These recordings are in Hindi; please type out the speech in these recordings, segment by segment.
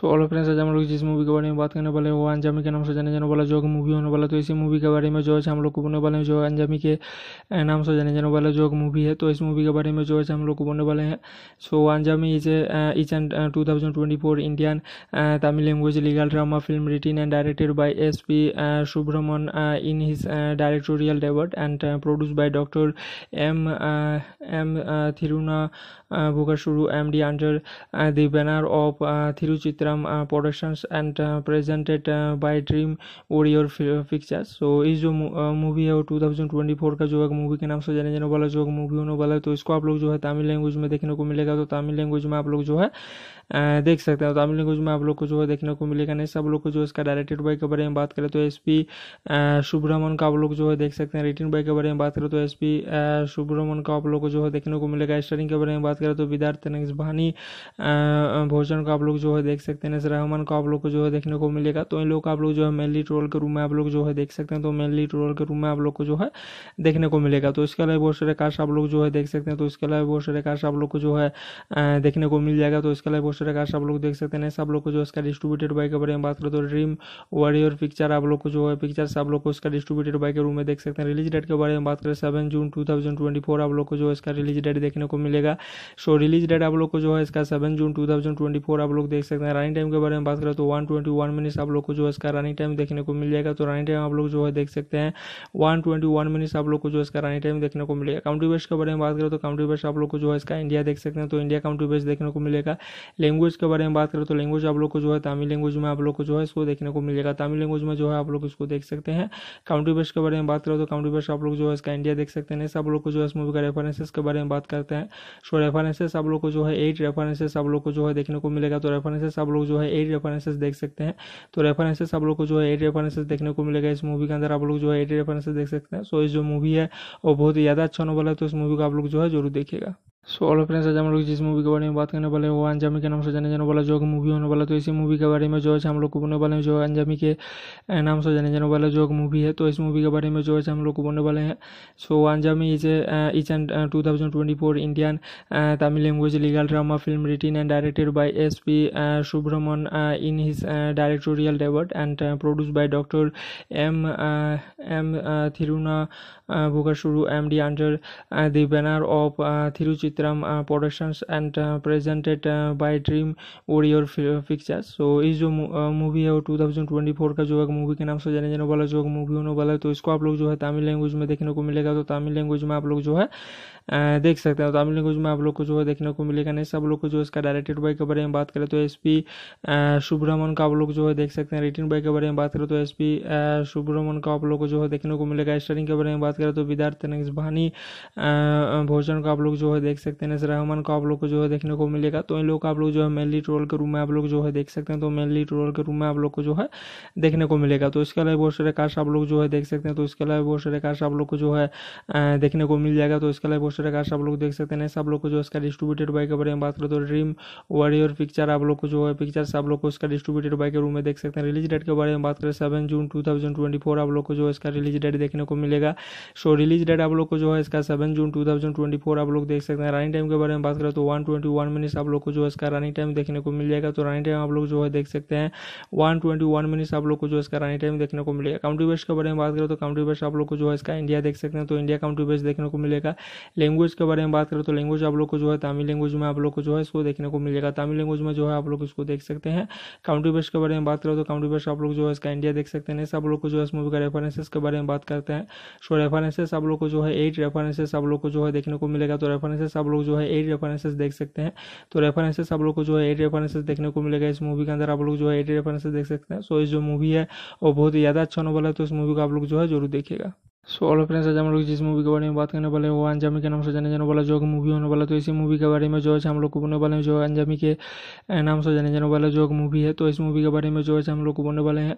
सो ऑल फ्रेंड्स आज हम लोग जिस मूवी के बारे में बात करने वाले हैं वो अंजामी के नाम से जाने जाने वाला जो मूवी होने वाला तो इसी मूवी के बारे में जो है हम लोग को बोलने वाले हैं जो अंजामी के नाम से जाने जाने वाला जो मूवी है तो इस मूवी के बारे में जो है हम लोग को बोलने वाले हैं so Anjaamai is each and two thousand twenty four Indian Tamil language legal drama film written and directed by S P सुब्रमण in his directorial debut and produce by doctor M M थिरुना भोगासुरु M D under the banner of Thiruchitram from uh, productions and uh, presented uh, by dream Warrior picture so इस जो मूवी है वो 2024 का जो है मूवी के नाम से जाने जाने वाला जो मूवी होने वाला है तो इसको आप लोग जो है तमिल लैंग्वेज में देखने को मिलेगा तो तमिल लैंग्वेज में आप लोग जो है देख सकते हैं तमिल लैंग्वेज में आप लोग को जो है देखने को मिलेगा नहीं सब लोग को जो इसका डायरेक्टेड बाई के बारे में बात करें तो एस पी सुब्रमण का आप लोग जो है देख सकते हैं रिटर्न बाई के बारे में बात करें तो एस पी सुब्रमण का आप लोग को जो है देखने को मिलेगा स्टरिंग के बारे में बात करें तो विद्यार्थ नेक्स भोजन का आप लोग जो है देख सकते हैं रहमान का आप लोग को जो है देखने को मिलेगा तो इन लोग का आप लोग जो है मेनली ट्रोल के रूम में आप लोग जो है देख सकते हैं तो मेनली ट्रोल के रूम में आप लोग को जो है देखने को मिलेगा तो इसके अलावा बहुत सारे कास्ट आप लोग जो है देख सकते हैं तो इसके अलावा बहुत सारे कास्ट आप लोग को जो है देखने को मिल जाएगा तो इसके अलावा बहुत प्रकार से आप लोग देख सकते हैं सब लोग को जो इसका डिस्ट्रीब्यूटेड बाई के बारे में बात करें तो ड्रीम वॉरियर पिक्चर आप लोग को जो है पिक्चर आप लोग को इसका डिस्ट्रीब्यूटेड बाई के रूम में देख सकते हैं रिलीज डेट के बारे में बात करें सेवन जून टू आप लोग को जो इसका रिलीज डेट देखने को मिलेगा सो रिलीज डेट आप लोग को जो है इसका सेवन जून टू आप लोग देख सकते हैं रनिंग टाइम के बारे में बात करें तो वन ट्वेंटी आप लोग को जो है इसका रनिंग टाइम देखने को मिल जाएगा तो रनिंग टाइम आप लोग जो है देख सकते हैं वन ट्वेंटी आप लोग को जो इसका रनिंग टाइम देखने को मिलेगा काउंटी बेस्ट के बारे में बात करें तो काउंटी बेस्ट आप लोग को जो है इसका इंडिया देख सकते हैं तो इंडिया काउंटी बेस्ट देखने को मिलेगा लैंग्वेज के बारे में बात करें तो लैंग्वेज आप लोग को जो है तमिल लैंग्वेज में आप लोग को जो है इसको देखने को मिलेगा तमिल लैंग्वेज में जो है आप लोग इसको देख सकते हैं काउंटी बेस्ट के बारे में बात करें तो काउंटी बेस्ट आप लोग जो है इसका इंडिया देख सकते हैं सब लोग को जो है इस मूवी का रेफरेंसेस के बारे में बात करते हैं सो रेफरेंसेस आप लोग को जो है एट रेफरेंसेस आप लोग को जो है देखने को मिलेगा तो रेफरेंसेस आप लोग जो है एट रेफरेंसेस देख सकते हैं तो रेफरेंसेस आप लोग को जो है एट रेफरेंसेस देखने को मिलेगा इस मूवी के अंदर आप लोग जो है एट रेफरेंसेस देख सकते हैं सो इस जो मूवी है वो बहुत ही ज़्यादा अच्छा वाला है तो इस मूवी को आप लोग जो है जरूर देखेगा सो ऑल फ्रेंड्स आज हम लोग जिस मूवी के बारे में बात करने वाले हैं वो अंजामी के नाम से जाने जाने वाला जो मूवी होने वाला तो इसी मूवी के बारे में जो है हम लोग को बोलने वाले हैं जो अंजामी के नाम से जाने जाने वाला जो मूवी है तो इस मूवी के बारे में जो है हम लोग को बोलने वाले हैं so Anjaamai is each and two thousand twenty four Indian Tamil language legal drama film written and directed by S P सुब्रमण in his directorial debut and produce by doctor M M थिरुना Bugashuru MD under the banner of Thiruchitram Productions and presented by Dream Warrior Pictures. So इस जो मूवी है वो 2024 का जो है मूवी के नाम से जाने जाने वाला जो मूवी होने वाला है तो इसको आप लोग जो है तमिल लैंग्वेज में देखने को मिलेगा तो तमिल लैंग्वेज में आप लोग जो है देख सकते हैं तमिल लैंग्वेज में आप लोग को जो है देखने को मिलेगा नहीं सब लोग को जो है इसका डायरेक्टेड बाई के बारे में बात करें तो एस पी सुब्रमण का आप लोग जो है देख सकते हैं रिटर्न बाई के बारे में बात करें तो एस पी सुब्रमण का आप लोग को जो है देखने को मिलेगा स्टरिंग के बारे में बात करें तो विद्यार्थ भानी भोजन का आप लोग जो है देख सकते हैं रहमान को आप लोग को जो है देखने को मिलेगा तो इन लोग का आप लोग जो है मेनली ट्रोल के रूम में आप लोग जो है देख सकते हैं तो मेनली ट्रोल के रूम में आप लोग को जो है देखने को मिलेगा तो इसके अलावा बहुत सारे कास्ट आप लोग जो है देख सकते हैं तो इसके अलावा बहुत सारे कास्ट आप लोग को जो है देखने को मिल जाएगा तो इसके अलावा क्वेश्चन रहेगा सब लोग देख सकते हैं सब लोग को जो इसका डिस्ट्रीब्यूटेड बाई के बारे में बात करें तो ड्रीम वॉरियर पिक्चर आप लोग को जो है पिक्चर सब लोग को इसका डिस्ट्रीब्यूटेड बाई के रूम में देख सकते हैं रिलीज डेट के बारे में बात करें सेवन जून टू आप लोग को जो इसका रिलीज डेट देखने को मिलेगा सो रिलीज डेट आप लोग को जो है इसका सेवन जून टू आप लोग देख सकते हैं रनिंग टाइम के बारे में बात करें तो वन ट्वेंटी मिनट्स आप लोग को जो है इसका रनिंग टाइम देखने को मिल जाएगा तो रनिंग टाइम आप लोग जो है देख सकते हैं वन ट्वेंटी मिनट्स आप लोग को जो इसका रनिंग टाइम देखने को मिलेगा काउंटी बेस्ट के बारे में बात करें तो काउंटी बेस्ट आप लोग को जो है इसका इंडिया देख सकते हैं तो इंडिया काउंटी बेस्ट देखने को मिलेगा लैंग्वेज के बारे में बात करें तो लैंग्वेज आप लोग को जो है तमिल लैंग्वेज में आप लोग को जो है इसको देखने को मिलेगा तमिल लैंग्वेज में जो है आप लोग इसको देख सकते हैं काउंटी बेस्ट के बारे में बात करें तो काउंटी बेस्ट आप लोग जो है इसका इंडिया देख सकते हैं सब लोग को जो है इस मूवी का रेफरेंसेस के बारे में बात करते हैं सो रेफरेंसेस आप लोग को जो है एट रेफरेंसेस आप लोग को जो है देखने को मिलेगा तो रेफरेंसेस आप लोग जो है एट रेफरेंसेस देख सकते हैं तो रेफरेंसेस आप लोग को जो है एट रेफरेंसेस देखने को मिलेगा इस मूवी के अंदर आप लोग जो है एट रेफरेंसेस देख सकते हैं सो इस जो मूवी है वो बहुत ही ज़्यादा अच्छा नोवल है तो इस मूवी को आप लोग जो है जरूर देखेगा सो ऑल फ्रेंड्स आज हम लोग जिस मूवी के बारे में बात करने वाले हैं वो अंजामी के नाम से जाने जाने वाला जो मूवी होने वाला तो इसी मूवी के बारे में जो है हम लोग को बोलने वाले हैं जो अंजामी के नाम से जाने जाने वाला जो मूवी है तो इस मूवी के बारे में जो है हम लोग को बोलने वाले हैं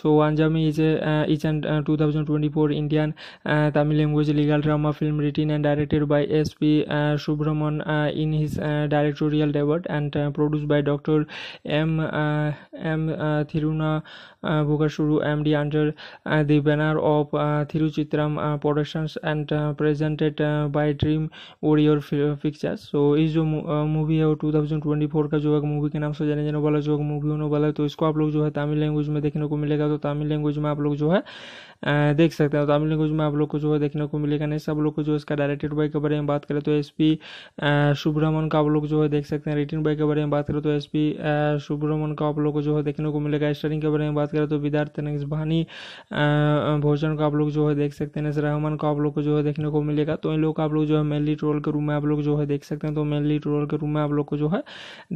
so Anjaamai is is and two thousand twenty four Indian Tamil language legal drama film written and directed by S P सुब्रमण in his directorial debut and produce by doctor M M थिरुना M D under the banner of Thiruchitram productions and presented by dream Warrior picture so इस जो मूवी है वो फोर का जो है मूवी के नाम से जाने जाने वाला जो मूवी होने वाला है तो इसको आप लोग जो है तमिल लैंग्वेज में देखने को मिलेगा तो तमिल लैंग्वेज में आप लोग जो है देख सकते हैं तो तमिल लैंग्वेज में आप लोग को जो है देखने को मिलेगा नहीं सब लोग को जो इसका डायरेक्टेड बाय के बारे में बात करें तो एस पी सुब्रमण का आप लोग जो है देख सकते हैं रिटर्न बाय के बारे में बात करें तो एस पी सुब्रमण का आप लोग को जो है देखने को मिलेगा स्टारिंग के बारे में बात करें तो विदार तनक्स भोजन को आप लोग जो है देख सकते हैं नसर रहमान को आप लोग को जो है देखने को मिलेगा तो इन लोग आप लोग जो है मेनली ट्रोल के रूम में आप लोग जो है देख सकते हैं तो मेनली ट्रोल के रूम में आप लोग को जो है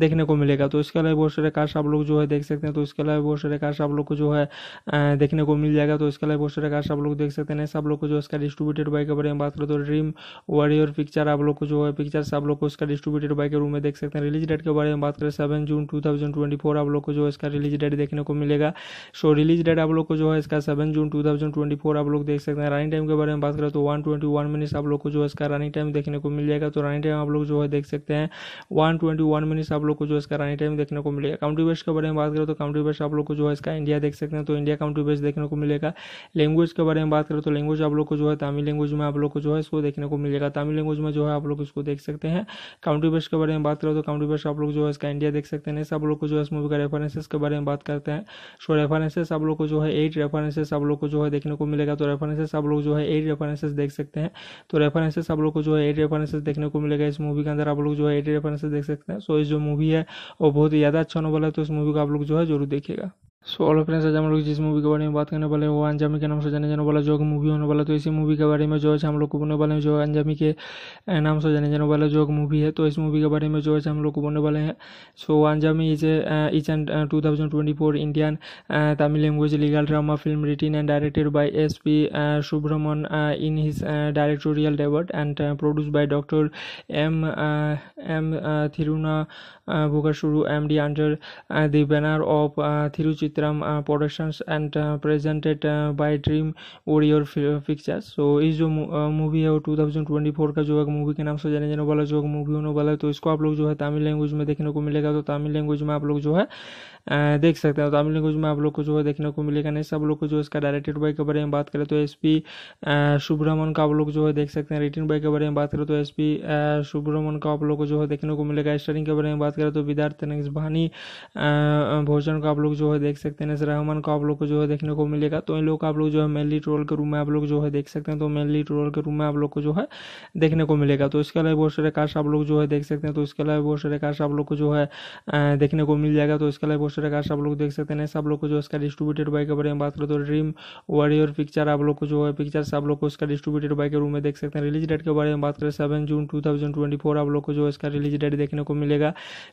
देखने को मिलेगा तो इसके अलावा बहुत सारे कास्ट आप लोग जो है देख सकते हैं तो इसके अलावा बहुत सारे कास्ट आप लोग को जो है देखने को मिल जाएगा तो इसके अलावा बहुत सारे कास्ट आप लोग देख सकते हैं सब लोग को जो इसका डिस्ट्रीब्यूटेड बाई के बारे में बात करें तो ड्रीम वॉरियर पिक्चर आप लोग को जो है पिक्चर आप लोग को इसका डिस्ट्रीब्यूटेड बाई के रूम में देख सकते हैं रिलीज डेट के बारे में बात करें सेवन जून टू आप लोग को जो इसका रिलीज डेट देखने को मिलेगा सो रिलीज डेट आप लोग को जो है इसका seven June two thousand twenty four आप लोग देख सकते हैं रनिंग टाइम के बारे में बात करें तो वन ट्वेंटी वन मिनट्स आप लोग को जो है इसका रनिंग टाइम देखने को मिल जाएगा तो रनिंग टाइम आप लोग जो है देख सकते हैं वन ट्वेंटी वन मिनट्स आप लोग को जो है इसका रनिंग टाइम देखने को मिलेगा काउंटी बेस्ट के बारे में बात करें तो काउंटी बेस्ट आप लोग को जो है इसका इंडिया देख सकते हैं तो इंडिया काउंटी बेस्ट देखने को मिलेगा लैंग्वेज के बारे में बात करें तो लैंग्वेज आप लोग को जो है तमिल लैंग्वेज में आप लोग को जो है इसको देखने को मिलेगा तमिल लैंग्वेज में जो है आप लोग इसको देख सकते हैं काउंटी बेस्ट के बारे में बात करें तो काउंटी बेस्ट आप लोग जो है इसका इंडिया देख सकते हैं सब लोग को जो है इस मूवी का रेफरेंसेस के बारे में बात करते हैं सो रेफरेंसेस आप लोग को जो है एट रेफरेंसेस आप लोग को जो है देखने को मिलेगा तो रेफरेंसेस आप लोग जो है एट रेफरेंसेस देख सकते हैं तो रेफरेंसेस आप लोग को जो है एट रेफरेंसेस देखने को मिलेगा इस मूवी के अंदर आप लोग जो है एट रेफरेंसेस देख सकते हैं सो इस जो मूवी है वो बहुत ही ज़्यादा अच्छा वाला है तो इस मूवी को आप लोग जो है जरूर देखेगा सो ऑल फ्रेंड्स आज हम लोग जिस मूवी के बारे में बात करने वाले हैं वो अंजामी के नाम से जाने जाने वाला जो मूवी होने वाला तो इसी मूवी के बारे में जो है हम लोग को बोलने वाले हैं जो अंजामी के नाम से जाने जाने वाला जो मूवी है तो इस मूवी के बारे में जो है हम लोग को बोलने वाले हैं so Anjaamai is each and two thousand twenty four Indian Tamil language legal drama film written and directed by S P सुब्रमण in his directorial debut and produce by doctor M M थिरुना M D under the banner of Thiruchitram productions and presented by dream Warrior picture so ये जो मूवी है वो फोर का जो है मूवी के नाम से जाने जाने वाला जो मूवी होने वाला है तो इसको आप लोग जो है तमिल लैंग्वेज में देखने को मिलेगा तो तमिल लैंग्वेज में आप लोग जो है देख सकते हैं तो तमिल लैंग्वेज में आप लोग को जो है देखने को मिलेगा नहीं सब लोग को जो इसका डायरेक्टेड बाय के बारे में बात करें तो एस पी सुब्रमण का आप लोग जो है देख सकते हैं रिटर्न बाय के बारे में बात करें तो एस पी सुब्रमण का आप लोग को जो है देखने को मिलेगा स्टारिंग के बारे में बात करें तो विदार तनक्स भानी भोजन को आप लोग जो है देख सकते हैं नसर रहमान को आप लोग को जो है देखने को मिलेगा तो इन लोग आप लोग जो है मेनली ट्रोल के रूम में आप लोग जो है देख सकते हैं तो मेनली ट्रोल के रूम में आप लोग को जो है देखने को मिलेगा तो इसके अलावा बहुत सारे कास्ट आप लोग जो है देख सकते हैं तो इसके अलावा बहुत सारे कास्ट आप लोग को जो है देखने को मिल जाएगा तो इसके अलावा बहुत सारे कास्ट आप लोग देख सकते हैं सब लोग को जो इसका डिस्ट्रीब्यूटेड बाई के बारे में बात करें तो ड्रीम वॉरियर पिक्चर आप लोग को जो है पिक्चर आप लोग को इसका डिस्ट्रीब्यूटेड बाई के रूम में देख सकते हैं रिलीज डेट के बारे में बात करें सेवन जून टू आप लोग को जो इसका रिलीज डेट देखने को मिलेगा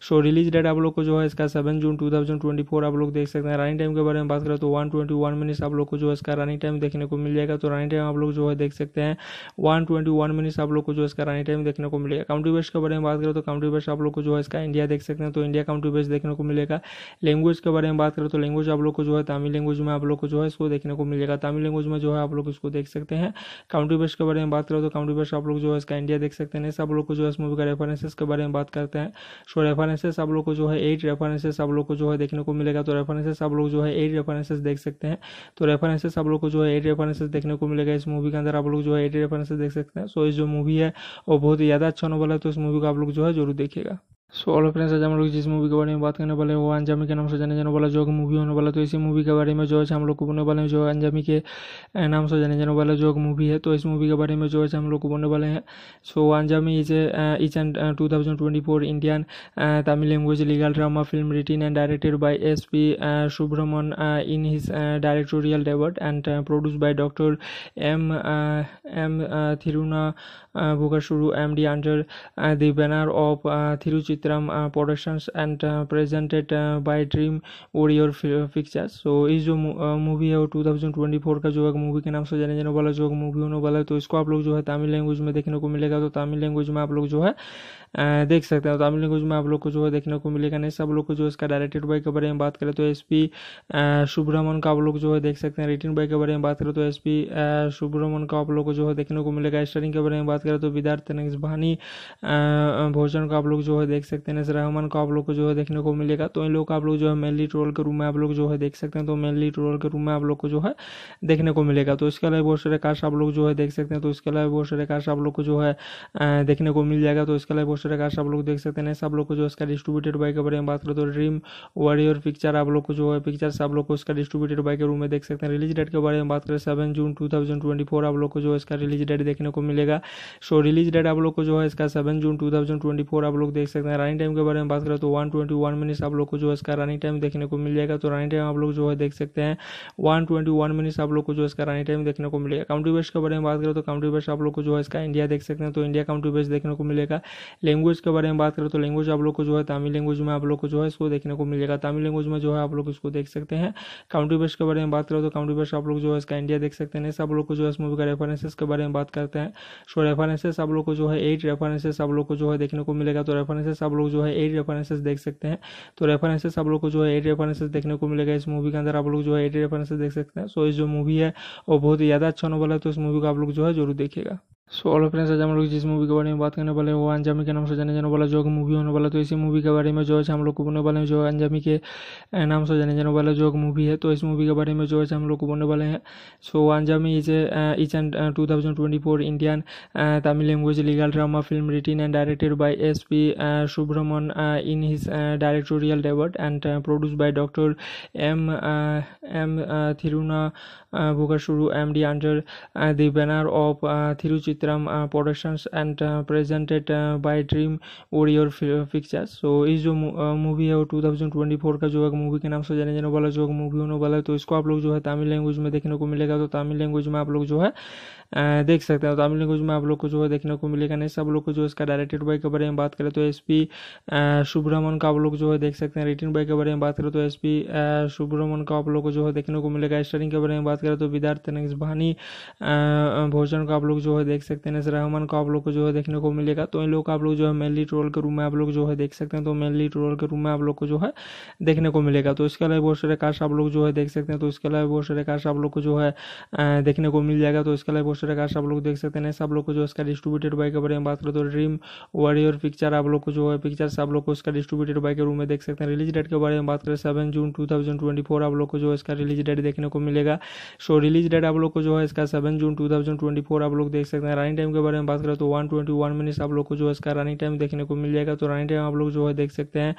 सो रिलीज डेट आप लोग को जो है इसका seven June two thousand twenty four आप लोग देख सकते हैं रनिंग टाइम के बारे में बात करें तो वन ट्वेंटी वन मिनट्स आप लोग को जो है इसका रनिंग टाइम देखने को मिल जाएगा तो रनिंग टाइम आप लोग जो है देख सकते हैं वन ट्वेंटी वन मिनट्स आप लोग को जो है इसका रनिंग टाइम देखने को मिलेगा काउंटी बेस्ट के बारे में बात करें तो काउंटी बेस्ट आप लोग को जो है इसका इंडिया देख सकते हैं तो इंडिया काउंटी बेस्ट देखने को मिलेगा लैंग्वेज के बारे में बात करें तो लैंग्वेज आप लोग को जो है तमिल लैंग्वेज में आप लोग को जो है इसको देखने को मिलेगा तमिल लैंग्वेज में जो है आप लोग इसको देख सकते हैं काउंटी बेस्ट के बारे में बात करें तो काउंटी बेस्ट आप लोग जो है इसका इंडिया देख सकते हैं सब लोग को जो है इस मूवी का रेफरेंसेस के बारे में बात करते हैं सो रेफरेंसेस आप लोग को जो है एट रेफरेंसेस आप लोग को जो है देखने को मिलेगा तो रेफरेंसेस आप लोग जो है एट रेफरेंसेस देख सकते हैं तो रेफरेंसेस आप लोग को जो है एट रेफरेंसेस देखने को मिलेगा इस मूवी के अंदर आप लोग जो है एट रेफरेंसेस देख सकते हैं सो इस जो मूवी है वो बहुत ही ज़्यादा अच्छा नॉवल है तो इस मूवी को आप लोग जो है जरूर देखेगा सो ऑल फ्रेंड्स आज हम लोग जिस मूवी के बारे में बात करने वाले हैं वो अंजामी के नाम से जाने जाने वाला जो मूवी होने वाला तो इसी मूवी के बारे में जो है हम लोग को बोलने वाले हैं जो अंजामी के नाम से जाने जाने वाला जो मूवी है तो इस मूवी के बारे में जो है हम लोग को बोलने वाले हैं so Anjaamai is each and two thousand twenty four Indian Tamil language legal drama film written and directed by S P सुब्रमण in his directorial debut and produce by doctor M M थिरुना भोगासुरु M D under the banner of Thiruchitram Chitram uh, Productions and uh, presented uh, by dream Warrior picture so इस जो मूवी है वो 2024 का जो है मूवी के नाम से जाने जाने वाला जो मूवी होने वाला है तो इसको आप लोग जो है तमिल लैंग्वेज में देखने को मिलेगा तो तमिल लैंग्वेज में आप लोग जो है देख सकते हैं तो तमिल लैंग्वेज में आप लोग को जो है देखने को मिलेगा नहीं सब लोग को जो इसका डायरेक्टेड बाई के बारे में बात करें तो एस पी सुब्रमण का आप लोग जो है देख सकते हैं रिटर्न बाई के बारे में बात करें तो एस पी सुब्रमन का आप लोग को जो है देखने को मिलेगा स्टरिंग के बारे में बात करें तो विदार्थ भानी भोजन का आप लोग जो है देख सकते सकते हैं नजर रहमान को आप लोग को जो है देखने को मिलेगा तो इन लोग आप लोग जो है मेनली ट्रोल के रूम में आप लोग जो है देख सकते हैं तो मेनली ट्रोल के रूम में आप लोग को जो है देखने को मिलेगा तो इसके अलावा बहुत सारे कार्ड्स आप लोग जो है देख सकते हैं तो इसके अलावा बहुत सारे कार्ड्स आप लोग को जो है देखने को मिल जाएगा तो इसके अलावा बहुत सारे कार्ड्स आप लोग देख सकते हैं सब लोग को जो इसका डिस्ट्रीब्यूटेड बाइक के बारे में बात करें तो ड्रीम वॉरियर पिक्चर आप लोग को जो है पिक्चर आप लोग को इसका डिस्ट्रीब्यूटेड बाइक के रूम में देख सकते हैं रिलीज डेट के बारे में बात करें सेवन जून टू आप लोग को जो है इसका रिलीज डेट देखने को मिलेगा सो रिलीज डेट आप लोग को जो है इसका सेवन जून टू आप लोग देख सकते हैं है रनिंग टाइम के बारे में बात करें तो वन ट्वेंटी वन मिनट्स आप लोग को जो है इसका रनिंग टाइम देखने को मिल जाएगा तो रनिंग टाइम आप लोग जो है देख सकते हैं वन ट्वेंटी वन मिनट्स आप लोग को जो है इसका रनिंग टाइम देखने को मिलेगा काउंटी बेस्ट के बारे में बात करें तो काउंटी बेस्ट आप लोग को जो है इसका इंडिया देख सकते हैं तो इंडिया काउंटी बेस्ट देखने को मिलेगा लैंग्वेज के बारे में बात करें तो लैंग्वेज आप लोग को जो है तमिल लैंग्वेज में आप लोग को जो है इसको देखने को मिलेगा तमिल लैंग्वेज में जो है आप लोग इसको देख सकते हैं काउंटी बेस्ट के बारे में बात करें तो काउंटी बेस्ट आप लोग जो है इसका इंडिया देख सकते हैं सब लोग को जो है इस मूवी का रेफरेंसेस के बारे में बात करते हैं सो रेफरेंसेस आप लोग को जो है एट रेफरेंसेस आप लोग को जो है देखने को मिलेगा तो रेफरेंसेस आप लोग जो है एट रेफरेंसेस देख सकते हैं तो रेफरेंसेस आप लोग को जो है एट रेफरेंसेस देखने को मिलेगा इस मूवी के अंदर आप लोग जो है एट रेफरेंसेस देख सकते हैं सो इस जो मूवी है वो बहुत ही ज़्यादा अच्छा नोवल है तो इस मूवी को आप लोग जो है जरूर देखेगा सो ऑलो फ्रेंड्स आज हम लोग जिस मूवी के बारे में बात करने वाले हैं वो अंजामी के नाम से जाने जाने वाला जो मूवी होने वाला तो इसी मूवी के बारे में जो है हम लोग को बोलने वाले हैं जो अंजामी के नाम से जाने जाने वाला जो मूवी है तो इस मूवी के बारे में जो है हम लोग को बोलने वाले हैं so Anjaamai is each and two thousand twenty four Indian Tamil language legal drama film written and directed by S P सुब्रमण in his directorial debut and produce by doctor M M थिरुना Bugashuru MD under the banner of Thiruchitram Productions and presented by Dream Warrior Pictures. So ये जो मूवी है वो 2024 का जो है मूवी के नाम से जाने जाने वाला जो मूवी होने वाला है तो इसको आप लोग जो है तमिल लैंग्वेज में देखने को मिलेगा तो तमिल लैंग्वेज में आप लोग जो है देख सकते हैं तमिल लैंग्वेज में आप लोग को जो है देखने को मिलेगा नहीं सब लोग को जो इसका डायरेक्टेड बाई के बारे में बात करें तो एस पी सुब्रमण का आप लोग जो है देख सकते हैं रिटर्न बाई के बारे में बात करें तो एस पी सुब्रमण का आप लोग को जो है देखने को मिलेगा स्टरिंग के बारे में बात करें तो विद्यार्थ तनक्स भोजन का आप लोग जो है देख सकते हैं रहमान का आप लोग को जो है देखने को मिलेगा तो इन लोग का आप लोग जो है मेनली ट्रोल के रूम में आप लोग जो है देख सकते हैं तो मेनली ट्रोल के रूम में आप लोग को जो है देखने को मिलेगा तो इसके अलावा बहुत सारे काश आप लोग जो है देख सकते हैं तो इसके अलावा बहुत सारे काश आप लोग को जो है देखने को मिल जाएगा तो इसके अलावा पोस्टर प्रकार से आप लोग देख सकते हैं सब लोग को जो इसका डिस्ट्रीब्यूटेड बाइक के बारे में बात करें तो ड्रीम वॉरियर पिक्चर आप लोग को जो है पिक्चर आप लोग को इसका डिस्ट्रीब्यूटेड बाइक के रूम में देख सकते हैं रिलीज डेट के बारे में बात करें सेवन जून टू आप लोग को जो इसका रिलीज डेट देखने को मिलेगा सो रिलीज डेट आप लोग को जो है इसका सेवन जून टू आप लोग देख सकते हैं रनिंग टाइम के बारे में बात करें तो वन ट्वेंटी आप लोग को जो है इसका रनिंग टाइम देखने को मिल जाएगा तो रनिंग टाइम आप लोग जो है देख सकते हैं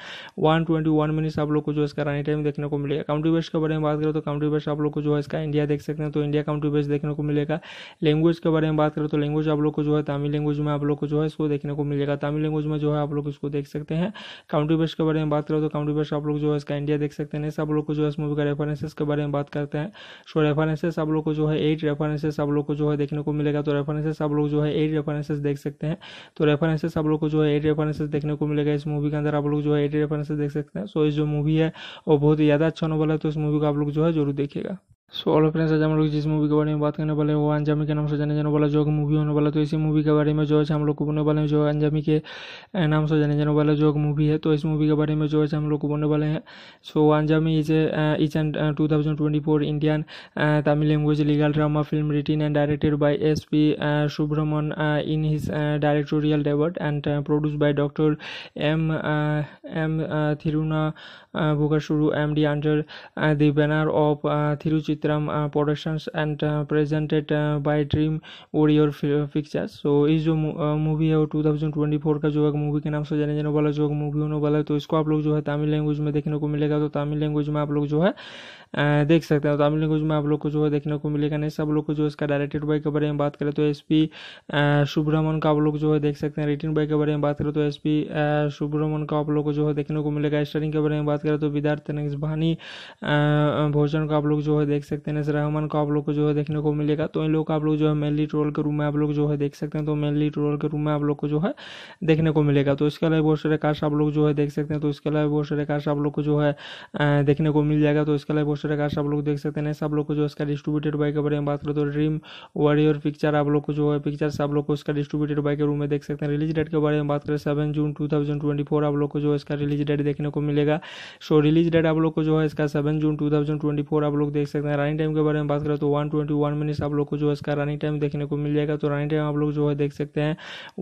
वन ट्वेंटी आप लोग को जो इसका रनिंग टाइम देखने को मिलेगा काउंट्री बेस्ट के बारे में बात करें तो काउंट्री बेस्ट आप लोग को जो है इसका इंडिया देख सकते हैं तो इंडिया काउंट्री बेस्ट देखने को मिलेगा लैंग्वेज के बारे में बात करें तो लैंग्वेज आप लोग को जो है तमिल लैंग्वेज में आप लोग को जो है इसको देखने को मिलेगा तमिल लैंग्वेज में जो है आप लोग इसको देख सकते हैं काउंटी बेस्ट के बारे में बात करें तो काउंटी बेस्ट आप लोग जो है इसका इंडिया देख सकते हैं सब लोग को जो है इस मूवी का रेफरेंसेस के बारे में बात करते हैं सो रेफरेंसेस आप लोग को जो है एट रेफरेंसेस आप लोग को जो है देखने को मिलेगा तो रेफरेंसेस आप लोग जो है एट रेफरेंसेस देख सकते हैं तो रेफरेंसेस आप लोग को जो है एट रेफरेंसेस देखने को मिलेगा इस मूवी के अंदर आप लोग जो है एट रेफरेंसेस देख सकते हैं सो इस जो मूवी है वो बहुत ही ज़्यादा अच्छा वाला है तो इस मूवी को आप लोग जो है जरूर देखेगा सो ऑल फ्रेंड्स आज हम लोग जिस मूवी के बारे में बात करने वाले हैं वो अंजामी के नाम से जाने जाने वाला जो मूवी होने वाला तो इसी मूवी के बारे में जो है हम लोग को बोलने वाले हैं जो अंजामी के नाम से जाने जाने वाला जो मूवी है तो इस मूवी के बारे में जो है हम लोग को बोलने वाले हैं so Anjaamai is each and two thousand twenty four Indian Tamil language legal drama film written and directed by S P सुब्रमण in his directorial debut and produce by doctor M M थिरुना Bugashuru MD under the banner of Thiruchitram Productions and presented by Dream Warrior Pictures. So इस जो मूवी है वो 2024 का जो है मूवी के नाम से जाने जाने वाला जो मूवी होने वाला है तो इसको आप लोग जो है तमिल लैंग्वेज में देखने को मिलेगा तो तमिल लैंग्वेज में आप लोग जो है देख सकते हैं तमिल लैंग्वेज में आप लोग को जो है देखने को मिलेगा नहीं सब लोग को जो है इसका डायरेक्टेड बाई के बारे में बात करें तो एस पी सुब्रमण का आप लोग जो है देख सकते हैं रिटर्न बाई के बारे में बात करें तो एस पी सुब्रमण का आप लोग को जो है देखने को मिलेगा स्टरिंग के बारे में बात करें तो विद्यार्थ भानी भोजन का आप लोग जो है देख सकते हैं रहमान का आप लोग को जो है देखने को मिलेगा तो इन लोग का आप लोग जो है मेनली ट्रोल के रूम में आप लोग जो है देख सकते हैं तो मेनली ट्रोल के रूम में आप लोग को जो है देखने को मिलेगा तो इसके अलावा बहुत सारे काश आप लोग जो है देख सकते हैं तो इसके अलावा बहुत सारे काश आप लोग को जो है देखने को मिल जाएगा तो इसके अलावा उसी प्रकार से आप लोग देख सकते हैं सब लोग को जो इसका डिस्ट्रीब्यूटेड बाइक के बारे में बात करो तो ड्रीम वॉरियर पिक्चर आप लोग को जो है पिक्चर आप लोग को इसका डिस्ट्रीब्यूटेड बाइक के रूम में देख सकते हैं रिलीज डेट के बारे में बात करें सेवन जून टू आप लोग को जो इसका रिलीज डेट देखने को मिलेगा सो रिलीज डेट आप लोग को जो है इसका सेवन जून टू आप लोग देख सकते हैं रनिंग टाइम के बारे में बात करें तो वन ट्वेंटी मिनट्स आप लोग को जो है इसका रनिंग टाइम देखने को मिल जाएगा तो रनिंग टाइम आप लोग जो है देख सकते हैं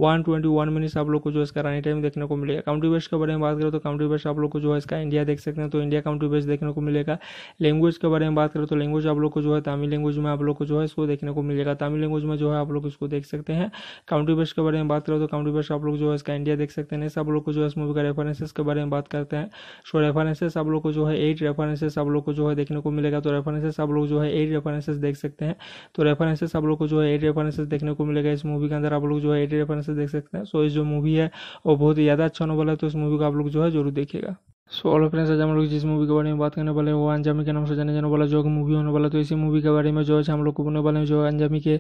वन ट्वेंटी मिनट्स आप लोग को जो इसका रनिंग टाइम देखने को मिलेगा काउंट्री बेस्ट के बारे में बात करें तो काउंट्री बेस्ट आप लोग को जो है इसका इंडिया देख सकते हैं तो इंडिया काउंट्री बेस्ट देखने को मिलेगा लैंग्वेज के बारे में बात करें तो लैंग्वेज आप लोग को जो है तमिल लैंग्वेज में आप लोग को जो है इसको देखने को मिलेगा तमिल लैंग्वेज में जो है आप लोग इसको देख सकते हैं काउंटी बेस्ट के बारे में बात करें तो काउंटी बेस्ट आप लोग जो है इसका इंडिया देख सकते हैं सब लोग को जो है इस मूवी का रेफरेंसेस के बारे में बात करते हैं सो रेफरेंसेस आप लोग को जो है एट रेफरेंसेस आप लोग को जो है देखने को मिलेगा तो रेफरेंसेस आप लोग जो है एट रेफरेंसेस देख सकते हैं तो रेफरेंसेस आप लोग को जो है एट रेफरेंसेस देखने को मिलेगा इस मूवी के अंदर आप लोग जो है एट रेफरेंसेस देख सकते हैं सो इस जो मूवी है वो बहुत ही ज़्यादा अच्छा वाला है तो इस मूवी को आप लोग जो है जरूर देखेगा सो ऑल फ्रेंड्स आज हम लोग जिस मूवी के बारे में बात करने वाले हैं वो अंजामी के नाम से जाने जाने वाला जो मूवी होने वाला तो इसी मूवी के बारे में जो है हम लोग को बोलने वाले हैं जो अंजामी के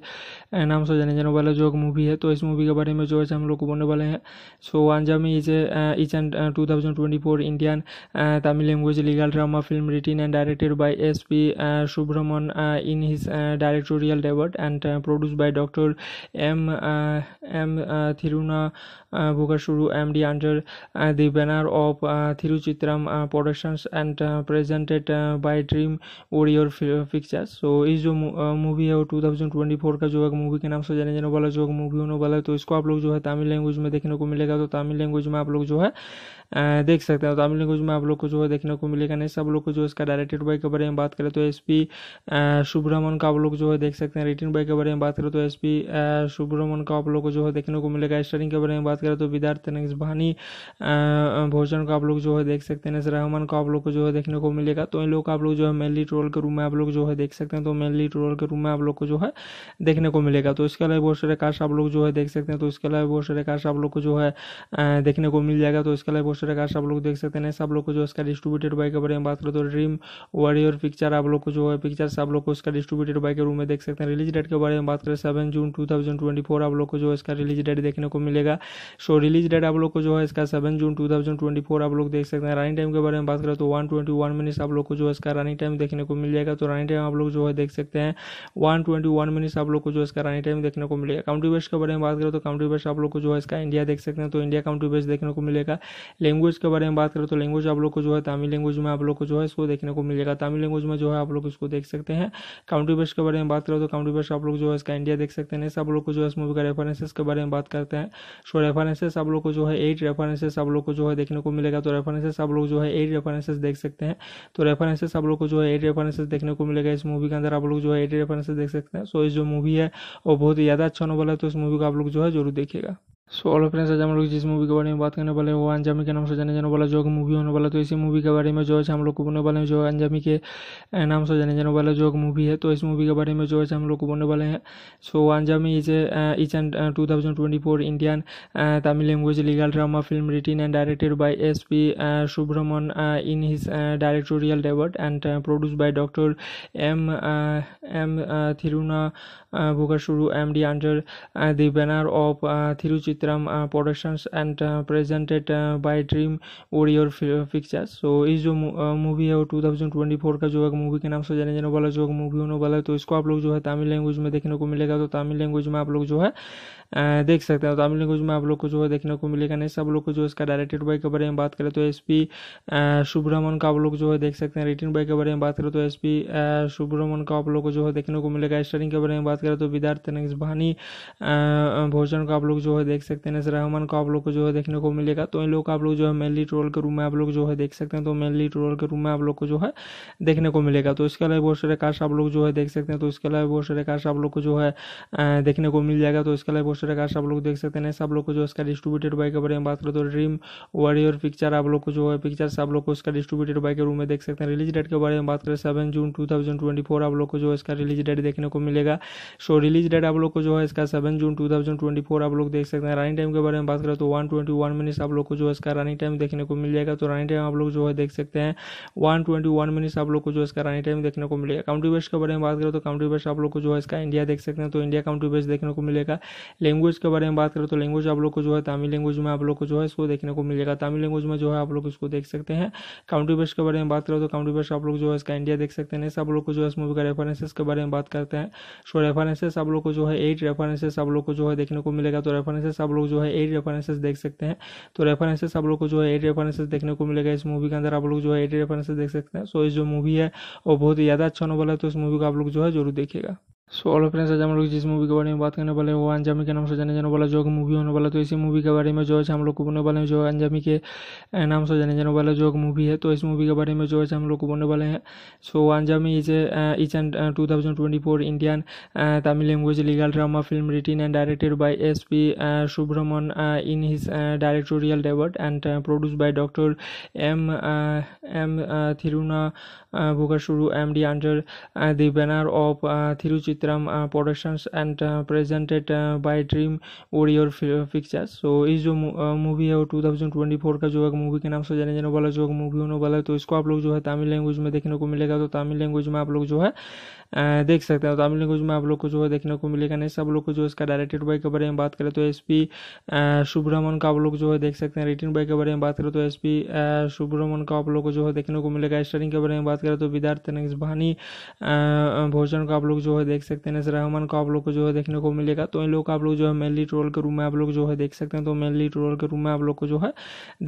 नाम से जाने जाने वाला जो मूवी है तो इस मूवी के बारे में जो है हम लोग को बोलने वाले हैं so Anjaamai is each and two thousand twenty four Indian Tamil language legal drama film written and directed by S P सुब्रमण in his directorial debut and produce by doctor M M थिरुना भोगासुरु M D under the banner of Thiruchitram Chitram uh, Productions and uh, presented uh, by Dream Warrior Pictures so इस जो मूवी है वो 2024 का जो है मूवी के नाम से जाने जाने वाला जो मूवी होने वाला है तो इसको आप लोग जो है तमिल लैंग्वेज में देखने को मिलेगा तो तमिल लैंग्वेज में आप लोग जो है देख सकते हैं तमिल लैंग्वेज में आप लोग को जो है देखने को मिलेगा नहीं सब लोग को जो इसका डायरेक्टेड बाई के बारे में बात करें तो एस पी सुब्रमण का आप लोग जो है देख सकते हैं रिटर्न बाई के बारे में बात करें तो एस पी सुब्रमण का आप लोग को जो है देखने को मिलेगा स्टरिंग के बारे में बात करें तो विद्यार्थ भानी भोजन का आप लोग जो है देख सकते हैं रहमान को आप लोग को जो है देखने को मिलेगा तो इन लोग का आप लोग जो है मेनली ट्रोल के रूम में आप लोग जो है देख सकते हैं तो मेनली ट्रोल के रूम में आप लोग को जो है देखने को मिलेगा तो इसके अलावा बहुत सारे काश आप लोग जो है देख सकते हैं तो इसके अलावा बहुत सारे काश आप लोग को जो है देखने को मिल जाएगा तो इसके अलावा उस प्रकार से आप लोग देख सकते हैं सब लोग को जो इसका डिस्ट्रीब्यूटेड बाई के बारे में बात करो तो ड्रीम वॉरियर पिक्चर आप लोग को जो है पिक्चर आप लोग को इसका डिस्ट्रीब्यूटेड बाई के रूम में देख सकते हैं रिलीज डेट के बारे में बात करें सेवन जून टू आप लोग को जो इसका रिलीज डेट देखने को मिलेगा सो रिलीज डेट आप लोग को जो है इसका सेवन जून टू आप लोग देख सकते हैं रनिंग टाइम के बारे में बात करें तो वन ट्वेंटी मिनट्स आप लोग को जो है इसका रनिंग टाइम देखने को मिल जाएगा तो रनिंग टाइम आप लोग जो है देख सकते हैं वन ट्वेंटी मिनट्स आप लोग को जो इसका रनिंग टाइम देखने को मिलेगा काउंटी बेस्ट के बारे में बात करें तो काउंटी बेस्ट आप लोग को जो है इसका इंडिया देख सकते हैं तो इंडिया काउंटी बेस्ट देखने को मिलेगा लैंग्वेज के बारे में बात करें तो लैंग्वेज आप लोग को जो है तमिल लैंग्वेज में आप लोग को जो है इसको देखने को मिलेगा तमिल लैंग्वेज में जो है आप लोग इसको देख सकते हैं काउंटी बेस्ट के बारे में बात करें तो काउंटी बेस्ट आप लोग जो है इसका इंडिया देख सकते हैं सब लोग को जो है इस मूवी का रेफरेंसेस के बारे में बात करते हैं सो रेफरेंसेस आप लोग को जो है एट रेफरेंसेस आप लोग को जो है देखने को मिलेगा तो रेफरेंसेस आप लोग जो है एट रेफरेंसेस देख सकते हैं तो रेफरेंसेस आप लोग को जो है एट रेफरेंसेस देखने को मिलेगा इस मूवी के अंदर आप लोग जो है एट रेफरेंसेस देख सकते हैं सो इस जो मूवी है वो बहुत ही ज़्यादा अच्छा नोबल है तो इस मूवी को आप लोग जो है जरूर देखेगा सो ऑल फ्रेंड्स आज हम लोग जिस मूवी के बारे में बात करने वाले हैं वो अंजामी के नाम से जाने जाने वाला जो मूवी होने वाला तो इसी मूवी के बारे में जो है हम लोग को बोलने वाले हैं जो अंजामी के नाम से जाने जाने वाला जो मूवी है तो इस मूवी के बारे में जो है हम लोग को बोलने वाले हैं so Anjaamai is H and two thousand twenty four Indian Tamil language legal drama film written and directed by S P सुब्रमण in his directorial debut and produce by doctor M M थिरुना Bugashuru MD under the banner of Thiruchitram Productions and presented by Dream Warrior Pictures. So ये जो मूवी है वो 2024 का जो है मूवी के नाम से जाने जाने वाला जो मूवी होने वाला है तो इसको आप लोग जो है तमिल लैंग्वेज में देखने को मिलेगा तो तमिल लैंग्वेज में आप लोग जो है देख सकते हैं तमिल लैंग्वेज में आप लोग को जो है देखने को मिलेगा नहीं सब लोग को जो है इसका डायरेक्टेड बाई के बारे में बात करें तो एस पी सुब्रमण का आप लोग जो है देख सकते हैं रिटर्न बाई के बारे में बात करें तो एस पी सुब्रमण का आप लोग को जो है देखने को मिलेगा स्टरिंग के बारे में बात करें तो विद्यार्थ भानी भोजन का आप लोग जो है देख सकते हैं रहमान का आप लोग को जो है देखने को मिलेगा तो इन लोग का आप लोग जो है मेनली ट्रोल के रूम में आप लोग जो है देख सकते हैं तो मेनली ट्रोल के रूम में आप लोग को जो है देखने को मिलेगा तो इसके अलावा बहुत सारे कास्ट आप लोग जो है देख सकते हैं तो इसके अलावा बहुत सारे कास्ट आप लोग को जो है देखने को मिल जाएगा तो इसके अलावा पोस्टर रखा सब लोग देख सकते हैं सब लोग को जो इसका डिस्ट्रीब्यूटेड बाई के बारे में बात करें तो ड्रीम वॉरियर पिक्चर आप लोग को जो है पिक्चर सब लोग को इसका डिस्ट्रीब्यूटेड बाई के रूम में देख सकते हैं रिलीज डेट के बारे में बात करें सेवन जून टू आप लोग को जो है इसका रिलीज डेट देखने को मिलेगा सो रिलीज डेट आप लोग को जो है इसका सेवन जून टू आप लोग देख सकते हैं रनिंग टाइम के बारे में बात करें तो वन ट्वेंटी मिनट्स आप लोग को जो है इसका रनिंग टाइम देखने को मिल जाएगा तो रनिंग टाइम आप लोग जो है देख सकते हैं वन ट्वेंटी मिनट्स आप लोग को जो इसका रनिंग टाइम देखने को मिलेगा काउंटी बेस्ट के बारे में बात करें तो काउंटी बेस्ट आप लोग को जो है इसका इंडिया देख सकते हैं तो इंडिया काउंटी बेस्ट देखने को मिलेगा लैंग्वेज के बारे में बात करें तो लैंग्वेज आप लोग को जो है तमिल लैंग्वेज में आप लोग को जो है इसको देखने को मिलेगा तमिल लैंग्वेज में जो है आप लोग इसको देख सकते हैं काउंटी बेस्ट के बारे में बात करें तो काउंटी बेस्ट आप लोग जो है इसका इंडिया देख सकते हैं सब लोग को जो है इस मूवी का रेफरेंसेस के बारे में बात करते हैं सो रेफरेंसेस आप लोग को जो है एट रेफरेंसेस आप लोग को जो है देखने को मिलेगा तो रेफरेंसेस आप लोग जो है एट रेफरेंसेस देख सकते हैं तो रेफरेंसेस आप लोग को जो है एट रेफरेंसेस देखने को मिलेगा इस मूवी के अंदर आप लोग जो है एट रेफरेंसेस देख सकते हैं सो इस जो मूवी है वो बहुत ही ज़्यादा अच्छा नोवल है तो इस मूवी को आप लोग जो है जरूर देखेगा सो ऑल फ्रेंड्स आज हम लोग जिस मूवी के बारे में बात करने वाले हैं वो अंजामी के नाम से जाने जाने वाला जो मूवी होने वाला तो इसी मूवी के बारे में जो है हम लोग को बोलने वाले हैं जो अंजामी के नाम से जाने जाने वाला जो मूवी है तो इस मूवी के बारे में जो है हम लोग को बोलने वाले हैं so Anjaamai is each and two thousand twenty four Indian Tamil language legal drama film written and directed by S P सुब्रमण in his directorial debut and produce by doctor M M थिरुना भोगासुरु M D under the banner of Thiruchitram Vikram uh, Productions and uh, presented uh, by dream Warrior picture so इस जो मूवी है वो 2024 का जो है मूवी के नाम से जाने जाने वाला जो मूवी होने वाला है तो इसको आप लोग जो है तमिल लैंग्वेज में देखने को मिलेगा तो तमिल लैंग्वेज में आप लोग जो है देख सकते हैं तो तमिल लैंग्वेज में आप लोग को जो है देखने को मिलेगा नहीं सब लोग को जो इसका डायरेक्टेड बाई के बारे में बात करें तो एस पी सुब्रमण का आप लोग जो है देख सकते हैं रिटर्न बाई के बारे में बात करें तो एस पी सुब्रमन का आप लोग को जो है देखने को मिलेगा स्टरिंग के बारे में बात करें तो विद्यार्थी भानी भोजन का आप लोग जो है देख सकते सकते हैं नजर रहमान को आप लोग को जो है देखने को मिलेगा तो इन लोग आप लोग जो है मेनली ट्रोल के रूम में आप लोग जो है देख सकते हैं तो मेनली ट्रोल के रूम में आप लोग को जो है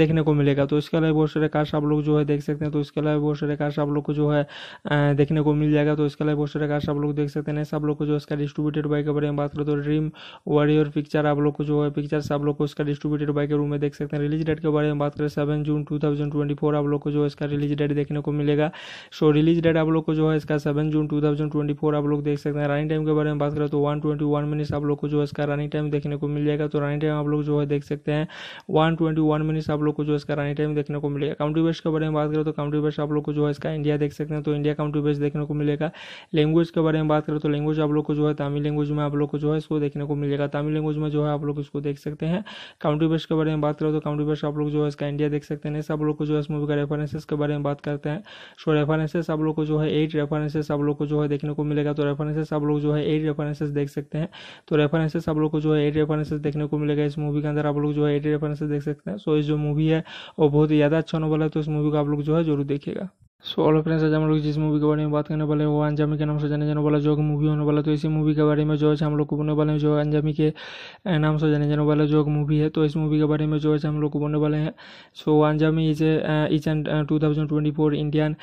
देखने को मिलेगा तो इसके अलावा बहुत सारे कार्स आप लोग जो है देख सकते हैं तो इसके अलावा बहुत सारे कार्स आप लोग को जो है देखने को मिल जाएगा तो इसके अलावा बहुत सारे कार्स आप लोग देख सकते हैं सब लोग को जो इसका डिस्ट्रीब्यूटेड बाई के बारे में बात करें तो ड्रीम वॉरियर पिक्चर आप लोग को जो है पिक्चर आप लोग को इसका डिस्ट्रीब्यूटेड बाई के रूम में देख सकते हैं रिलीज डेट के बारे में बात करें सेवन जून टू आप लोग को जो है इसका रिलीज डेट देखने को मिलेगा सो रिलीज डेट आप लोग को जो है इसका सेवन जून टू आप लोग देख सकते हैं है रनिंग टाइम के बारे में बात करें तो वन ट्वेंटी वन मिनट्स आप लोग को जो है इसका रनिंग टाइम देखने को मिल जाएगा तो रनिंग टाइम आप लोग जो है देख सकते हैं वन ट्वेंटी वन मिनट्स आप लोग को जो है इसका रनिंग टाइम देखने को मिलेगा काउंटी बेस्ट के बारे में बात करें तो काउंटी बेस्ट आप लोग को जो है इसका इंडिया देख सकते हैं तो इंडिया काउंटी बेस्ट देखने को मिलेगा लैंग्वेज के बारे में बात करें तो लैंग्वेज आप लोग को जो है तमिल लैंग्वेज में आप लोग को जो है इसको देखने को मिलेगा तमिल लैंग्वेज में जो है आप लोग इसको देख सकते हैं काउंटी बेस्ट के बारे में बात करें तो काउंटी बेस्ट आप लोग जो है इसका इंडिया देख सकते हैं सब लोग को जो है इस मूवी का रेफरेंसेस के बारे में बात करते हैं सो रेफरेंसेस आप लोग को जो है एट रेफरेंसेस आप लोग को जो है देखने को मिलेगा तो रेफरेंसेस आप लोग जो है एट रेफरेंसेस देख सकते हैं तो रेफरेंसेस आप लोग को जो है एट रेफरेंसेस देखने को मिलेगा इस मूवी के अंदर आप लोग जो है एट रेफरेंसेस देख सकते हैं सो इस जो मूवी है वो बहुत ही ज़्यादा अच्छा नॉवल है तो इस मूवी को आप लोग जो है जरूर देखेगा सो ऑल फ्रेंड्स आज हम लोग जिस मूवी के बारे में बात करने वाले हैं वो अंजामी के नाम से जाने जाने वाला जो मूवी होने वाला तो इसी मूवी के बारे में जो है हम लोग को बोलने वाले हैं जो अंजामी के नाम से जाने जाने वाला जो मूवी है तो इस मूवी के बारे में जो है हम लोग को बोलने वाले हैं so Anjaamai is each and two thousand twenty four Indian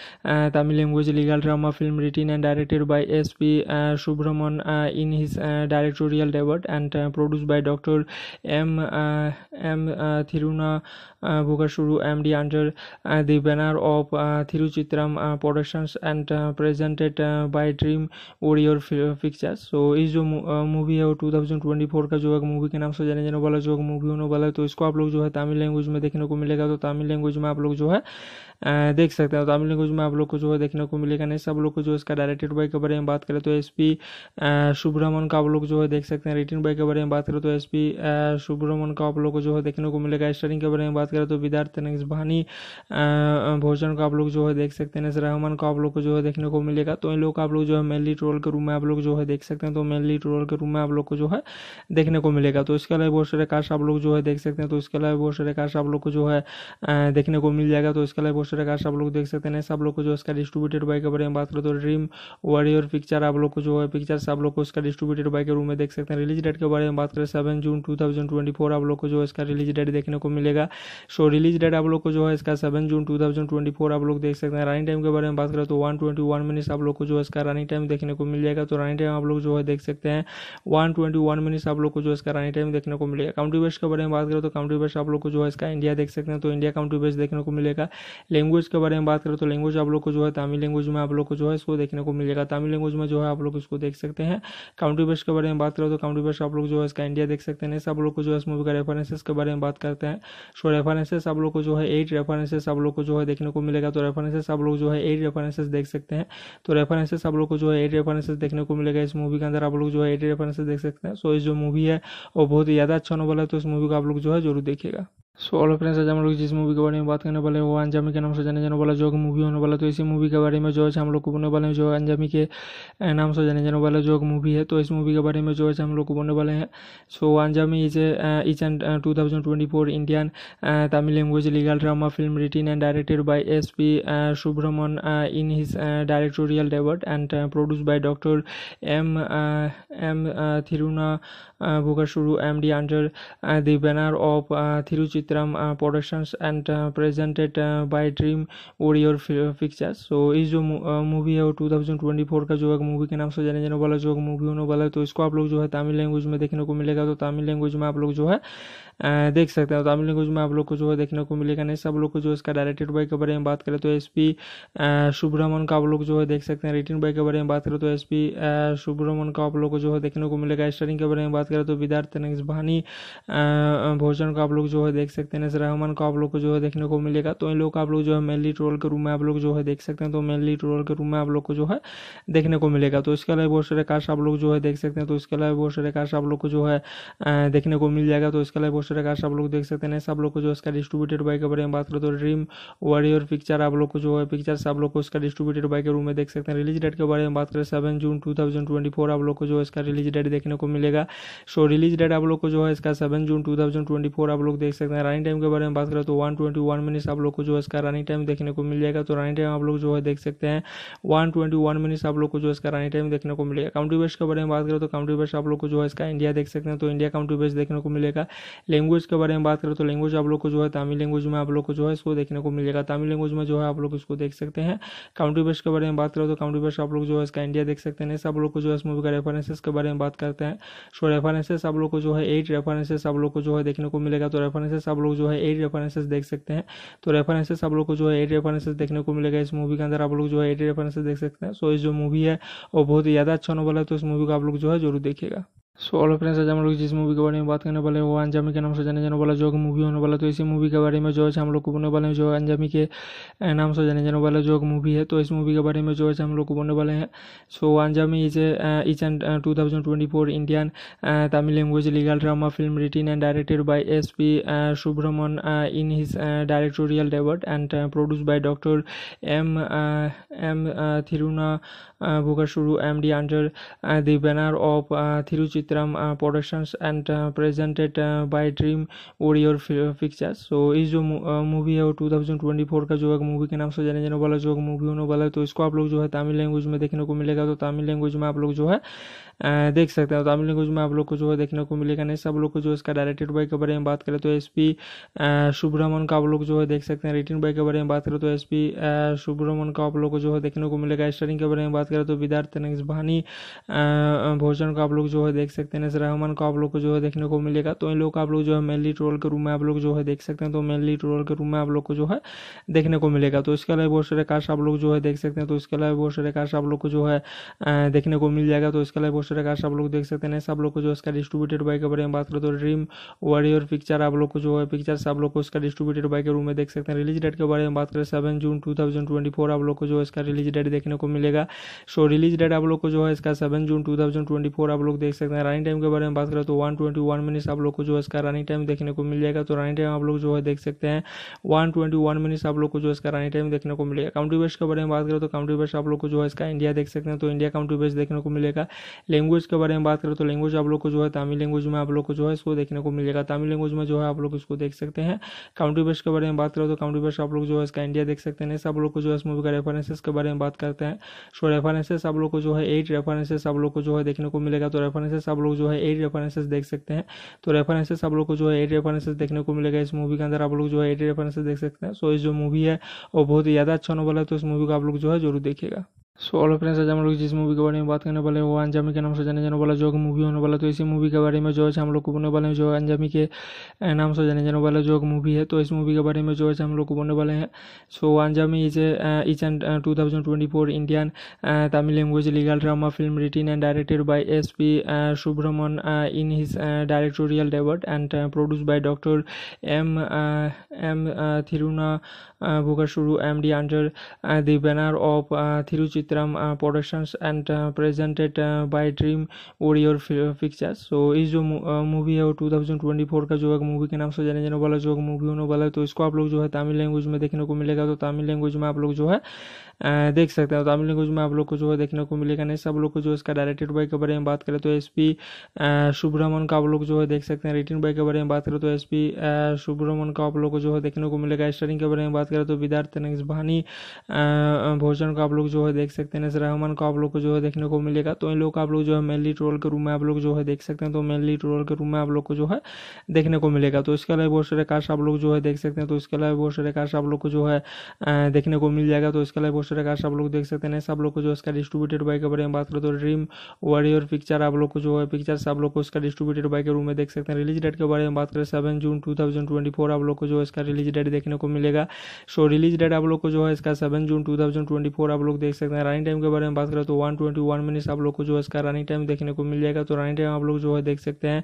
Tamil language legal drama film written and directed by S P सुब्रमण in his directorial debut and produce by doctor M M थिरुना M D under the banner of Thiruchitram productions and presented by dream Warrior picture so ये जो मूवी है वो फोर का जो है मूवी के नाम से जाने जाने वाला जो मूवी होने वाला है तो इसको आप लोग जो है तमिल लैंग्वेज में देखने को मिलेगा तो तमिल लैंग्वेज में आप लोग जो है देख सकते हैं तमिल लैंग्वेज में आप लोग को जो है देखने को मिलेगा नहीं सब लोग को जो इसका डायरेक्टेड बाय के बारे में बात करें तो एस पी सुब्रमण का आप लोग जो है देख सकते हैं रिटर्न बाय के बारे में बात करें तो एस पी सुब्रमण का आप लोग को जो है देखने को मिलेगा स्टारिंग के बारे में बात करें तो विदार तनक्स भोजन को आप लोग जो है देख सकते हैं नसर रहमान को आप लोग को जो है देखने को मिलेगा तो इन लोग आप लोग जो है मेनली ट्रोल के रूम में आप लोग जो है देख सकते हैं तो मेनली ट्रोल के रूम में आप लोग को जो है देखने को मिलेगा तो इसके अलावा बहुत सारे कास्ट आप लोग जो है देख सकते हैं तो इसके अलावा बहुत सारे कास्ट आप लोग को जो है देखने को मिल जाएगा तो इसके अलावा बहुत सारे कास्ट आप लोग देख सकते हैं सब लोग को जो इसका डिस्ट्रीब्यूटेड बाई के बारे में बात करें तो ड्रीम वॉरियर पिक्चर आप लोग को जो है पिक्चर आप लोग को इसका डिस्ट्रीब्यूटेड बाई के रूम में देख सकते हैं रिलीज डेट के बारे में बात करें सेवन जून टू आप लोग को जो इसका रिलीज डेट देखने को मिलेगा सो रिलीज डेट आप लोग को जो है इसका seven June two thousand twenty four आप लोग देख सकते हैं रनिंग टाइम के बारे में बात करें तो वन ट्वेंटी वन मिनट्स आप लोग को जो है इसका रनिंग टाइम देखने को मिल जाएगा तो रनिंग टाइम आप लोग जो है देख सकते हैं वन ट्वेंटी वन मिनट्स आप लोग को जो है इसका रनिंग टाइम देखने को मिलेगा काउंटी बेस्ट के बारे में बात करें तो काउंटी बेस्ट आप लोग को जो है इसका इंडिया देख सकते हैं तो इंडिया काउंटी बेस्ट देखने को मिलेगा लैंग्वेज के बारे में बात करें तो लैंग्वेज आप लोग को जो है तमिल लैंग्वेज में आप लोग को जो है इसको देखने को मिलेगा तमिल लैंग्वेज में जो है आप लोग इसको देख सकते हैं काउंटी बेस्ट के बारे में बात करें तो काउंटी बेस्ट आप लोग जो है इसका इंडिया देख सकते हैं सब लोग को जो है इस मूवी का रेफरेंसेस के बारे में बात करते हैं सो रेफरेंसेस आप लोग को जो है एट रेफरेंसेस आप लोग को जो है देखने को मिलेगा तो रेफरेंसेस आप लोग जो है एट रेफरेंसेस देख सकते हैं तो रेफरेंसेस आप लोग को जो है एट रेफरेंसेस देखने को मिलेगा इस मूवी के अंदर आप लोग जो है एट रेफरेंसेस देख सकते हैं सो इस जो मूवी है वो बहुत ही ज़्यादा अच्छा वाला है तो इस मूवी को आप लोग जो है जरूर देखेगा सो ऑल फ्रेंड्स आज हम लोग जिस मूवी के बारे में बात करने वाले हैं वो अंजामी के नाम से जाने जाने वाला जो मूवी होने वाला तो इसी मूवी के बारे में जो है हम लोग को बोलने वाले हैं जो अंजामी के नाम से जाने जाने वाला जो मूवी है तो इस मूवी के बारे में जो है हम लोग को बोलने वाले हैं so Anjaamai is each and two thousand twenty four Indian Tamil language legal drama film written and directed by S P सुब्रमण in his directorial debut and produce by doctor M M थिरुना Bugashuru MD under the banner of Thiruchitram Productions and presented by Dream Warrior Pictures. So ये जो मूवी है वो 2024 का जो है मूवी के नाम से जाने जाने वाला जो मूवी होने वाला है तो इसको आप लोग जो है तमिल लैंग्वेज में देखने को मिलेगा तो तमिल लैंग्वेज में आप लोग जो है देख सकते हैं तमिल लैंग्वेज में आप लोग को जो है देखने को मिलेगा नहीं सब लोग को जो है इसका डायरेक्टेड बाई के बारे में बात करें तो एस पी सुब्रमण का आप लोग जो है देख सकते हैं रिटर्न बाई के बारे में बात करें तो एस पी सुब्रमण का आप लोग को जो है देखने को मिलेगा स्टरिंग के बारे में बात करें तो विद्यार्थ भानी भोजन का आप लोग जो है देख सकते हैं रहमान का आप लोग को जो है देखने को मिलेगा तो इन लोग का आप लोग जो है मेनली ट्रोल के रूम में आप लोग जो है देख सकते हैं तो मेनली ट्रोल के रूम में आप लोग को जो है देखने को मिलेगा तो इसके अलावा बहुत सारे काश आप लोग जो है देख सकते हैं तो इसके अलावा बहुत सारे काश आप लोग को जो है देखने को मिल जाएगा तो इसके अलावा दोस्तों का तो आप लोग देख सकते हैं सब लोग को जो इसका डिस्ट्रीब्यूटेड बाइक के बारे में बात करें तो ड्रीम वॉरियर पिक्चर आप लोग को जो है पिक्चर आप लोग को इसका डिस्ट्रीब्यूटेड बाइक के रूम में देख सकते हैं रिलीज डेट के बारे में बात करें सेवन जून टू आप लोग को जो है इसका रिलीज डेट देखने को मिलेगा सो रिलीज डेट आप लोग को जो है इसका सेवन जून टू आप लोग देख सकते हैं रनिंग टाइम के बारे में बात करें तो वन ट्वेंटी मिनट्स आप लोग को जो है इसका रनिंग टाइम देखने को मिल जाएगा तो रनिंग टाइम आप लोग जो है देख सकते हैं वन ट्वेंटी मिनट्स आप लोग को जो इसका रनिंग टाइम देखने को मिलेगा काउंट्री बेस्ट के बारे में बात करें तो काउंट्री बेस्ट आप लोग को जो है इसका इंडिया देख सकते हैं तो इंडिया काउंट्री बेस्ट देखने को मिलेगा लैंग्वेज के बारे में बात करें तो लैंग्वेज आप लोग को जो है तमिल लैंग्वेज में आप लोग को जो है इसको देखने को मिलेगा तमिल लैंग्वेज में जो है आप लोग इसको देख सकते हैं काउंटी बेस्ट के बारे में बात करें तो काउंटी बेस्ट आप लोग जो है इसका इंडिया देख सकते हैं सब लोग को जो है इस मूवी का रेफरेंसेस के बारे में बात करते हैं सो रेफरेंसेस आप लोग को जो है एट रेफरेंसेस आप लोग को जो है देखने को मिलेगा तो रेफरेंसेस आप लोग जो है एट रेफरेंसेस देख सकते हैं तो रेफरेंसेस आप लोग को जो है एट रेफरेंसेस देखने को मिलेगा इस मूवी के अंदर आप लोग जो है एट रेफरेंसेस देख सकते हैं सो इस जो मूवी है वो बहुत ही ज़्यादा अच्छा नोवल है तो इस मूवी को आप लोग जो है जरूर देखेगा सो ऑलो फ्रेंड्स आज हम लोग जिस मूवी के बारे में बात करने वाले हैं वो अंजामी के नाम से जाने जाने वाला जो मूवी होने वाला तो इसी मूवी के बारे में जो है हम लोग को बोलने वाले हैं जो अंजामी के नाम से जाने जाने वाला जो मूवी है तो इस मूवी के बारे में जो है हम लोग को बोलने वाले हैं so Anjaamai is each and two thousand twenty four Indian Tamil language legal drama film written and directed by S P सुब्रमण in his directorial debut and produce by doctor M M थिरुना Bugashuru MD under the banner of Thiruchitram Productions and presented by Dream Warrior Pictures. So ये जो मूवी है वो 2024 का जो है मूवी के नाम से जाने जाने वाला जो मूवी होने वाला है तो इसको आप लोग जो है तमिल लैंग्वेज में देखने को मिलेगा तो तमिल लैंग्वेज में आप लोग जो है देख सकते हैं तमिल लैंग्वेज में आप लोग को जो है देखने को मिलेगा नेक्स्ट आप लोग को जो इसका डायरेक्टेड बाई के बारे में बात करें तो एस पी सुब्रमण का आप लोग जो है देख सकते हैं रिटर्न बाई के बारे में बात करें तो एस पी सुब्रमण का आप लोग को जो है देखने को मिलेगा स्टरिंग के बारे में बात करें तो विद्यार्थ नेक्स भानी भोजन का आप लोग जो है देख सकते हैं रहमान का आप लोग को जो है देखने को मिलेगा तो इन लोग का आप लोग जो है मेनली ट्रोल के रूम में आप लोग जो है देख सकते हैं तो मेनली ट्रोल के रूम में आप लोग को जो है देखने को मिलेगा तो इसके अलावा बहुत सारे काश आप लोग जो है देख सकते हैं तो इसके अलावा बहुत सारे काश आप लोग को जो है देखने को मिल जाएगा तो इसके अलावा पोस्टर प्रकार से आप लोग देख सकते हैं सब लोग को जो इसका डिस्ट्रीब्यूटेड बाइक के बारे में बात करें तो ड्रीम वॉरियर पिक्चर आप लोग को जो है पिक्चर आप लोग को इसका डिस्ट्रीब्यूटेड बाइक के रूम में देख सकते हैं रिलीज डेट के बारे में बात करें सेवन जून टू आप लोग को जो है इसका रिलीज डेट देखने को मिलेगा सो रिलीज डेट आप लोग को जो है इसका सेवन जून टू आप लोग देख सकते हैं रनिंग टाइम के बारे में बात करें तो वन ट्वेंटी आप लोग को जो है इसका रनिंग टाइम देखने को मिल जाएगा तो रनिंग टाइम आप लोग जो है देख सकते हैं वन ट्वेंटी आप लोग को जो इसका रनिंग टाइम देखने को मिलेगा काउंट्री बेस्ट के बारे में बात करें तो काउंट्री बेस्ट आप लोग को जो है इसका इंडिया देख सकते हैं तो इंडिया काउंट्री बेस्ट देखने को मिलेगा लैंग्वेज के बारे में बात करें तो लैंग्वेज आप लोग को जो है तमिल लैंग्वेज में आप लोग को जो है इसको देखने को मिलेगा तमिल लैंग्वेज में जो है आप लोग इसको देख सकते हैं काउंटी बेस्ट के बारे में बात करें तो काउंटी बेस्ट आप लोग जो है इसका इंडिया देख सकते हैं आप लोग को जो है इस मूवी का रेफरेंसेस के बारे में बात करते हैं सो रेफरेंसेस आप लोग को जो है एट रेफरेंसेस आप लोग को जो है देखने को मिलेगा तो रेफरेंसेस आप लोग जो है एट रेफरेंसेस देख सकते हैं तो रेफरेंसेस आप लोग को जो है एट रेफरेंसेस देखने को मिलेगा इस मूवी के अंदर आप लोग जो है एट रेफरेंसेस देख सकते हैं सो इस जो मूवी है वो बहुत ही ज़्यादा अच्छा नोबल है तो इस मूवी को आप लोग जो है जरूर देखेगा सो ऑल फ्रेंड्स आज हम लोग जिस मूवी के बारे में बात करने वाले हैं वो अंजामी के नाम से जाने जाने वाला जो मूवी होने वाला तो इसी मूवी के बारे में जो है हम लोग को बोलने वाले हैं जो अंजामी के नाम से जाने जाने वाला जो मूवी है तो इस मूवी के बारे में जो है हम लोग को बोलने वाले हैं so Anjaamai is each and two thousand twenty four Indian Tamil language legal drama film written and directed by S P सुब्रमण in his directorial debut and produce by doctor M M थिरुना Bugashuru MD under the banner of Thiruchitram Productions and presented by Dream Warrior Pictures. So इस जो मूवी है वो 2024 का जो है मूवी के नाम से जाने जाने वाला जो मूवी होने वाला है तो इसको आप लोग जो है तमिल लैंग्वेज में देखने को मिलेगा तो तमिल लैंग्वेज में आप लोग जो है देख सकते हैं तमिल लैंग्वेज में आप लोग को जो है देखने को मिलेगा नहीं सब लोग को जो इसका डायरेक्टेड बाई के बारे में बात करें तो एस पी सुब्रमण का आप लोग जो है देख सकते हैं रिटर्न बाई के बारे में बात करें तो एस पी सुब्रमण का आप लोग को जो है देखने को मिलेगा स्टरिंग के बारे में बात करें तो विद्यार्थ भानी भोजन का आप लोग जो है देख सकते हैं रहमान का आप लोग को जो है देखने को मिलेगा तो इन लोग का आप लोग जो है मेनली ट्रोल के रूम में आप लोग जो है देख सकते हैं तो मेनली ट्रोल के रूम में आप लोग को जो है देखने को मिलेगा तो इसके अलावा बहुत सारे काश आप लोग जो है देख सकते हैं तो इसके अलावा बहुत सारे काश आप लोग को जो है देखने को मिल जाएगा तो इसके अलावा पोस्टर प्रकार से आप लोग देख सकते हैं सब लोग को जो इसका डिस्ट्रीब्यूटेड बाइक के बारे में बात करो तो ड्रीम वॉरियर पिक्चर आप लोग को जो है पिक्चर आप लोग को इसका डिस्ट्रीब्यूटेड बाइक के रूम में देख सकते हैं रिलीज डेट के बारे में बात करें सेवन जून टू आप लोग को जो इसका रिलीज डेट देखने को मिलेगा सो रिलीज डेट आप लोग को जो है इसका सेवन जून टू आप लोग देख सकते हैं रनिंग टाइम के बारे में बात करें तो वन ट्वेंटी आप लोग को जो है इसका रनिंग टाइम देखने को मिल जाएगा तो रनिंग टाइम आप लोग जो है देख सकते हैं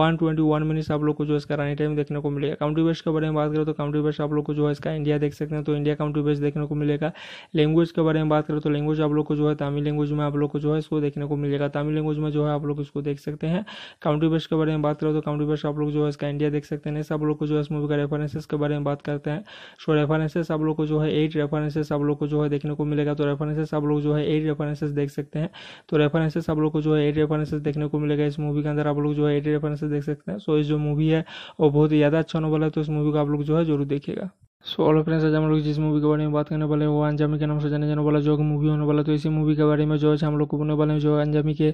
वन ट्वेंटी आप लोग को जो इसका रनिंग टाइम देखने को मिलेगा काउंट्री बेस्ट के बारे में बात करें तो काउंट्री बेस्ट आप लोग को जो है इसका इंडिया देख सकते हैं तो इंडिया काउंट्री बेस्ट देखने को मिलेगा लैंग्वेज के बारे में बात करें तो लैंग्वेज आप लोग को जो है तमिल लैंग्वेज में आप लोग को जो है इसको देखने को मिलेगा तमिल लैंग्वेज में जो है आप लोग इसको देख सकते हैं काउंटी बेस्ट के बारे में बात करें तो काउंटी बेस्ट आप लोग जो है इसका इंडिया देख सकते हैं सब लोग को जो है इस मूवी का रेफरेंसेस के बारे में बात करते हैं सो रेफरेंसेस आप लोग को जो है एट रेफरेंसेस आप लोग को जो है देखने को मिलेगा तो रेफरेंसेस आप लोग जो है एट रेफरेंसेस देख सकते हैं तो रेफरेंसेस आप लोग को जो है एट रेफरेंसेस देखने को मिलेगा इस मूवी के अंदर आप लोग जो है एट रेफरेंसेस देख सकते हैं सो इस जो मूवी है वो बहुत ही ज़्यादा अच्छा वाला है तो इस मूवी को आप लोग जो है जरूर देखेगा सो ऑल फ्रेंड्स आज हम लोग जिस मूवी के बारे में बात करने वाले हैं वो अंजामी के नाम से जाने जाने वाला जो मूवी होने वाला तो इसी मूवी के बारे में जो है हम लोग को बोलने वाले हैं जो अंजामी के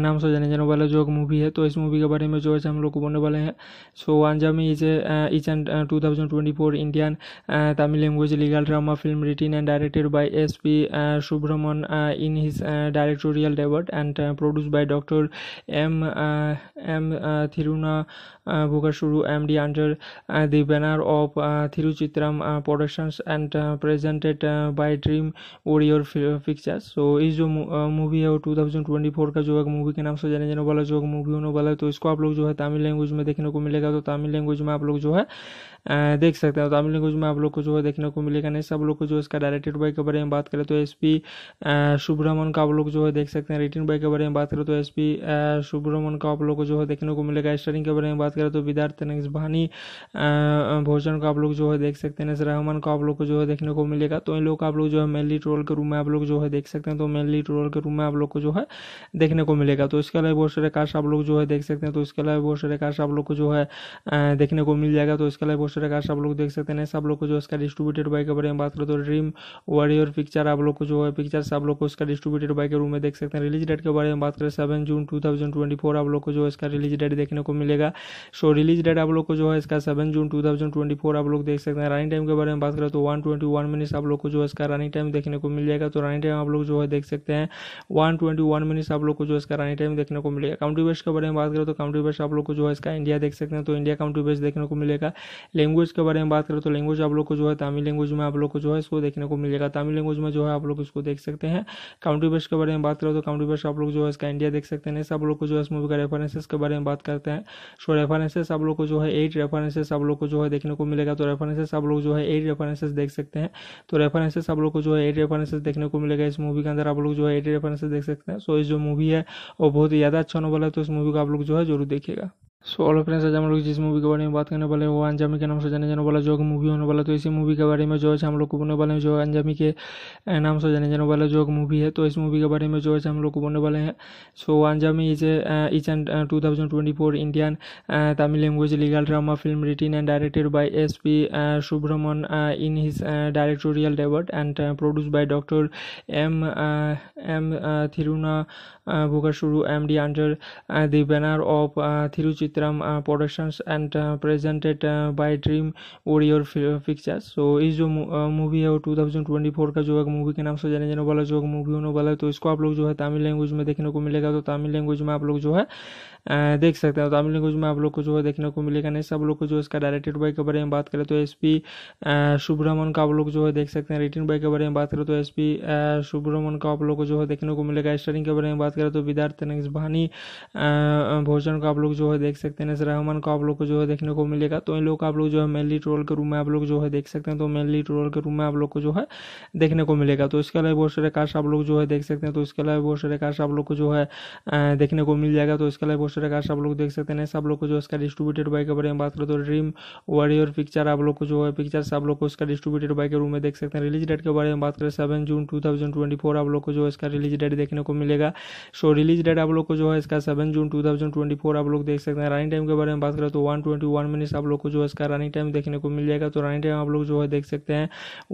नाम से जाने जाने वाला जो मूवी है तो इस मूवी के बारे में जो है हम लोग को बोलने वाले हैं so Anjaamai is each and two thousand twenty four Indian Tamil language legal drama film written and directed by S P सुब्रमण in his directorial debut and produce by doctor M M थिरुना Bugashuru MD under the banner of Thiruchitram Productions and presented by Dream Warrior Pictures. So ये जो मूवी है वो 2024 का जो है मूवी के नाम से जाने जाने वाला जो मूवी होने वाला है तो इसको आप लोग जो है तमिल लैंग्वेज में देखने को मिलेगा तो तमिल लैंग्वेज में आप लोग जो है देख सकते हैं तमिल लैंग्वेज में आप लोग को जो है देखने को मिलेगा नहीं सब लोग को जो है इसका डायरेक्टेड बाई के बारे में बात करें तो एस पी सुब्रमण का आप लोग जो है देख सकते हैं रिटर्न बाई के बारे में बात करें तो एस पी सुब्रमण का आप लोग को जो है देखने को मिलेगा स्टरिंग के बारे में बात करें तो विद्यार्थ भानी भोजन का आप लोग जो है देख सकते हैं रहमान को आप लोग को जो है देखने को मिलेगा तो इन लोग का आप लोग जो है मेनली ट्रोल के रूम में आप लोग जो है देख सकते हैं तो मेनली ट्रोल के रूम में आप लोग को जो है देखने को मिलेगा तो इसके अलावा बहुत सारे काश आप लोग जो है देख सकते हैं तो इसके अलावा बहुत सारे काश आप लोग को जो है देखने को मिल जाएगा तो इसके अलावा उस प्रकार से आप लोग देख सकते हैं सब लोग को जो इसका डिस्ट्रीब्यूटेड बाई के बारे में बात करो तो ड्रीम वॉरियर पिक्चर आप लोग को जो है पिक्चर आप लोग को इसका डिस्ट्रीब्यूटेड बाई के रूम में देख सकते हैं रिलीज डेट के बारे में बात करें सेवन जून टू आप लोग को जो इसका रिलीज डेट देखने को मिलेगा सो रिलीज डेट आप लोग को जो है इसका सेवन जून टू आप लोग देख सकते हैं रनिंग टाइम के बारे में बात करें तो वन ट्वेंटी मिनट्स आप लोग को जो है इसका रनिंग टाइम देखने को मिल जाएगा तो रनिंग टाइम आप लोग जो है देख सकते हैं वन ट्वेंटी मिनट्स आप लोग को जो इसका रनिंग टाइम देखने को मिलेगा काउंटी बेस्ट के बारे में बात करें तो काउंटी बेस्ट आप लोग को जो है इसका इंडिया देख सकते हैं तो इंडिया काउंटी बेस्ट देखने को मिलेगा लैंग्वेज के बारे में बात करें तो लैंग्वेज आप लोग को जो है तमिल लैंग्वेज में आप लोग को जो है इसको देखने को मिलेगा तमिल लैंग्वेज में जो है आप लोग इसको देख सकते हैं काउंटी बेस्ट के बारे में बात करें तो काउंटी बेस्ट आप लोग जो है इसका इंडिया देख सकते हैं सब लोग को जो है इस मूवी का रेफरेंसेस के बारे में बात करते हैं सो रेफरेंसेस आप लोग को जो है एट रेफरेंसेस आप लोग को जो है देखने को मिलेगा तो रेफरेंसेस आप लोग जो है एट रेफरेंसेस देख सकते हैं तो रेफरेंसेस आप लोग को जो है एट रेफरेंसेस देखने को मिलेगा इस मूवी के अंदर आप लोग जो है एट रेफरेंसेस देख सकते हैं सो इस जो मूवी है वो बहुत ही ज़्यादा अच्छा नोबल है तो इस मूवी को आप लोग जो है जरूर देखेगा सो ऑल फ्रेंड्स आज हम लोग जिस मूवी के बारे में बात करने वाले हैं वो अंजामी के नाम से जाने जाने वाला जो मूवी होने वाला तो इसी मूवी के बारे में जो है हम लोग को बोलने वाले हैं जो अंजामी के नाम से जाने जाने वाला जो मूवी है तो इस मूवी के बारे में जो है हम लोग को बोलने वाले हैं so Anjaamai is each and two thousand twenty four Indian Tamil language legal drama film written and directed by S P सुब्रमण in his directorial debut and produce by doctor M M थिरुना Bugashuru MD under the banner of Thiruchitram Productions and presented by Dream Warrior Pictures. So ये जो मूवी है वो 2024 का जो है मूवी के नाम से जाने जाने वाला जो मूवी होने वाला है तो इसको आप लोग जो है तमिल लैंग्वेज में देखने को मिलेगा तो तमिल लैंग्वेज में आप लोग जो है देख सकते हैं तमिल लैंग्वेज में आप लोग को जो है देखने को मिलेगा नहीं सब लोग को जो है इसका डायरेक्टेड बाई के बारे में बात करें तो एस पी सुब्रमण का आप लोग जो है देख सकते हैं रिटर्न बाई के बारे में बात करें तो एस पी सुब्रमण का आप लोग को जो है देखने को मिलेगा स्टरिंग के बारे में बात करें तो विद्यार्थ भानी भोजन का आप लोग जो है देख सकते हैं रहमान का आप लोग को जो है देखने को मिलेगा तो इन लोग का आप लोग जो है मेनली ट्रोल के रूम में आप लोग जो है देख सकते हैं तो मेनली ट्रोल के रूम में आप लोग को जो है देखने को मिलेगा तो इसके अलावा बहुत सारे कास्ट आप लोग जो है देख सकते हैं तो इसके अलावा बहुत सारे कास्ट आप लोग को जो है देखने को मिल जाएगा तो इसके अलावा क्वेश्चन रहेगा सब लोग देख सकते हैं सब लोग को जो इसका डिस्ट्रीब्यूटेड बाई के बारे में बात करें तो ड्रीम वॉरियर पिक्चर आप लोग को जो है पिक्चर सब लोग को इसका डिस्ट्रीब्यूटेड बाई के रूम में देख सकते हैं रिलीज डेट के बारे में बात करें सेवन जून टू आप लोग को जो है इसका रिलीज डेट देखने को मिलेगा सो रिलीज डेट आप लोग को जो है इसका सेवन जून टू आप लोग देख सकते हैं रनिंग टाइम के बारे में बात करें तो वन ट्वेंटी मिनट्स आप लोग को जो है इसका रनिंग टाइम देखने को मिल जाएगा तो रनिंग टाइम आप लोग जो है देख सकते हैं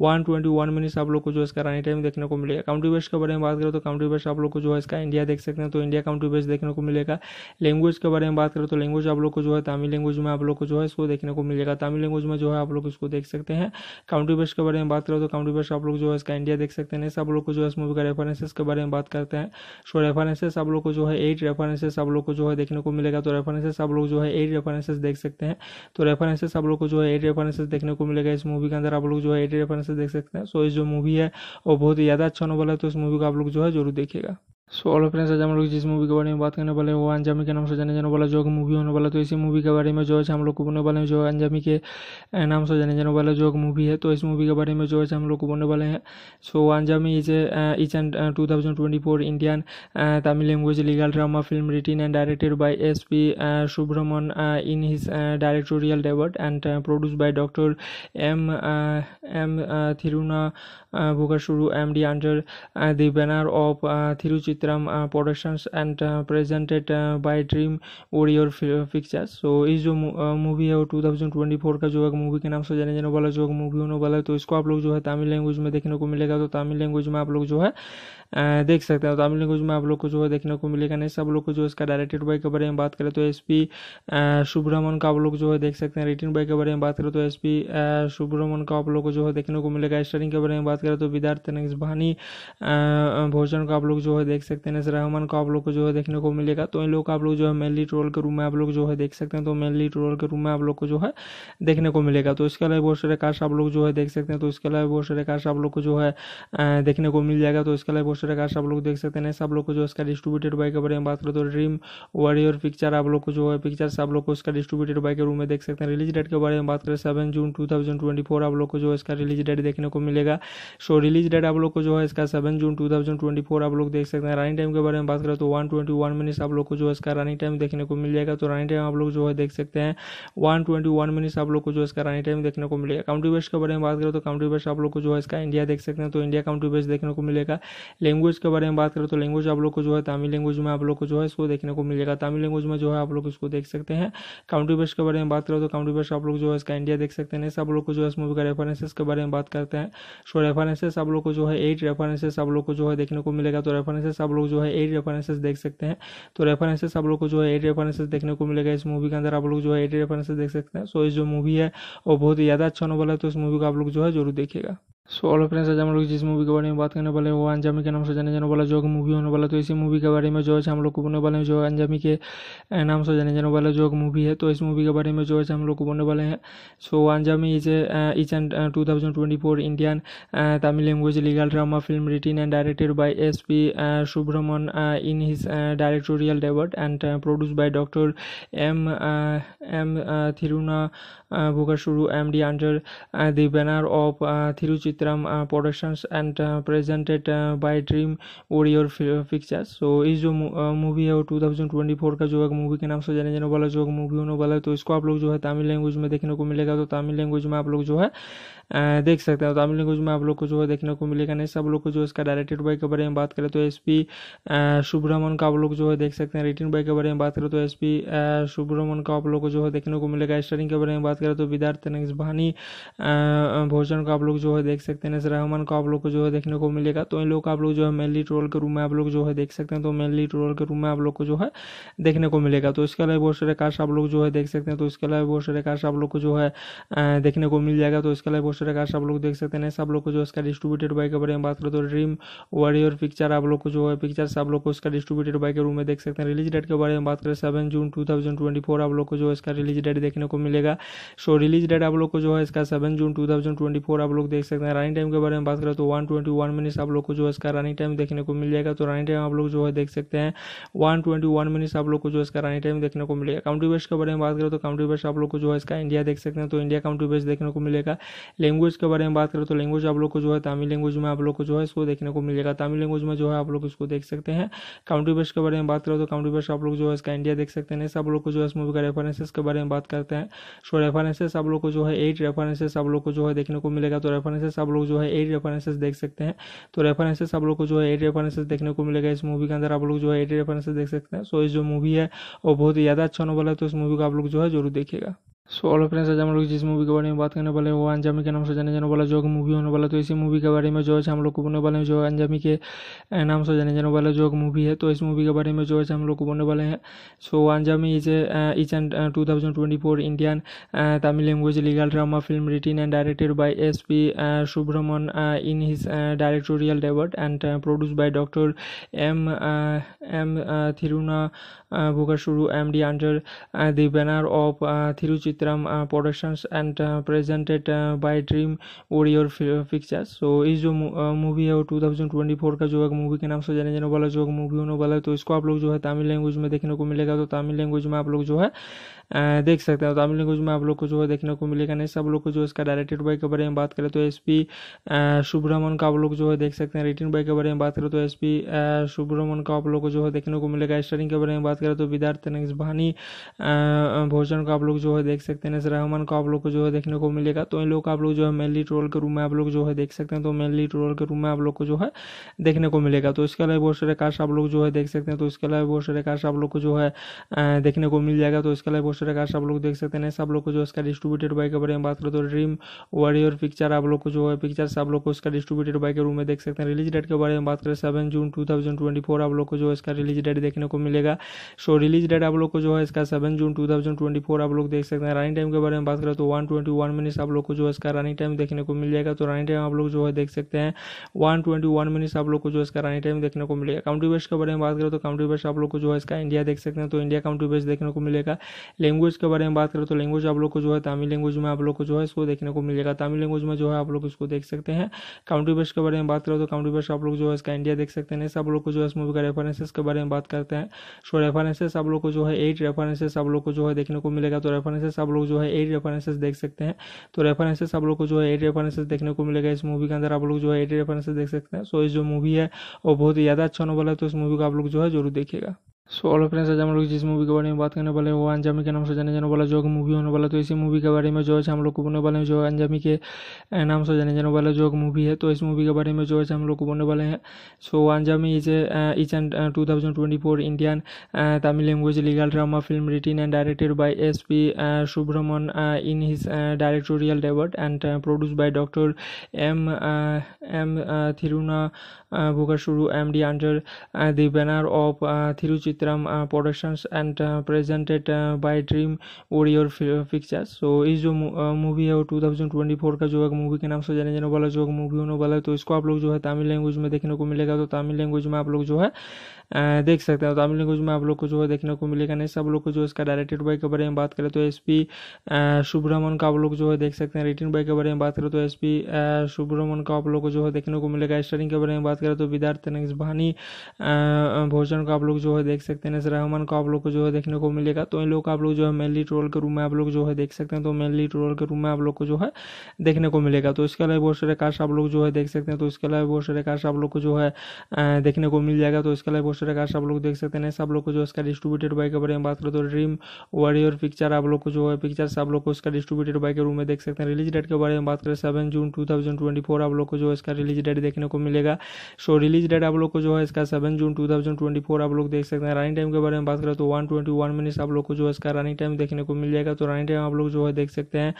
वन ट्वेंटी मिनट्स आप लोग को जो इसका रनिंग टाइम देखने को मिलेगा काउंटी बेस्ट के बारे में बात करें तो काउंटी बेस्ट आप लोग को जो है इसका इंडिया देख सकते हैं तो इंडिया काउंटी बेस्ट देखने को मिलेगा लैंग्वेज के बारे में बात करें तो लैंग्वेज आप लोग को जो है तमिल लैंग्वेज में आप लोग को जो है इसको देखने को मिलेगा तमिल लैंग्वेज में जो है आप लोग इसको देख सकते हैं काउंटी बेस्ट के बारे में बात करें तो काउंटी बेस्ट आप लोग जो है इसका इंडिया देख सकते हैं सब लोग को जो है इस मूवी का रेफरेंसेस के बारे में बात करते हैं सो रेफरेंसेस आप लोग को जो है एट रेफरेंसेस आप लोग को जो है देखने को मिलेगा तो रेफरेंसेस आप लोग जो है एट रेफरेंसेस देख सकते हैं तो रेफरेंसेस आप लोग को जो है एट रेफरेंसेस देखने को मिलेगा इस मूवी के अंदर आप लोग जो है एट रेफरेंसेस देख सकते हैं सो इस जो मूवी है वो बहुत ही ज़्यादा अच्छा नोवल है तो इस मूवी को आप लोग जो है जरूर देखेगा सो ऑल फ्रेंड्स आज हम लोग जिस मूवी के बारे में बात करने वाले हैं वो अंजामी के नाम से जाने जाने वाला जो मूवी होने वाला तो इसी मूवी के बारे में जो है हम लोग को बोलने वाले हैं जो अंजामी के नाम से जाने जाने वाला जो मूवी है तो इस मूवी के बारे में जो है हम लोग को बोलने वाले हैं so Anjaamai is is and two thousand twenty four Indian Tamil language legal drama film written and directed by S P सुब्रमण in his directorial debut and produce by doctor M M थिरुना Bugashuru MD under the banner of Thiruchitram Productions and presented by Dream Warrior Pictures. So इस जो मूवी है वो 2024 का जो है मूवी के नाम से जाने जाने वाला जो मूवी होने वाला है तो इसको आप लोग जो है तमिल लैंग्वेज में देखने को मिलेगा तो तमिल लैंग्वेज में आप लोग जो है देख सकते हैं तमिल लैंग्वेज में आप लोग को जो है देखने को मिलेगा नहीं सब लोग को जो इसका डायरेक्टेड बाई के बारे में बात करें तो एस पी सुब्रमण का आप लोग जो है देख सकते हैं रिटर्न बाई के बारे में बात करें तो एस पी सुब्रमण का आप लोग को जो है देखने को मिलेगा स्टरिंग के बारे में बात करें तो विद्यार्थ भानी भोजन का आप लोग जो है देख सकते हैं रहमान को आप लोग को जो है देखने को मिलेगा तो इन लोग का आप लोग जो है मेनली ट्रोल के रूम में आप लोग जो है देख सकते हैं तो मेनली ट्रोल के रूम में आप लोग को जो है देखने को मिलेगा तो इसके अलावा बहुत सारे कार्ड्स आप लोग जो है देख सकते हैं तो इसके अलावा बहुत सारे कार्ड्स आप लोग को जो है देखने को मिल जाएगा तो इसके अलावा खूबसूरत कार्ड आप लोग देख सकते हैं सब लोग को जो इसका डिस्ट्रीब्यूटेड बाई के बारे में बात करें तो ड्रीम वॉरियर पिक्चर आप लोग को जो है पिक्चर आप लोग को इसका डिस्ट्रीब्यूटेड बाई के रूम में देख सकते हैं रिलीज डेट के बारे में बात करें सेवन जून टू आप लोग को जो है इसका रिलीज डेट देखने को मिलेगा सो रिलीज डेट आप लोग को जो है इसका सेवन जून टू आप लोग देख सकते हैं रनिंग टाइम के बारे में बात करें तो वन ट्वेंटी मिनट्स आप लोग को जो है इसका रनिंग टाइम देखने को मिल जाएगा तो रनिंग टाइम आप लोग जो है देख सकते हैं वन ट्वेंटी वन मिनट्स आप लोग को जो है इसका रनिंग टाइम देखने को मिलेगा काउंटी बेस्ट के बारे में बात करें तो काउंटी बेस्ट आप लोग को जो है इसका इंडिया देख सकते हैं तो इंडिया काउंटी बेस्ट देखने को मिलेगा लैंग्वेज के बारे में बात करें तो लैंग्वेज आप लोग को जो है तमिल लैंग्वेज में आप लोग को जो है इसको देखने को मिलेगा तमिल लैंग्वेज में जो है आप लोग इसको देख सकते हैं काउंटी बेस्ट के बारे में बात करें तो काउंटी बेस्ट आप लोग जो है इसका इंडिया देख सकते हैं सब लोग को जो है इस मूवी का रेफरेंसेस के बारे में बात करते हैं सो रेफरेंसेस आप लोग को जो है एट रेफरेंसेस आप लोग को जो है देखने को मिलेगा तो रेफरेंसेस आप लोग जो है एट रेफरेंसेस देख सकते हैं तो रेफरेंसेस आप लोग को जो है एट रेफरेंसेस देखने को मिलेगा इस मूवी के अंदर आप लोग जो है एट रेफरेंसेस देख सकते हैं सो इस जो मूवी है वो बहुत ही ज़्यादा अच्छा वाला है तो इस मूवी को आप लोग जो है जरूर देखेगा सो ऑल फ्रेंड्स आज हम लोग जिस मूवी के बारे में बात करने वाले हैं वो अंजामी के नाम से जाने जाने वाला जो मूवी होने वाला तो इसी मूवी के बारे में जो है हम लोग को बोलने वाले हैं जो अंजामी के नाम से जाने जाने वाला जो मूवी है तो इस मूवी के बारे में जो है हम लोग को बोलने वाले हैं so Anjaamai is each and two thousand twenty four Indian Tamil language legal drama film written and directed by S P सुब्रमण in his directorial debut and produce by doctor M M थिरुना शुरू M D under the banner of Thiruchitram with Ram uh, Productions and uh, presented uh, by dream warrior pictures so इस जो मूवी है वो 2024 का जो है मूवी के नाम से जाने जाने वाला जो मूवी होने वाला है तो इसको आप लोग जो है तमिल लैंग्वेज में देखने को मिलेगा तो तमिल लैंग्वेज में आप लोग जो है देख सकते हैं तमिल लैंग्वेज में आप लोग को जो है देखने को मिलेगा नहीं सब लोग को जो है इसका डायरेक्टेड बाई के बारे में बात करें तो एस पी सुब्रमण का आप लोग जो है देख सकते हैं रिटर्न बाई के बारे में बात करें तो एस पी सुब्रमण का आप लोग को जो है देखने को मिलेगा स्टरिंग के बारे में बात करें तो विद्यार्थ भानी भोजन का आप लोग जो है देख सकते हैं रहमान को आप लोग को जो है देखने को मिलेगा तो इन लोग का आप लोग जो है मेनली ट्रोल के रूम में आप लोग जो है देख सकते हैं तो मेनली ट्रोल के रूम में आप लोग को जो है देखने को मिलेगा तो इसके अलावा बहुत सारे काश आप लोग जो है देख सकते हैं तो इसके अलावा बहुत सारे कास्ट आप लोग को जो है देखने को मिल जाएगा तो इसके अलावा उसी रखा से आप लोग देख सकते हैं सब लोग को जो इसका डिस्ट्रीब्यूटेड बाइक के बारे में बात करें तो ड्रीम वॉरियर पिक्चर आप लोग को जो है पिक्चर से आप लोग को इसका डिस्ट्रीब्यूटेड बाइक के रूम में देख सकते हैं रिलीज डेट के बारे में बात करें सेवन जून टू आप लोग को जो है इसका रिलीज डेट देखने को मिलेगा सो रिलीज डेट आप लोग को जो है इसका सेवन जून टू आप लोग देख सकते हैं रनिंग टाइम के बारे में बात करें तो वन ट्वेंटी आप लोग को जो है इसका रनिंग टाइम देखने को मिल जाएगा तो रनिंग टाइम आप लोग जो है देख सकते हैं वन ट्वेंटी आप लोग को जो इसका रनिंग टाइम देखने को मिलेगा काउंट्री बेस्ट के बारे में बात करें तो काउंट्री बेस्ट आप लोग को जो है इसका इंडिया देख सकते हैं तो इंडिया काउंट्री बेस्ट देखने को मिलेगा लैंग्वेज के बारे में बात करें तो लैंग्वेज आप लोग को जो है तमिल लैंग्वेज में आप लोग को जो है इसको देखने को मिलेगा तमिल लैंग्वेज में जो है आप लोग इसको देख सकते हैं काउंटी बेस्ट के बारे में बात करें तो काउंटी बेस्ट आप लोग जो है इसका इंडिया देख सकते हैं सब लोग को जो है इस मूवी का रेफरेंसेस के बारे में बात करते हैं सो रेफरेंसेस आप लोग को जो है एट रेफरेंसेस आप लोग को जो है देखने को मिलेगा तो रेफरेंसेस आप लोग जो है एट रेफरेंसेस देख सकते हैं तो रेफरेंसेस आप लोग को जो है एट रेफरेंसेस देखने को मिलेगा इस मूवी के अंदर आप लोग जो है एट रेफरेंसेस देख सकते हैं सो इस जो मूवी है वो बहुत ही ज़्यादा अच्छा नोवल है तो इस मूवी को आप लोग जो है जरूर देखेगा सो ऑल फ्रेंड्स आज हम लोग जिस मूवी के बारे में बात करने वाले हैं वो अंजामी के नाम से जाने जाने वाला जो मूवी होने वाला तो इसी मूवी के बारे में जो है हम लोग को बोलने वाले हैं जो अंजामी के नाम से जाने जाने वाला जो मूवी है तो इस मूवी के बारे में जो है हम लोग को बोलने वाले हैं so Anjaamai is each and two thousand twenty four Indian Tamil language legal drama film written and directed by S P सुब्रमण in his directorial debut and produce by doctor M M थिरुना Bugashuru MD under the banner of Thiruchitram Productions and presented by Dream Warrior Pictures. So ये जो मूवी है वो 2024 का जो है मूवी के नाम से जाने जाने वाला जो मूवी होने वाला है तो इसको आप लोग जो है तमिल लैंग्वेज में देखने को मिलेगा तो तमिल लैंग्वेज में आप लोग जो है देख सकते हैं तमिल लैंग्वेज में आप लोग को जो है देखने को मिलेगा नहीं सब लोग को जो है इसका डायरेक्टेड बाई के बारे में बात करें तो एस पी सुब्रमण का आप लोग जो है देख सकते हैं रिटर्न बाई के बारे में बात करें तो एस पी सुब्रमण का आप लोग को जो है देखने को मिलेगा स्टरिंग के बारे में बात करें तो विद्यार्थ भानी भोजन का आप लोग जो है देख सकते हैं रहमान का आप लोग को जो है देखने को मिलेगा तो इन लोग का आप लोग जो है मेनली ट्रोल के रूम में आप लोग जो है देख सकते हैं तो मेनली ट्रोल के रूम में आप लोग को जो है देखने को मिलेगा तो इसके अलावा बहुत सारे काश आप लोग जो है देख सकते हैं तो इसके अलावा बहुत सारे काश आप लोग को जो है देखने को मिल जाएगा तो इसके अलावा दोस्तों का तो आप लोग देख सकते हैं सब लोग को जो इसका डिस्ट्रीब्यूटेड बाइक के बारे में बात करें तो ड्रीम वॉरियर पिक्चर आप लोग को जो है पिक्चर आप लोग को इसका डिस्ट्रीब्यूटेड बाइक के रूम में देख सकते हैं रिलीज डेट के बारे में बात करें सेवन जून टू आप लोग को जो है इसका रिलीज डेट देखने को मिलेगा सो रिलीज डेट आप लोग को जो है इसका सेवन जून टू आप लोग देख सकते हैं रनिंग टाइम के बारे में बात करें तो वन ट्वेंटी मिनट्स आप लोग को जो है इसका रनिंग टाइम देखने को मिल जाएगा तो रनिंग टाइम आप लोग जो है देख सकते हैं वन ट्वेंटी मिनट्स आप लोग को जो इसका रनिंग टाइम देखने को मिलेगा काउंट्री बेस्ट के बारे में बात करें तो काउंट्री बेस्ट आप लोग को जो है इसका इंडिया देख सकते हैं तो इंडिया काउंट्री बेस्ट देखने को मिलेगा लैंग्वेज के बारे में बात करें तो लैंग्वेज आप लोग को जो है तमिल लैंग्वेज में आप लोग को जो है इसको देखने को मिलेगा तमिल लैंग्वेज में जो है आप लोग इसको देख सकते हैं काउंटी बेस्ट के बारे में बात करें तो काउंटी बेस्ट आप लोग जो है इसका इंडिया देख सकते हैं सब लोग को जो है इस मूवी का रेफरेंसेस के बारे में बात करते हैं सो रेफरेंसेस आप लोग को जो है एट रेफरेंसेस आप लोग को जो है देखने को मिलेगा तो रेफरेंसेस आप लोग जो है एट रेफरेंसेस देख सकते हैं तो रेफरेंसेस आप लोग को जो है एट रेफरेंसेस देखने को मिलेगा इस मूवी के अंदर आप लोग जो है एट रेफरेंसेस देख सकते हैं सो इस जो मूवी है वो बहुत ही ज़्यादा अच्छा नोवल है तो इस मूवी को आप लोग जो है जरूर देखेगा सो ऑल फ्रेंड्स आज हम लोग जिस मूवी के बारे में बात करने वाले हैं वो अंजामी के नाम से जाने जाने वाला जो मूवी होने वाला तो इसी मूवी के बारे में जो है हम लोग को बोलने वाले हैं जो अंजामी के नाम से जाने जाने वाला जो मूवी है तो इस मूवी के बारे में जो है हम लोग को बोलने वाले हैं so Anjaamai is each and two thousand twenty four Indian Tamil language legal drama film written and directed by S P सुब्रमण in his directorial debut and produce by doctor M M थिरुना Bugashuru MD under the banner of Thiruchitram Productions and presented by Dream Warrior Pictures. So ये जो मूवी है वो 2024 का जो है मूवी के नाम से जाने जाने वाला जो मूवी होने वाला है तो इसको आप लोग जो है तमिल लैंग्वेज में देखने को मिलेगा तो तमिल लैंग्वेज में आप लोग जो है देख सकते हैं तमिल लैंग्वेज में आप लोग को जो है देखने को मिलेगा नहीं सब लोग को जो है इसका डायरेक्टेड बाई के बारे में बात करें तो एस पी सुब्रमण का आप लोग जो है देख सकते हैं रिटर्न बाई के बारे में बात करें तो एस पी सुब्रमण का आप लोग को जो है देखने को मिलेगा स्टरिंग के बारे में बात करें तो विद्यार्थ भानी भोजन का आप लोग जो है देख सकते हैं रहमान का आप लोग को जो है देखने को मिलेगा तो इन लोग का आप लोग जो है मेनली ट्रोल के रूम में आप लोग जो है देख सकते हैं तो मेनली ट्रोल के रूम में आप लोग को जो है देखने को मिलेगा तो इसके अलावा बहुत सारे काश आप लोग जो है देख सकते हैं तो इसके अलावा बहुत सारे काश आप लोग को जो है देखने को मिल जाएगा तो इसके अलावा पोस्टर का से आप लोग देख सकते हैं सब लोग को जो इसका डिस्ट्रीब्यूटेड बाइक तो के बारे में बात करें तो ड्रीम वॉरियर पिक्चर आप लोग को जो है पिक्चर आप लोग को इसका डिस्ट्रीब्यूटेड बाइक के रूम में देख सकते हैं रिलीज डेट के बारे में बात करें सेवन जून टू आप लोग को जो है इसका रिलीज डेट देखने को मिलेगा सो रिलीज डेट आप लोग को जो है इसका सेवन जून टू आप लोग देख सकते हैं रनिंग टाइम के बारे में बात करें तो वन ट्वेंटी आप लोग को जो है इसका रनिंग टाइम देखने को मिल जाएगा तो रनिंग टाइम आप लोग जो है देख सकते हैं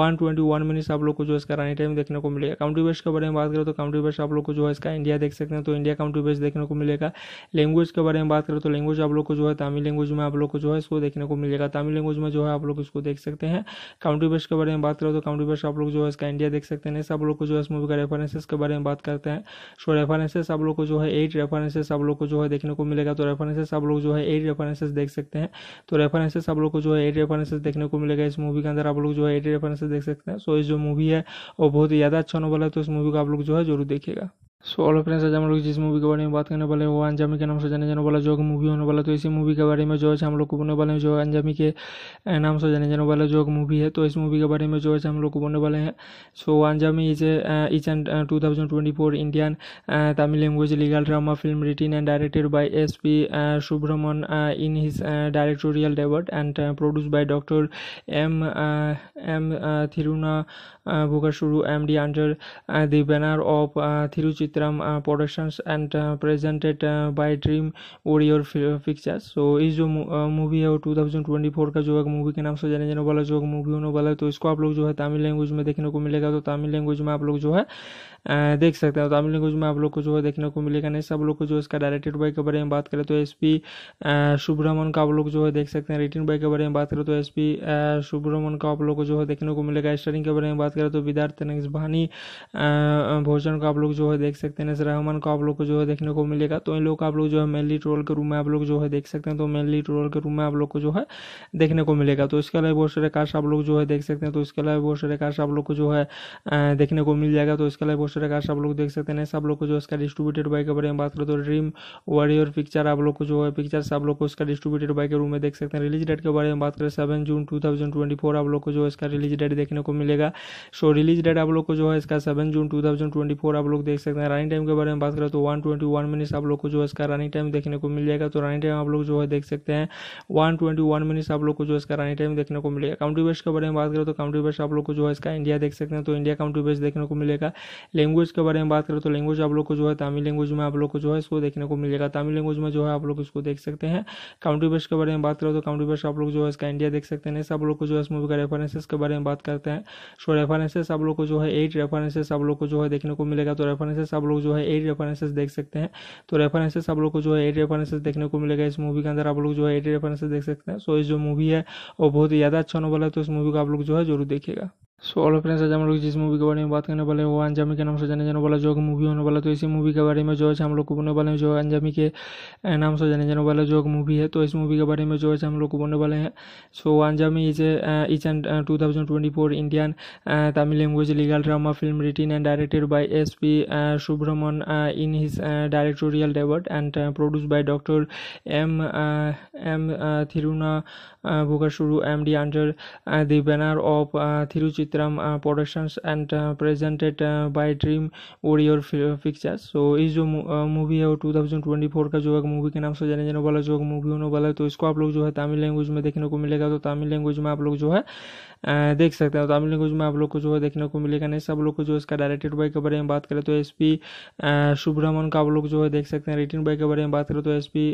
वन ट्वेंटी आप लोग को जो इसका रनिंग टाइम देखने को मिलेगा काउंट्री बेस्ट के बारे में बात करें तो काउंट्री बेस्ट आप लोग को जो है इसका इंडिया देख सकते हैं तो इंडिया काउंट्री बेस्ट देखने को मिलेगा लैंग्वेज के बारे में बात करें तो लैंग्वेज आप लोग को जो है तमिल लैंग्वेज में आप लोग को जो है इसको देखने को मिलेगा तमिल लैंग्वेज में जो है आप लोग इसको देख सकते हैं काउंटी बेस्ट के बारे में बात करें तो काउंटी बेस्ट आप लोग जो है इसका इंडिया देख सकते हैं आप लोग को जो है इस मूवी का रेफरेंसेस के बारे में बात करते हैं सो रेफरेंसेस आप लोग को जो है एट रेफरेंसेस आप लोग को जो है देखने को मिलेगा तो रेफरेंसेस आप लोग जो है एट रेफरेंसेस देख सकते हैं तो रेफरेंसेस आप लोग को जो है एट रेफरेंसेस देखने को मिलेगा इस मूवी के अंदर आप लोग जो है एट रेफरेंसेस देख सकते हैं सो इस जो मूवी है वो बहुत ही ज़्यादा अच्छा नोवल है तो इस मूवी को आप लोग जो है जरूर देखेगा सो ऑल फ्रेंड्स आज हम लोग जिस मूवी के बारे में बात करने वाले हैं वो अंजामी के नाम से जाने जाने वाला जो मूवी होने वाला तो इसी मूवी के बारे में जो है हम लोग को बोलने वाले हैं जो अंजामी के नाम से जाने जाने वाला जो मूवी है तो इस मूवी के बारे में जो है हम लोग को बोलने वाले हैं so Anjaamai is each and two thousand twenty four Indian Tamil language legal drama film written and directed by S P सुब्रमण in his directorial debut and produce by doctor M M थिरुना Bugashuru MD under the banner of Thiruchitram Productions and presented by Dream Warrior Pictures. So इस जो मूवी है वो 2024 का जो है मूवी के नाम से जाने जाने वाला जो मूवी होने वाला है तो इसको आप लोग जो है तमिल लैंग्वेज में देखने को मिलेगा तो तमिल लैंग्वेज में आप लोग जो है देख सकते हैं तमिल लैंग्वेज में आप लोग को जो है देखने को मिलेगा नहीं सब लोग को जो है इसका डायरेक्टेड बाई के बारे में बात करें तो एस पी सुब्रमण का आप लोग जो है देख सकते हैं रिटर्न बाई के बारे में बात करें तो एस पी सुब्रमण का आप लोग को जो है देखने को मिलेगा स्टरिंग के बारे में बात करें तो विद्यार्थ भानी भोजन का आप लोग जो है देख सकते हैं रहमान का आप लोग को जो है देखने को मिलेगा तो इन लोग का आप लोग जो है मेनली ट्रोल के रूम में आप लोग जो है देख सकते हैं तो मेनली ट्रोल के रूम में आप लोग को जो है देखने को मिलेगा तो इसके अलावा बहुत सारे काश आप लोग जो है देख सकते हैं तो इसके अलावा बहुत सारे काश आप लोग को जो है देखने को मिल जाएगा तो इसके अलावा पोस्टर प्रकार से आप लोग देख सकते हैं सब लोग को जो इसका डिस्ट्रीब्यूटेड बाइक के बारे में बात करो तो ड्रीम वॉरियर पिक्चर आप लोग को जो है पिक्चर आप लोग को इसका डिस्ट्रीब्यूटेड बाइक के रूम में देख सकते हैं रिलीज डेट के बारे में बात करें सेवन जून टू आप लोग को जो इसका रिलीज डेट देखने को मिलेगा सो रिलीज डेट आप लोग को जो है इसका सेवन जून टू आप लोग देख सकते हैं रनिंग टाइम के बारे में बात करें तो वन ट्वेंटी मिनट्स आप लोग को जो है इसका रनिंग टाइम देखने को मिल जाएगा तो रनिंग टाइम आप लोग जो है देख सकते हैं वन ट्वेंटी मिनट्स आप लोग को जो इसका रनिंग टाइम देखने को मिलेगा काउंट्री बेस्ट के बारे में बात करें तो काउंट्री बेस्ट आप लोग को जो है इसका इंडिया देख सकते हैं तो इंडिया काउंट्री बेस्ट देखने को मिलेगा लैंग्वेज के बारे में बात करें तो लैंग्वेज आप लोग को जो है तमिल लैंग्वेज में आप लोग को जो है इसको देखने को मिलेगा तमिल लैंग्वेज में जो है आप लोग इसको देख सकते हैं काउंटी बेस्ट के बारे में बात करें तो काउंटी बेस्ट आप लोग जो है इसका इंडिया देख सकते हैं सब लोग को जो है इस मूवी का रेफरेंसेस के बारे में बात करते हैं सो रेफरेंसेस आप लोग को जो है एट रेफरेंसेस आप लोग को जो है देखने को मिलेगा तो रेफरेंसेस आप लोग जो है एट रेफरेंसेस देख सकते हैं तो रेफरेंसेस आप लोग को जो है एट रेफरेंसेस देखने को मिलेगा इस मूवी के अंदर आप लोग जो है एट रेफरेंसेस देख सकते हैं सो इस जो मूवी है वो बहुत ही ज़्यादा अच्छा वाला है तो इस मूवी को आप लोग जो है जरूर देखेगा सो ऑल फ्रेंड्स आज हम लोग जिस मूवी के बारे में बात करने वाले हैं वो अंजामी के नाम से जाने जाने वाला जो मूवी होने वाला तो इसी मूवी के बारे में जो है हम लोग को बोलने वाले हैं जो अंजामी के नाम से जाने जाने वाला जो मूवी है तो इस मूवी के बारे में जो है हम लोग को बोलने वाले हैं so Anjaamai is each and two thousand twenty four Indian Tamil language legal drama film written and directed by S P सुब्रमन in his directorial debut and produce by doctor M M थिरुना Bugashuru MD under the banner of Thiruchitram Productions and presented by Dream Warrior Pictures. So ये जो मूवी है वो 2024 का जो है मूवी के नाम से जाने जाने वाला जो मूवी होने वाला है तो इसको आप लोग जो है तमिल लैंग्वेज में देखने को मिलेगा तो तमिल लैंग्वेज में आप लोग जो है देख सकते हैं तमिल लैंग्वेज में आप लोग को जो है देखने को मिलेगा नहीं सब लोग को जो है इसका डायरेक्टेड बाई के बारे में बात करें तो एस पी सुब्रमण का आप लोग जो है देख सकते हैं रिटर्न बाई के बारे में बात करें तो एस पी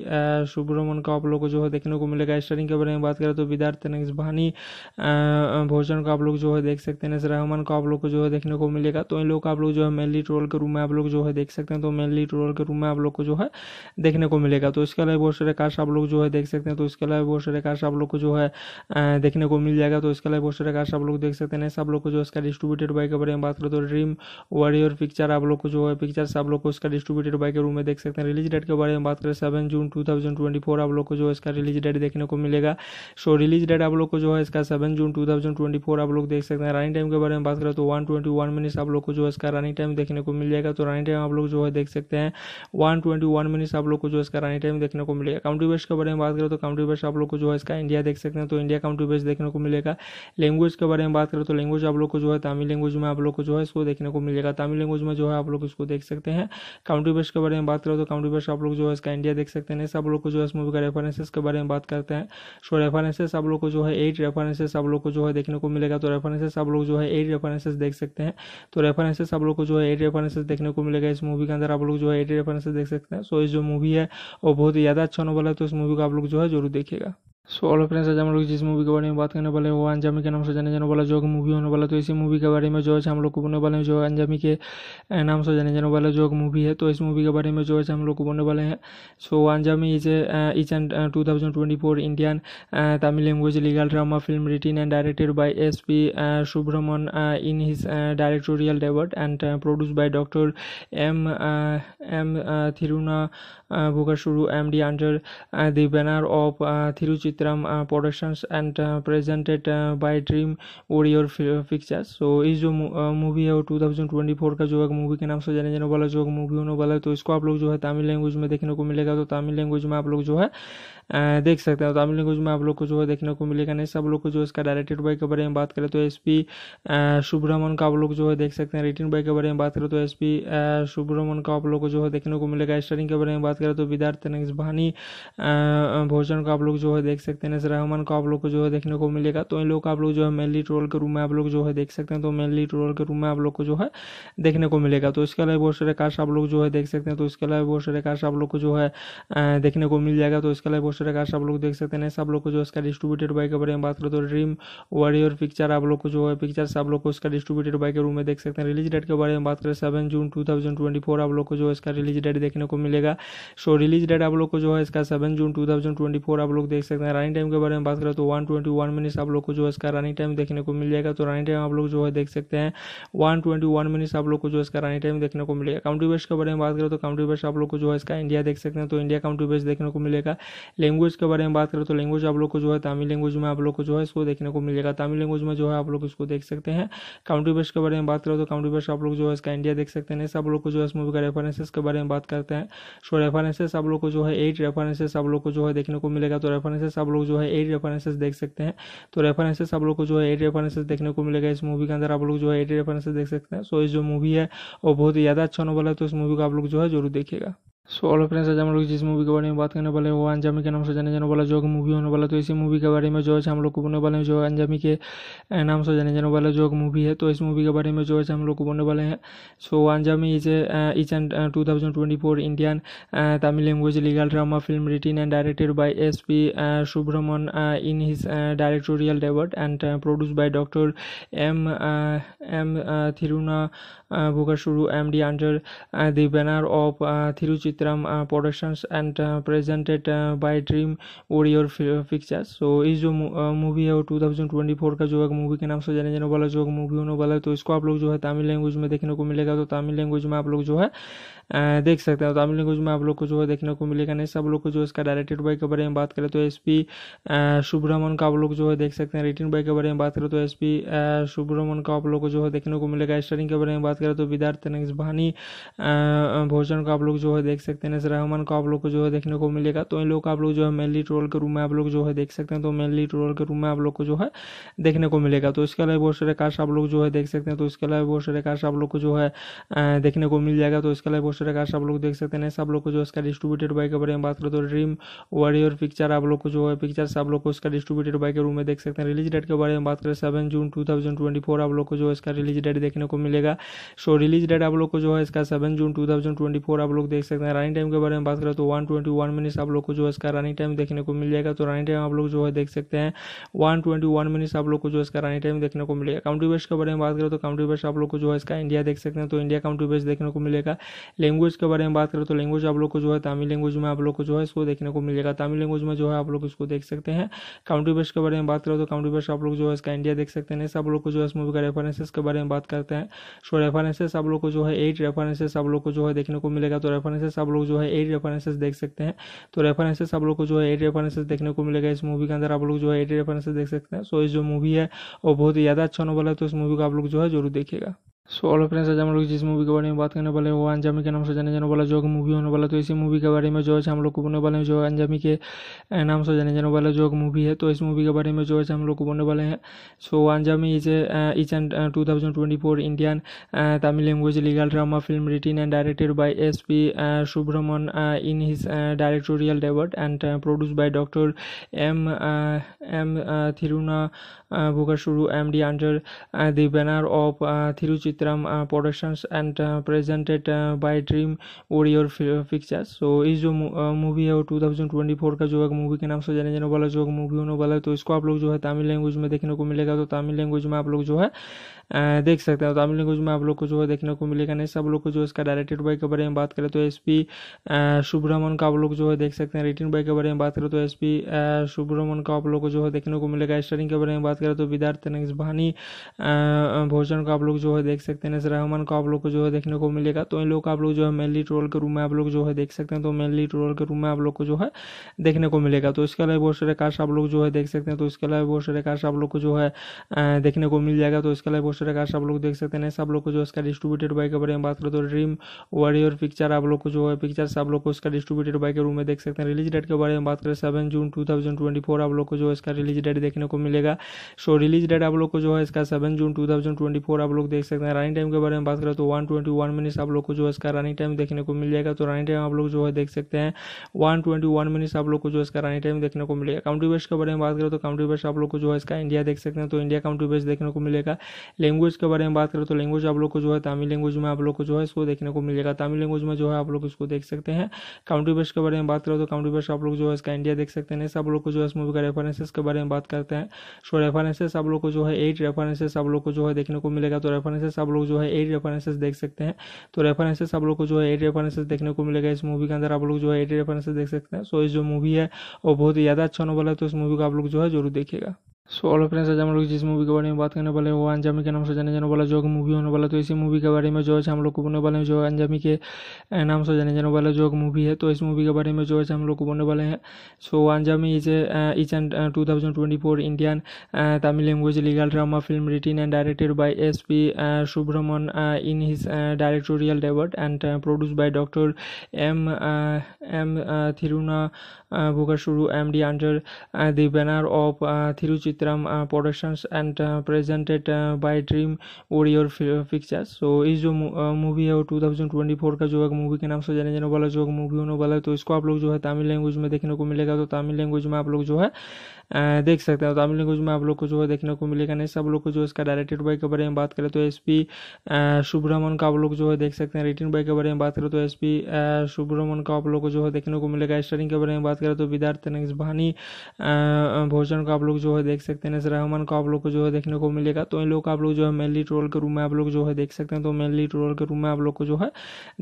सुब्रमण का आप लोग को जो है देखने को मिलेगा स्टरिंग के बारे में बात करें तो विद्यार्थ नक्स भोजन का आप लोग जो है देख सकते हैं रहमान को आप लोग को जो है देखने को मिलेगा तो इन लोग का आप लोग जो है मेनली ट्रोल के रूम में आप लोग जो है देख सकते हैं तो मेनली ट्रोल के रूम में आप लोग को जो है देखने को मिलेगा तो इसके अलावा बहुत सारे काश आप लोग जो है देख सकते हैं तो इसके अलावा बहुत सारे काश आप लोग को जो है देखने को मिल जाएगा तो इसके अलावा उसी रखा से आप लोग देख सकते हैं सब लोग को जो इसका डिस्ट्रीब्यूटेड बाइक के बारे में बात करें तो ड्रीम वॉरियर पिक्चर आप लोग को जो है पिक्चर से आप लोग को इसका डिस्ट्रीब्यूटेड बाइक के रूम में देख सकते हैं रिलीज डेट के बारे में बात करें सेवन जून टू आप लोग को जो है इसका रिलीज डेट देखने को मिलेगा सो रिलीज डेट आप लोग को जो है इसका सेवन जून टू आप लोग देख सकते हैं रनिंग टाइम के बारे में बात करें तो वन ट्वेंटी आप लोग को जो है इसका रनिंग टाइम देखने को मिल जाएगा तो रनिंग टाइम आप लोग जो है देख सकते हैं वन ट्वेंटी आप लोग को जो है इसका रनिंग टाइम देखने को मिलेगा काउंटी बेस्ट के बारे में बात करें तो काउंटी बेस्ट आप लोग को जो है इसका इंडिया देख सकते हैं तो इंडिया काउंटी बेस्ट देखने को मिलेगा लैंग्वेज के बारे में बात करें तो लैंग्वेज आप लोग को जो है तमिल लैंग्वेज में आप लोग को जो है इसको देखने को मिलेगा तमिल लैंग्वेज में जो है आप लोग इसको देख सकते हैं काउंटी बेस्ट के बारे में बात करें तो काउंटी बेस्ट आप लोग जो है इसका इंडिया देख सकते हैं सब लोग को जो है इस मूवी का रेफरेंसेस के बारे में बात करते हैं सो रेफरेंसेस आप लोग को जो है एट रेफरेंसेस आप लोग को जो है देखने को मिलेगा तो रेफरेंसेस आप लोग जो है एट रेफरेंसेस देख सकते हैं तो रेफरेंसेस आप लोग को जो है एट रेफरेंसेस देखने को मिलेगा इस मूवी के अंदर आप लोग जो है एट रेफरेंसेस देख सकते हैं सो इस जो मूवी है वो बहुत ही ज़्यादा अच्छा नोवल है तो इस मूवी को आप लोग जो है जरूर देखेगा सो ऑलो फ्रेंड्स आज हम लोग जिस मूवी के बारे में बात करने वाले हैं वो अंजामी के नाम से जाने जाने वाला जो मूवी होने वाला तो इसी मूवी के बारे में जो है हम लोग को बोलने वाले हैं जो अंजामी के नाम से जाने जाने वाला जो मूवी है तो इस मूवी के बारे में जो है हम लोग को बोलने वाले हैं so Anjaamai is each and two thousand twenty four Indian Tamil language legal drama film written and directed by S P सुब्रमण in his directorial debut and produce by doctor M M थिरुना शुरू M D under the banner of Thiruchitram Chitram uh, Productions and uh, presented uh, by dream warrior pictures so इस जो मूवी है वो 2024 का जो है मूवी के नाम से जाने जाने वाला जो मूवी होने वाला है तो इसको आप लोग जो है तमिल लैंग्वेज में देखने को मिलेगा तो तमिल लैंग्वेज में आप लोग जो है देख सकते हैं तो तमिल लैंग्वेज में आप लोग को जो है देखने को मिलेगा नहीं सब लोग को जो इसका डायरेक्टेड बाई के बारे में बात करें तो एस पी सुब्रमण का आप लोग जो है देख सकते हैं रिटर्न बाई के बारे में बात करें तो एस पी सुब्रमन का आप लोग को जो है देखने को मिलेगा स्टरिंग के बारे में बात करें तो विदार्थ भानी भोजन का आप लोग जो है देख सकते हैं नसर रहमान को आप लोग को जो है देखने को मिलेगा तो इन लोग को आप लोग जो है मेनली ट्रोल के रूम में आप लोग जो है देख सकते हैं तो मेनली ट्रोल के रूम में आप लोग को जो है देखने को मिलेगा तो इसके अलावा बहुत सारे कास्ट आप लोग जो है देख सकते हैं तो इसके अलावा बहुत सारे कास्ट आप लोग को जो है देखने को मिल जाएगा तो इसके अलावा बहुत सारे कास्ट आप लोग देख सकते हैं सब लोग को जो इसका डिस्ट्रीब्यूटेड बाई के बारे में बात करें तो ड्रीम वॉरियर पिक्चर आप लोग को जो है पिक्चर आप लोग को इसका डिस्ट्रीब्यूटेड बाई के रूम में देख सकते हैं रिलीज डेट के बारे में बात करें seven June two thousand twenty four आप लोग को जो है इसका रिलीज डेट देखने को मिलेगा सो रिलीज डेट आप लोग को जो है इसका seven June two thousand twenty four आप लोग देख सकते हैं रनिंग टाइम के बारे में बात करें तो वन ट्वेंटी वन मिनट्स आप लोग को जो है इसका रनिंग टाइम देखने को मिल जाएगा तो रनिंग टाइम आप लोग जो है देख सकते हैं वन ट्वेंटी वन मिनट्स आप लोग को जो है इसका रनिंग टाइम देखने को मिलेगा काउंट्री बेस्ट के बारे में बात करें तो काउंट्री बेस्ट आप लोग को जो है इसका इंडिया देख सकते हैं तो इंडिया काउंट्री बेस्ट देखने को मिलेगा लैंग्वेज के बारे में बात करें तो लैंग्वेज आप लोग को जो है तमिल लैंग्वेज में आप लोग को जो है इसको देखने को मिलेगा तमिल लैंग्वेज में जो है आप लोग इसको देख सकते हैं काउंट्री बेस्ट के बारे में बात करें तो काउंट्री बेस्ट आप लोग जो है इसका इंडिया देख सकते हैं आप लोग को जो है इस मूवी का रेफरेंसेस के बारे में बात करते हैं सो रेफरेंसेस आप लोग को जो है एट रेफरेंसेस आप लोग को जो है देखने को मिलेगा तो रेफरेंसेस आप लोग जो है एट रेफरेंसेस देख सकते हैं तो रेफरेंसेस आप लोग को जो है एट रेफरेंसेस देखने को मिलेगा इस मूवी के अंदर आप लोग जो है एट रेफरेंसेस देख सकते हैं सो इस जो मूवी है वो बहुत ही ज़्यादा अच्छा नोवल है तो इस मूवी को आप लोग जो है जरूर देखेगा सो ऑलो फ्रेंड्स आज हम लोग जिस मूवी के बारे में बात करने वाले हैं वो अंजामी के नाम से जाने जाने वाला जो मूवी होने वाला तो इसी मूवी के बारे में जो है हम लोग को बोलने वाले हैं जो अंजामी के नाम से जाने जाने वाला जो मूवी है तो इस मूवी के बारे में जो है हम लोग को बोलने वाले हैं so Anjaamai is each and two thousand twenty four Indian Tamil language legal drama film written and directed by S P सुब्रमण in his directorial debut and produce by doctor M M थिरुना भोगासुरु M D under the banner of Thiruchitram Chitram uh, Productions and uh, presented uh, by dream warrior pictures so इस जो मूवी है वो 2024 का जो है मूवी के नाम से जाने जाने वाला जो मूवी होने वाला है तो इसको आप लोग जो है तमिल लैंग्वेज में देखने को मिलेगा तो तमिल लैंग्वेज में आप लोग जो है देख सकते हैं तो तमिल लैंग्वेज में आप लोग को जो है देखने को मिलेगा नहीं सब लोग को जो इसका डायरेक्टेड बाई के बारे में बात करें तो एस पी सुब्रमण का आप लोग जो है देख सकते हैं रिटर्न बाई के बारे में बात करें तो एस पी सुब्रमण का आप लोग को जो है देखने को मिलेगा स्टरिंग के बारे में बात करें तो विदार्थ भानी भोजन का आप लोग जो है देख सकते हैं रहमान को आप लोग को जो है देखने को मिलेगा तो इन लोग आप लोग जो है मेनली ट्रोल के रूम में आप लोग जो है देख सकते हैं तो मेनली ट्रोल के रूम में आप लोग को जो है देखने को मिलेगा तो इसके अलावा बहुत सारे कास्ट आप लोग जो है देख सकते हैं तो इसके अलावा बहुत सारे कास्ट आप लोग को जो है देखने को मिल जाएगा तो इसके अलावा बहुत सारे कास्ट आप लोग देख सकते हैं सब लोग को जो इसका डिस्ट्रीब्यूटेड बाई के बारे में बात करें तो ड्रीम वॉरियर पिक्चर आप लोग को जो है पिक्चर आप लोग को इसका डिस्ट्रीब्यूटेड बाई के रूम में देख सकते हैं रिलीज डेट के बारे में बात करें seven June two thousand twenty four आप लोग को जो है इसका रिलीज डेट देखने को मिलेगा सो रिलीज डेट आप लोग को जो है इसका seven June two thousand twenty four आप लोग देख सकते हैं रनिंग टाइम के बारे में बात करें तो वन ट्वेंटी वन मिनट्स आप लोग को जो है इसका रनिंग टाइम देखने को मिल जाएगा तो रनिंग टाइम आप लोग जो है देख सकते हैं वन ट्वेंटी वन मिनट्स आप लोग को जो है इसका रनिंग टाइम देखने को मिलेगा काउंट्री बेस्ट के बारे में बात करें तो काउंट्री बेस्ट आप लोग को जो है इसका इंडिया देख सकते हैं तो इंडिया काउंट्री बेस्ट देखने को मिलेगा लैंग्वेज के बारे में बात करें तो लैंग्वेज आप लोग को जो है तमिल लैंग्वेज में आप लोग को जो है इसको देखने को मिलेगा तमिल लैंग्वेज में जो है आप लोग इसको देख सकते हैं काउंट्री बेस्ट के बारे में बात करें तो काउंट्री बेस्ट आप लोग जो है इसका इंडिया देख सकते हैं सब लोग को जो है इस मूवी का रेफरेंसेस के बारे में बात करते हैं सो रेफरेंसेस आप लोग को जो है एट रेफरेंसेस आप लोग को जो है देखने को मिलेगा तो रेफरेंसेस आप लोग जो है एट रेफरेंसेस देख सकते हैं तो रेफरेंसेस आप लोग को जो है एट रेफरेंसेस देखने को मिलेगा इस मूवी के अंदर आप लोग जो है एट रेफरेंसेस देख सकते हैं सो इस जो मूवी है वो बहुत ही ज़्यादा अच्छा नोवल है तो इस मूवी को आप लोग जो है जरूर देखेगा सो ऑल फ्रेंड्स आज हम लोग जिस मूवी के बारे में बात करने वाले हैं वो अंजामी के नाम से जाने जाने वाला जो मूवी होने वाला तो इसी मूवी के बारे में जो है हम लोग को बोलने वाले हैं जो अंजामी के नाम से जाने जाने वाला जो मूवी है तो इस मूवी के बारे में जो है हम लोग को बोलने वाले हैं so Anjaamai is each and two thousand twenty four Indian Tamil language legal drama film written and directed by S P सुब्रमण in his directorial debut and produce by doctor M M थिरुना भोगासुरु M D under the banner of Thiruchitram Vikram uh, Productions and uh, presented uh, by Dream Warrior Pictures so so, इस जो मूवी है वो 2024 का जो है मूवी के नाम से जाने जाने वाला जो मूवी होने वाला है तो इसको आप लोग जो है तमिल लैंग्वेज में देखने को मिलेगा तो तमिल लैंग्वेज में आप लोग जो है देख सकते हैं तमिल लैंग्वेज में आप लोग को जो है देखने को मिलेगा नहीं सब लोग को जो है इसका डायरेक्टेड बाई के बारे में बात करें तो एस पी सुब्रमण का आप लोग जो है देख सकते हैं रिटर्न बाई के बारे में बात करें तो एस पी सुब्रमण का आप लोग को जो है देखने को मिलेगा स्टरिंग के बारे में बात करें तो विद्यार्थ नक्स भानी भोजन का आप लोग जो है देख सकते हैं रहमान को आप लोग को जो है देखने को मिलेगा तो इन लोग का आप लोग जो है मेनली ट्रोल के रूम में आप लोग जो है देख सकते हैं तो मेनली ट्रोल के रूम में आप लोग को जो है देखने को मिलेगा तो इसके अलावा बहुत सारे काश आप लोग जो है देख सकते हैं तो इसके अलावा बहुत सारे काश आप लोग को जो है देखने को मिल जाएगा तो इसके अलावा उसी रखा से आप लोग देख सकते हैं सब लोग को जो इसका डिस्ट्रीब्यूटेड बाइक के बारे में बात करें तो ड्रीम वॉरियर पिक्चर आप लोग को जो है पिक्चर से आप लोग को इसका डिस्ट्रीब्यूटेड बाइक के रूम में देख सकते हैं रिलीज डेट के बारे में बात करें सेवन जून टू आप लोग को जो है इसका रिलीज डेट देखने को मिलेगा सो रिलीज डेट आप लोग को जो है इसका सेवन जून टू आप लोग देख सकते हैं रनिंग टाइम के बारे में बात करें तो वन ट्वेंटी आप लोग को जो है इसका रनिंग टाइम देखने को मिल जाएगा तो रनिंग टाइम आप लोग जो है देख सकते हैं वन ट्वेंटी आप लोग को जो इसका रनिंग टाइम देखने को मिलेगा काउंट्री बेस्ट के बारे में बात करें तो काउंट्री बेस्ट आप लोग को जो है इसका इंडिया देख सकते हैं तो इंडिया काउंट्री बेस्ट देखने को मिलेगा लैंग्वेज के बारे में बात करें तो लैंग्वेज आप लोग को जो है तमिल लैंग्वेज में आप लोग को जो है इसको देखने को मिलेगा तमिल लैंग्वेज में जो है आप लोग इसको देख सकते हैं काउंटी बेस्ट के बारे में बात करें तो काउंटी बेस्ट आप लोग जो है इसका इंडिया देख सकते हैं सब लोग को जो है इस मूवी का रेफरेंसेस के बारे में बात करते हैं सो रेफरेंसेस आप लोग को जो है एट रेफरेंसेस आप लोग को जो है देखने को मिलेगा तो रेफरेंसेस आप लोग जो है एट रेफरेंसेस देख सकते हैं तो रेफरेंसेस आप लोग को जो है एट रेफरेंसेस देखने को मिलेगा इस मूवी के अंदर आप लोग जो है एट रेफरेंसेस देख सकते हैं सो इस जो मूवी है वो बहुत ही ज़्यादा अच्छा नोवल है तो इस मूवी को आप लोग जो है जरूर देखेगा सो ऑल फ्रेंड्स आज हम लोग जिस मूवी के बारे में बात करने वाले हैं वो अंजामी के नाम से जाने जाने वाला जो मूवी होने वाला तो इसी मूवी के बारे में जो है हम लोग को बोलने वाले हैं जो अंजामी के नाम से जाने जाने वाला जो मूवी है तो इस मूवी के बारे में जो है हम लोग को बोलने वाले हैं so Anjaamai is each and two thousand twenty four Indian Tamil language legal drama film written and directed by S P सुब्रमण in his directorial debut and produce by doctor M M थिरुना Bugashuru MD under the banner of Thiruchitram Productions and presented by Dream Warrior Pictures. So ये जो मूवी है वो 2024 का जो है मूवी के नाम से जाने जाने वाला जो मूवी होने वाला है तो इसको आप लोग जो है तमिल लैंग्वेज में देखने को मिलेगा तो तमिल लैंग्वेज में आप लोग जो है देख सकते हैं तमिल लैंग्वेज में आप लोग को जो है देखने को मिलेगा नहीं सब लोग को जो है इसका डायरेक्टेड बाई के बारे में बात करें तो एस पी सुब्रमण का आप लोग जो है देख सकते हैं रिटर्न बाई के बारे में बात करें तो एस पी सुब्रमण का आप लोग को जो है देखने को मिलेगा स्टरिंग के बारे में बात करें तो विद्यार्थ नेक्स भानी भोजन का आप लोग जो है देख सकते हैं रहमान का आप लोग को जो है देखने को मिलेगा तो इन लोग का आप लोग जो है मेनली ट्रोल के रूम में आप लोग जो है देख सकते हैं तो मेनली ट्रोल के रूम में आप लोग को जो है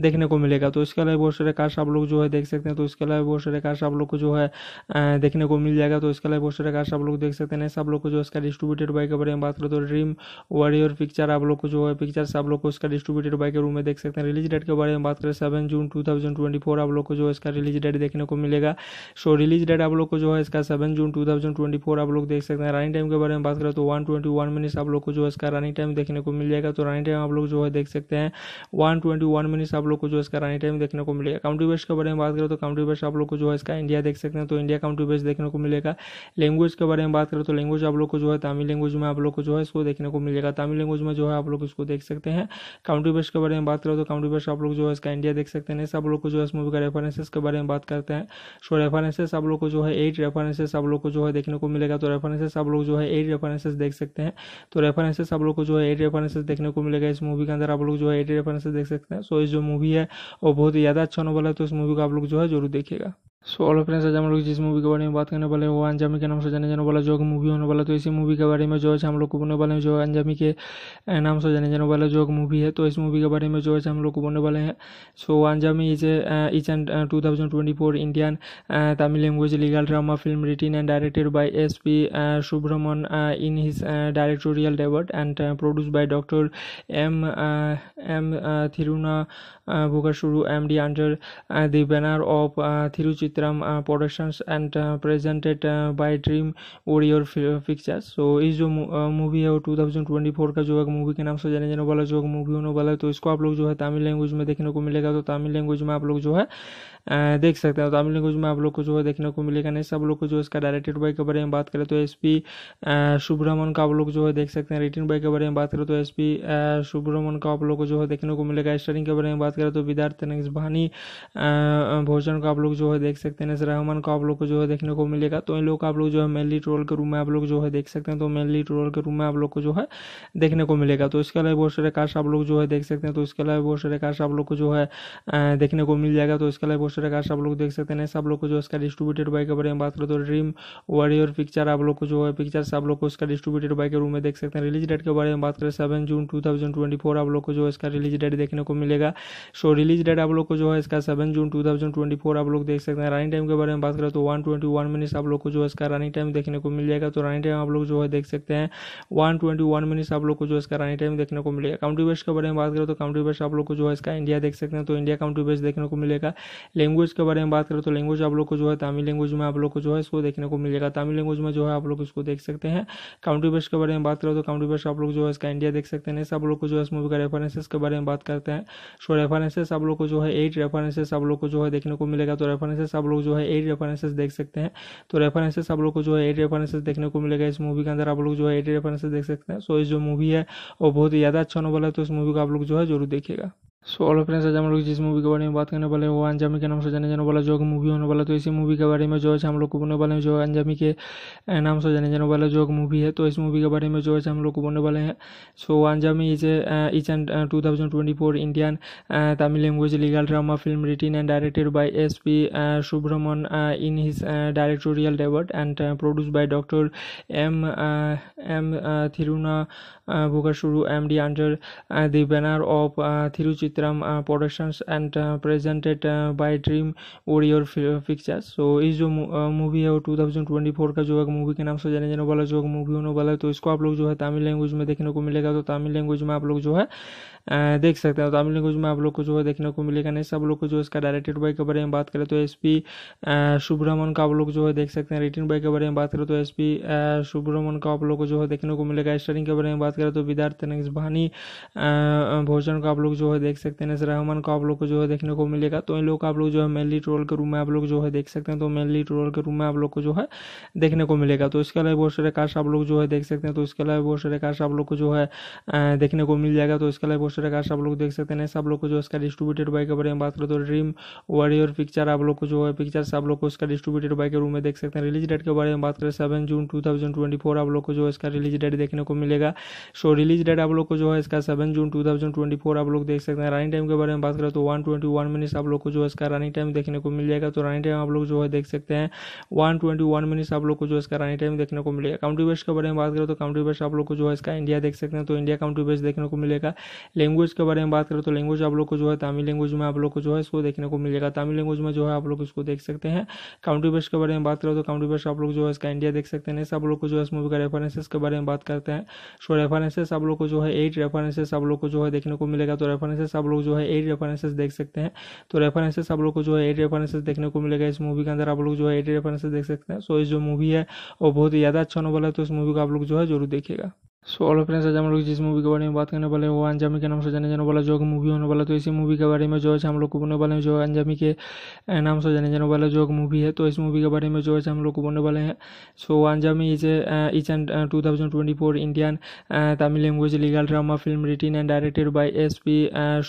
देखने को मिलेगा तो इसके अलावा बहुत सारे काश आप लोग जो है देख सकते हैं तो इसके अलावा बहुत सारे काश आप लोग को जो है देखने को मिल जाएगा तो इसके अलावा दोस्तों प्रकार से आप लोग देख सकते हैं सब लोग को जो इसका डिस्ट्रीब्यूटेड बाइक के बारे में बात करें तो ड्रीम वॉरियर पिक्चर आप लोग को जो है पिक्चर आप लोग को इसका डिस्ट्रीब्यूटेड बाइक के रूम में देख सकते हैं रिलीज डेट के बारे में बात करें सेवन जून टू आप लोग को जो है इसका रिलीज डेट देखने को मिलेगा सो रिलीज डेट आप लोग को जो है इसका सेवन जून टू आप लोग देख सकते हैं रनिंग टाइम के बारे में बात करें तो वन ट्वेंटी मिनट्स आप लोग को जो है इसका रनिंग टाइम देखने को मिल जाएगा तो रनिंग टाइम आप लोग जो है देख सकते हैं वन ट्वेंटी मिनट्स आप लोग को जो इसका रनिंग टाइम देखने को मिलेगा काउंट्री बेस्ट के बारे में बात करें तो काउंट्री बेस्ट आप लोग को जो है इसका इंडिया देख सकते हैं तो इंडिया काउंट्री बेस्ट देखने को मिलेगा लैंग्वेज के बारे में बात करें तो लैंग्वेज आप लोग को जो है तमिल लैंग्वेज में आप लोग को जो है इसको देखने को मिलेगा तमिल लैंग्वेज में जो है आप लोग इसको देख सकते हैं काउंटी बेस्ट के बारे में बात करें तो काउंटी बेस्ट आप लोग जो है इसका इंडिया देख सकते हैं सब लोग को जो है इस मूवी का रेफरेंसेस के बारे में बात करते हैं सो रेफरेंसेस आप लोग को जो है एट रेफरेंसेस आप लोग को जो है देखने को मिलेगा तो रेफरेंसेस आप लोग जो है एट रेफरेंसेस देख सकते हैं तो रेफरेंसेस आप लोग को जो है एट रेफरेंसेस देखने को मिलेगा इस मूवी के अंदर आप लोग जो है एट रेफरेंसेस देख सकते हैं सो इस जो मूवी है वो बहुत ही ज़्यादा अच्छा नोवल है तो इस मूवी को आप लोग जो है जरूर देखेगा सो ऑलो फ्रेंड्स आज हम लोग जिस मूवी के बारे में बात करने वाले हैं वो अंजामी के नाम से जाने जाने वाला जो मूवी होने वाला तो इसी मूवी के बारे में जो है हम लोग को बोलने वाले हैं जो अंजामी के नाम से जाने जाने वाला जो मूवी है तो इस मूवी के बारे में जो है हम लोग को बोलने वाले हैं so Anjaamai is each and two thousand twenty four Indian Tamil language legal drama film written and directed by S P सुब्रमण in his directorial debut and produce by doctor M M थिरुना शुरू M D under the banner of Thiruchitram Chitram uh, Productions and uh, presented uh, by dream warrior pictures so इस जो मूवी है वो 2024 का जो है मूवी के नाम से जाने जाने वाला जो मूवी होने वाला है तो इसको आप लोग जो है तमिल लैंग्वेज में देखने को मिलेगा तो तमिल लैंग्वेज में आप लोग जो है देख सकते हैं तमिल लैंग्वेज में आप लोग को जो है देखने को मिलेगा नहीं सब लोग को जो है इसका डायरेक्टेड बाई के बारे में बात करें तो एस पी सुब्रमण का आप लोग जो है देख सकते हैं रिटर्न बाई के बारे में बात करें तो एस पी सुब्रमण का आप लोग को जो है देखने को मिलेगा स्टरिंग के बारे में बात करें तो विद्यार्थ नक्स भोजन का आप लोग जो है देख सकते हैं नस रहमान का आप लोग को जो है देखने को मिलेगा तो इन लोग का आप लोग जो है मेनली ट्रोल के रूम में आप लोग जो है देख सकते हैं तो मेनली ट्रोल के रूम में आप लोग को जो है देखने को मिलेगा तो इसके अलावा बहुत सारे काश आप लोग जो है देख सकते हैं तो इसके अलावा बहुत सारे काश आप लोग को जो है देखने को मिल जाएगा तो इसके अलावा उस प्रकार से आप लोग देख सकते हैं सब लोग को जो इसका डिस्ट्रीब्यूटेड बाई के बारे में बात करें तो ड्रीम वॉरियर पिक्चर आप लोग को जो है पिक्चर से आप लोग को इसका डिस्ट्रीब्यूटेड बाई के रूम में देख सकते हैं रिलीज डेट के बारे में बात करें सेवन जून टू आप लोग को जो इसका रिलीज डेट देखने को मिलेगा सो रिलीज डेट आप लोग को जो है इसका सेवन जून टू आप लोग देख सकते हैं रनिंग टाइम के बारे में बात करें तो वन ट्वेंटी आप लोग को जो इसका रनिंग टाइम देखने को मिल जाएगा तो रनिंग टाइम आप लोग जो है देख सकते हैं वन ट्वेंटी आप लोग को जो इसका रनिंग टाइम देखने को मिलेगा काउंटी बेस्ट के बारे में बात करें तो काउंटी बेस्ट आप लोग को जो है इसका इंडिया देख सकते हैं तो इंडिया काउंटी बेस्ट देखने को मिलेगा लैंग्वेज के बारे में बात करें तो लैंग्वेज आप लोग को जो है तमिल लैंग्वेज में आप लोग को जो है इसको देखने को मिलेगा तमिल लैंग्वेज में जो है आप लोग इसको देख सकते हैं काउंटी बेस्ट के बारे में बात करें तो काउंटी बेस्ट आप लोग जो है इसका इंडिया देख सकते हैं आप लोग को जो है इस मूवी का रेफरेंसेस के बारे में बात करते हैं सो रेफरेंसेस आप लोग को जो है एट रेफरेंसेस आप लोग को जो है देखने को मिलेगा तो रेफरेंसेस आप लोग जो है एट रेफरेंसेस देख सकते हैं तो रेफरेंसेस आप लोग को जो है एट रेफरेंसेस देखने को मिलेगा इस मूवी के अंदर आप लोग जो है एट रेफरेंसेस देख सकते हैं सो इस जो मूवी है वो बहुत ही ज़्यादा अच्छा नोबल है तो इस मूवी को आप लोग जो है जरूर देखेगा सो ऑल फ्रेंड्स आज हम लोग जिस मूवी के बारे में बात करने वाले हैं वो अंजामी के नाम से जाने जाने वाला जो मूवी होने वाला तो इसी मूवी के बारे में जो है हम लोग को बोलने वाले हैं जो अंजामी के नाम से जाने जाने वाला जो मूवी है तो इस मूवी के बारे में जो है हम लोग को बोलने वाले हैं so Anjaamai is is and two thousand twenty four Indian Tamil language legal drama film written and directed by S P सुब्रमण in his directorial debut and produce by doctor M M थिरुना Buggasuru MD under the banner of Thiruchitram Productions and presented by Dream Warrior Pictures. So ये जो मूवी है वो 2024 का जो है मूवी के नाम से जाने जाने वाला जो मूवी होने वाला है तो इसको आप लोग जो है तमिल लैंग्वेज में देखने को मिलेगा तो तमिल लैंग्वेज में आप लोग जो है देख सकते हैं तमिल लैंग्वेज में आप लोग को जो है देखने को मिलेगा नहीं सब लोग को जो है इसका डायरेक्टेड बाई के बारे में बात करें तो एस पी सुब्रमण का आप लोग जो है देख सकते हैं रिटर्न बाई के बारे में बात करें तो एस पी सुब्रमण का आप लोग को जो है देखने को मिलेगा स्टरिंग के बारे में बात करें तो विद्यार्थ नेक्स भोजन का आप लोग जो है देख सकते हैं नस रहमान का आप लोग को जो है देखने को मिलेगा तो इन लोग का आप लोग जो है मेनली ट्रोल के रूम में आप लोग जो है देख सकते हैं तो मेनली ट्रोल के रूम में आप लोग को जो है देखने को मिलेगा तो इसके अलावा बहुत सारे काश आप लोग जो है देख सकते हैं तो इसके अलावा बहुत सारे काश आप लोग को जो है देखने को मिल जाएगा तो इसके अलावा उसी प्रकार सब लोग देख सकते हैं सब लोग को जो इसका डिस्ट्रीब्यूटेड बाई तो के बारे में बात करें तो ड्रीम वॉरियर पिक्चर आप लोग को जो है पिक्चर आप लोग को इसका डिस्ट्रीब्यूटेड बाई के रूम में देख सकते हैं रिलीज डेट के बारे में बात करें सेवन जून टू आप लोग को जो इसका रिलीज डेट देखने को मिलेगा सो रिलीज डेट आप लोग को जो है इसका सेवन जून टू आप लोग देख सकते हैं रनिंग टाइम के बारे में बात करें तो वन ट्वेंटी आप लोग को जो इसका रनिंग टाइम देखने को मिल जाएगा तो रनिंग टाइम आप लोग जो है देख सकते हैं वन ट्वेंटी आप लोग को जो इसका रनिंग टाइम देखने को मिलेगा काउंटी बेस्ट के बारे में बात करें तो काउंटी बेस्ट आप लोग को जो है इसका इंडिया देख सकते हैं तो इंडिया काउंटी बेस्ट देखने को मिलेगा लैंग्वेज के बारे में बात करें तो लैंग्वेज आप लोग को जो है तमिल लैंग्वेज में आप लोग को जो है इसको देखने को मिलेगा तमिल लैंग्वेज में जो है आप लोग इसको देख सकते हैं काउंटी बेस्ट के बारे में बात करें तो काउंटी बेस्ट आप लोग जो है इसका इंडिया देख सकते हैं नेक्स्ट आप लोग को जो है इस मूवी का रेफरेंसेस के बारे में बात करते हैं सो रेफरेंसेस आप लोग को जो है एट रेफरेंसेस आप लोग को जो है देखने को मिलेगा तो रेफरेंसेस आप लोग जो है एट रेफरेंसेस देख सकते हैं तो रेफरेंसेस आप लोग को जो है एट रेफरेंसेस देखने को मिलेगा इस मूवी के अंदर आप लोग जो है एट रेफरेंसेस देख सकते हैं सो इस जो मूवी है वो बहुत ही ज़्यादा अच्छा नोवल है तो इस मूवी को आप लोग जो है जरूर देखेगा सो ऑलो फ्रेंड्स आज हम लोग जिस मूवी के बारे में बात करने वाले हैं वो अंजामी के नाम से जाने जाने वाला जो मूवी होने वाला तो इसी मूवी के बारे में जो है हम लोग को बोलने वाले हैं जो अंजामी के नाम से जाने जाने वाला जो मूवी है तो इस मूवी के बारे में जो है हम लोग को बोलने वाले हैं so Anjaamai is each and two thousand twenty four Indian Tamil language legal drama film written and directed by S P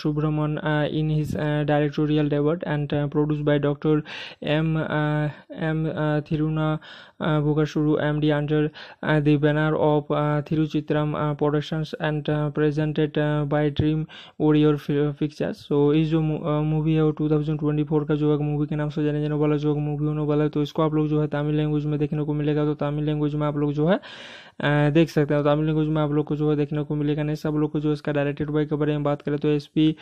सुब्रमण in his directorial debut and produce by doctor M M थिरुना शुरू M D under the banner of Thiruchitram Chitram uh, Productions and uh, presented uh, by dream warrior pictures so इस जो मूवी है वो 2024 का जो है मूवी के नाम से जाने जाने वाला जो मूवी होने वाला है तो इसको आप लोग जो है तमिल लैंग्वेज में देखने को मिलेगा तो तमिल लैंग्वेज में आप लोग जो है देख सकते हैं तो तमिल लैंग्वेज में आप लोग को जो है देखने को मिलेगा नहीं सब लोग को जो इसका डायरेक्टेड बाई के बारे में बात करें तो एस पी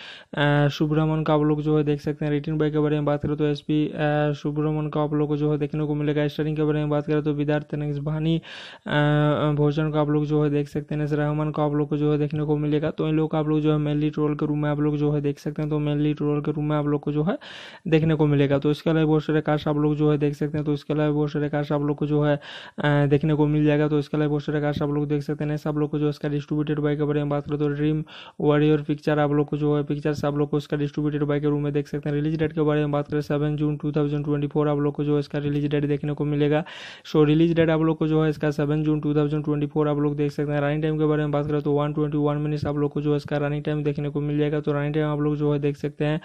सुब्रमण का आप लोग जो है देख सकते हैं रिटर्न बाई के बारे में बात करें तो एस पी सुब्रमन का आप लोग को जो है देखने को मिलेगा स्टरिंग के बारे में बात करें तो विदार्थ भानी भोजन का आप लोग जो है देख सकते हैं नसर रहमान को आप लोग को जो है देखने को मिलेगा तो इन लोग को आप लोग जो है मेनली ट्रोल के रूम में आप लोग जो है देख सकते हैं तो मेनली ट्रोल के रूम में आप लोग को जो है देखने को मिलेगा तो इसके अलावा बहुत सारे कार्ड्स आप लोग जो है देख सकते हैं तो इसके अलावा बहुत सारे कार्ड्स आप लोग को जो है देखने को मिल जाएगा तो इसके अलावा बहुत सारे कार्ड्स आप लोग देख सकते हैं सब लोग को जो इसका डिस्ट्रीब्यूटेड बाई के बारे में बात करें तो ड्रीम वॉरियर पिक्चर आप लोग को जो है पिक्चर आप लोग को इसका डिस्ट्रीब्यूटेड बाई के रूम में देख सकते हैं रिलीज डेट के बारे में बात करें सेवन जून टू आप लोग को जो है इसका रिलीज डेट देखने को मिलेगा सो रिलीज डेट आप लोग को जो है इसका सेवन जून टू आप लोग देख सकते हैं रनिंग टाइम के बारे में बात करें तो वन ट्वेंटी वन मिनट्स आप लोग को जो है इसका रनिंग टाइम देखने को मिल जाएगा तो रनिंग टाइम आप लोग जो है देख सकते हैं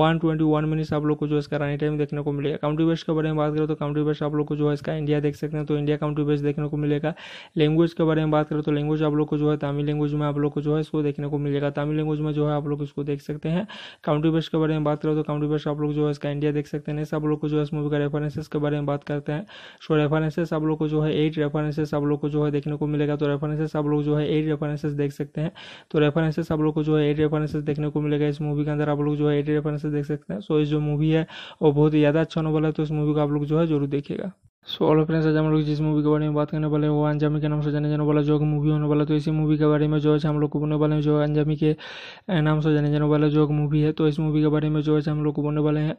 वन ट्वेंटी वन मिनट्स आप लोग को जो है इसका रनिंग टाइम देखने को मिलेगा काउंट्री बेस्ट के बारे में बात करें तो काउंट्री बेस्ट आप लोग को जो है इसका इंडिया देख सकते हैं तो इंडिया काउंट्री बेस्ट देखने को मिलेगा लैंग्वेज के बारे में बात करें तो लैंग्वेज आप लोग को जो है तमिल लैंग्वेज में आप लोग को जो है इसको देखने को मिलेगा तमिल लैंग्वेज में जो है आप लोग इसको देख सकते हैं काउंट्री बेस्ट के बारे में बात करें तो काउंट्री बेस्ट आप लोग जो है इसका इंडिया देख सकते हैं सब लोग को जो है इस मूवी का रेफरेंसेस के बारे में बात करते हैं सो रेफरेंसेस आप लोग को जो है एट रेफरेंसेस आप लोग को जो है देखने को मिलेगा तो रेफरेंसेस आप लोग जो है एट रेफरेंसेस देख सकते हैं तो रेफरेंसेस आप लोग को जो है एट रेफरेंसेस देखने को मिलेगा इस मूवी के अंदर आप लोग जो है एट रेफरेंसेस देख सकते हैं सो इस जो मूवी है वो बहुत ही ज़्यादा अच्छा नोवल है तो इस मूवी को आप लोग जो है जरूर देखेगा सो ऑलो फ्रेंड्स आज हम लोग जिस मूवी के बारे में बात करने वाले हैं वो अंजामी के नाम से जाने जाने वाला जो मूवी होने वाला तो इसी मूवी के बारे में जो है हम लोग को बोलने वाले हैं जो अंजामी के नाम से जाने जाने वाला जो मूवी है तो इस मूवी के बारे में जो है हम लोग को बोलने वाले हैं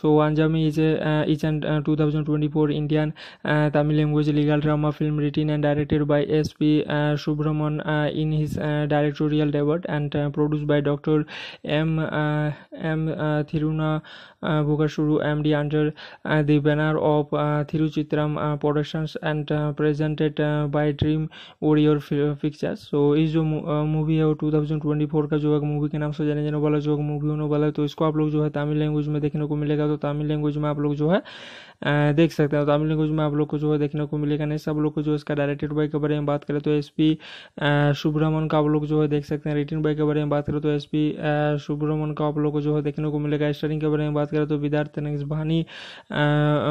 so Anjaamai is each and two thousand twenty four Indian Tamil language legal drama film written and directed by S P सुब्रमण in his directorial debut and produce by doctor M M थिरुना शुरू M D under the banner of Thiruchitram Chitram uh, Productions and uh, presented uh, by dream warrior pictures so इस जो मूवी है वो 2024 का जो है मूवी के नाम से जाने जाने वाला जो मूवी होने वाला है तो इसको आप लोग जो है तमिल लैंग्वेज में देखने को मिलेगा तो तमिल लैंग्वेज में आप लोग जो है देख सकते हैं तो तमिल लैंग्वेज में आप लोग को जो है देखने को मिलेगा नहीं सब लोग को जो इसका डायरेक्टेड बाई के बारे में बात करें तो एस पी सुब्रमण का आप लोग जो है देख सकते हैं रिटर्न बाई के बारे में बात करें तो एस पी सुब्रमन का आप लोग को जो है देखने को मिलेगा स्टरिंग के बारे में बात करें तो विदार्थ भानी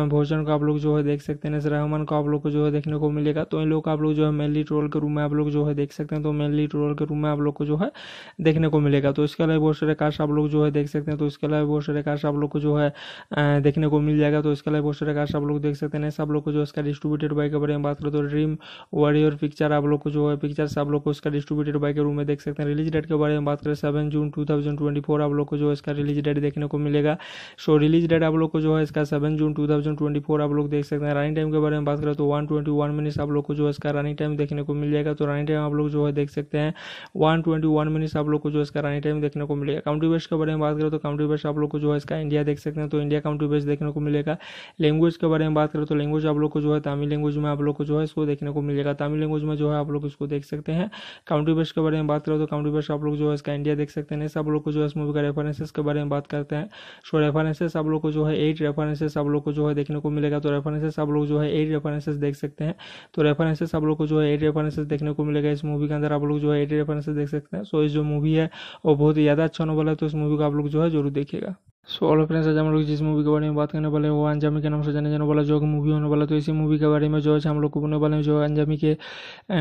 भोजन का आप लोग जो है देख सकते हैं नसर रहमान को आप लोग को जो है देखने को मिलेगा तो इन लोग आप लोग जो है मेनली ट्रोल के रूम में आप लोग जो है देख सकते हैं तो मेनली ट्रोल के रूम में आप लोग को जो है देखने को मिलेगा तो इसके अलावा बहुत सारे कास्ट आप लोग जो है देख सकते हैं तो इसके अलावा बहुत सारे कास्ट आप लोग को जो है देखने को मिल जाएगा तो इसके अलावा बहुत सारे कास्ट आप लोग देख सकते हैं सब लोग को जो इसका डिस्ट्रीब्यूटेड बाई के बारे में बात करें तो ड्रीम वॉरियर पिक्चर आप लोग को जो है पिक्चर आप लोग को इसका डिस्ट्रीब्यूटेड बाई के रूम में देख सकते हैं रिलीज डेट के बारे में बात करें सेवन जून टू आप लोग को जो है इसका रिलीज डेट देखने को मिलेगा सो रिलीज डेट आप लोग को जो है इसका सेवन जून टू आप लोग देख सकते हैं रनिंग टाइम के बारे में बात करें तो वन ट्वेंटी वन मिनट्स आप लोग को जो है इसका रनिंग टाइम देखने को मिल जाएगा तो रनिंग टाइम आप लोग जो है देख सकते हैं वन ट्वेंटी वन मिनट्स आप लोग को जो है इसका रनिंग टाइम देखने को मिलेगा काउंट्री बेस्ट के बारे में बात करें तो काउंट्री बेस्ट आप लोग को जो है इसका इंडिया देख सकते हैं तो इंडिया काउंट्री बेस्ट देखने को मिलेगा लैंग्वेज के बारे में बात करें तो लैंग्वेज आप लोग को जो है तमिल लैंग्वेज में आप लोग को जो है इसको देखने को मिलेगा तमिल लैंग्वेज में जो है आप लोग इसको देख सकते हैं काउंट्री बेस्ट के बारे में बात करें तो काउंट्री बेस्ट आप लोग जो है इसका इंडिया देख सकते हैं सब लोग को जो है इस मूवी का रेफरेंसेस के बारे में बात करते हैं सो रेफरेंसेस आप लोग को जो है एट रेफरेंसेस आप लोग को जो है देखने को मिलेगा तो रेफरेंसेस आप लोग जो है एट रेफरेंसेस देख सकते हैं तो रेफरेंसेस आप लोग को जो है एट रेफरेंसेस देखने को मिलेगा इस मूवी के अंदर आप लोग जो है एट रेफरेंसेस देख सकते हैं सो इस जो मूवी है वो बहुत ही ज़्यादा अच्छा नोवल है तो इस मूवी को आप लोग जो है जरूर देखेगा सो ऑल फ्रेंड्स आज हम लोग जिस मूवी के बारे में बात करने वाले हैं वो अंजामी के नाम से जाने जाने वाला जो मूवी होने वाला तो इसी मूवी के बारे में जो है हम लोग को बोलने वाले हैं जो अंजामी के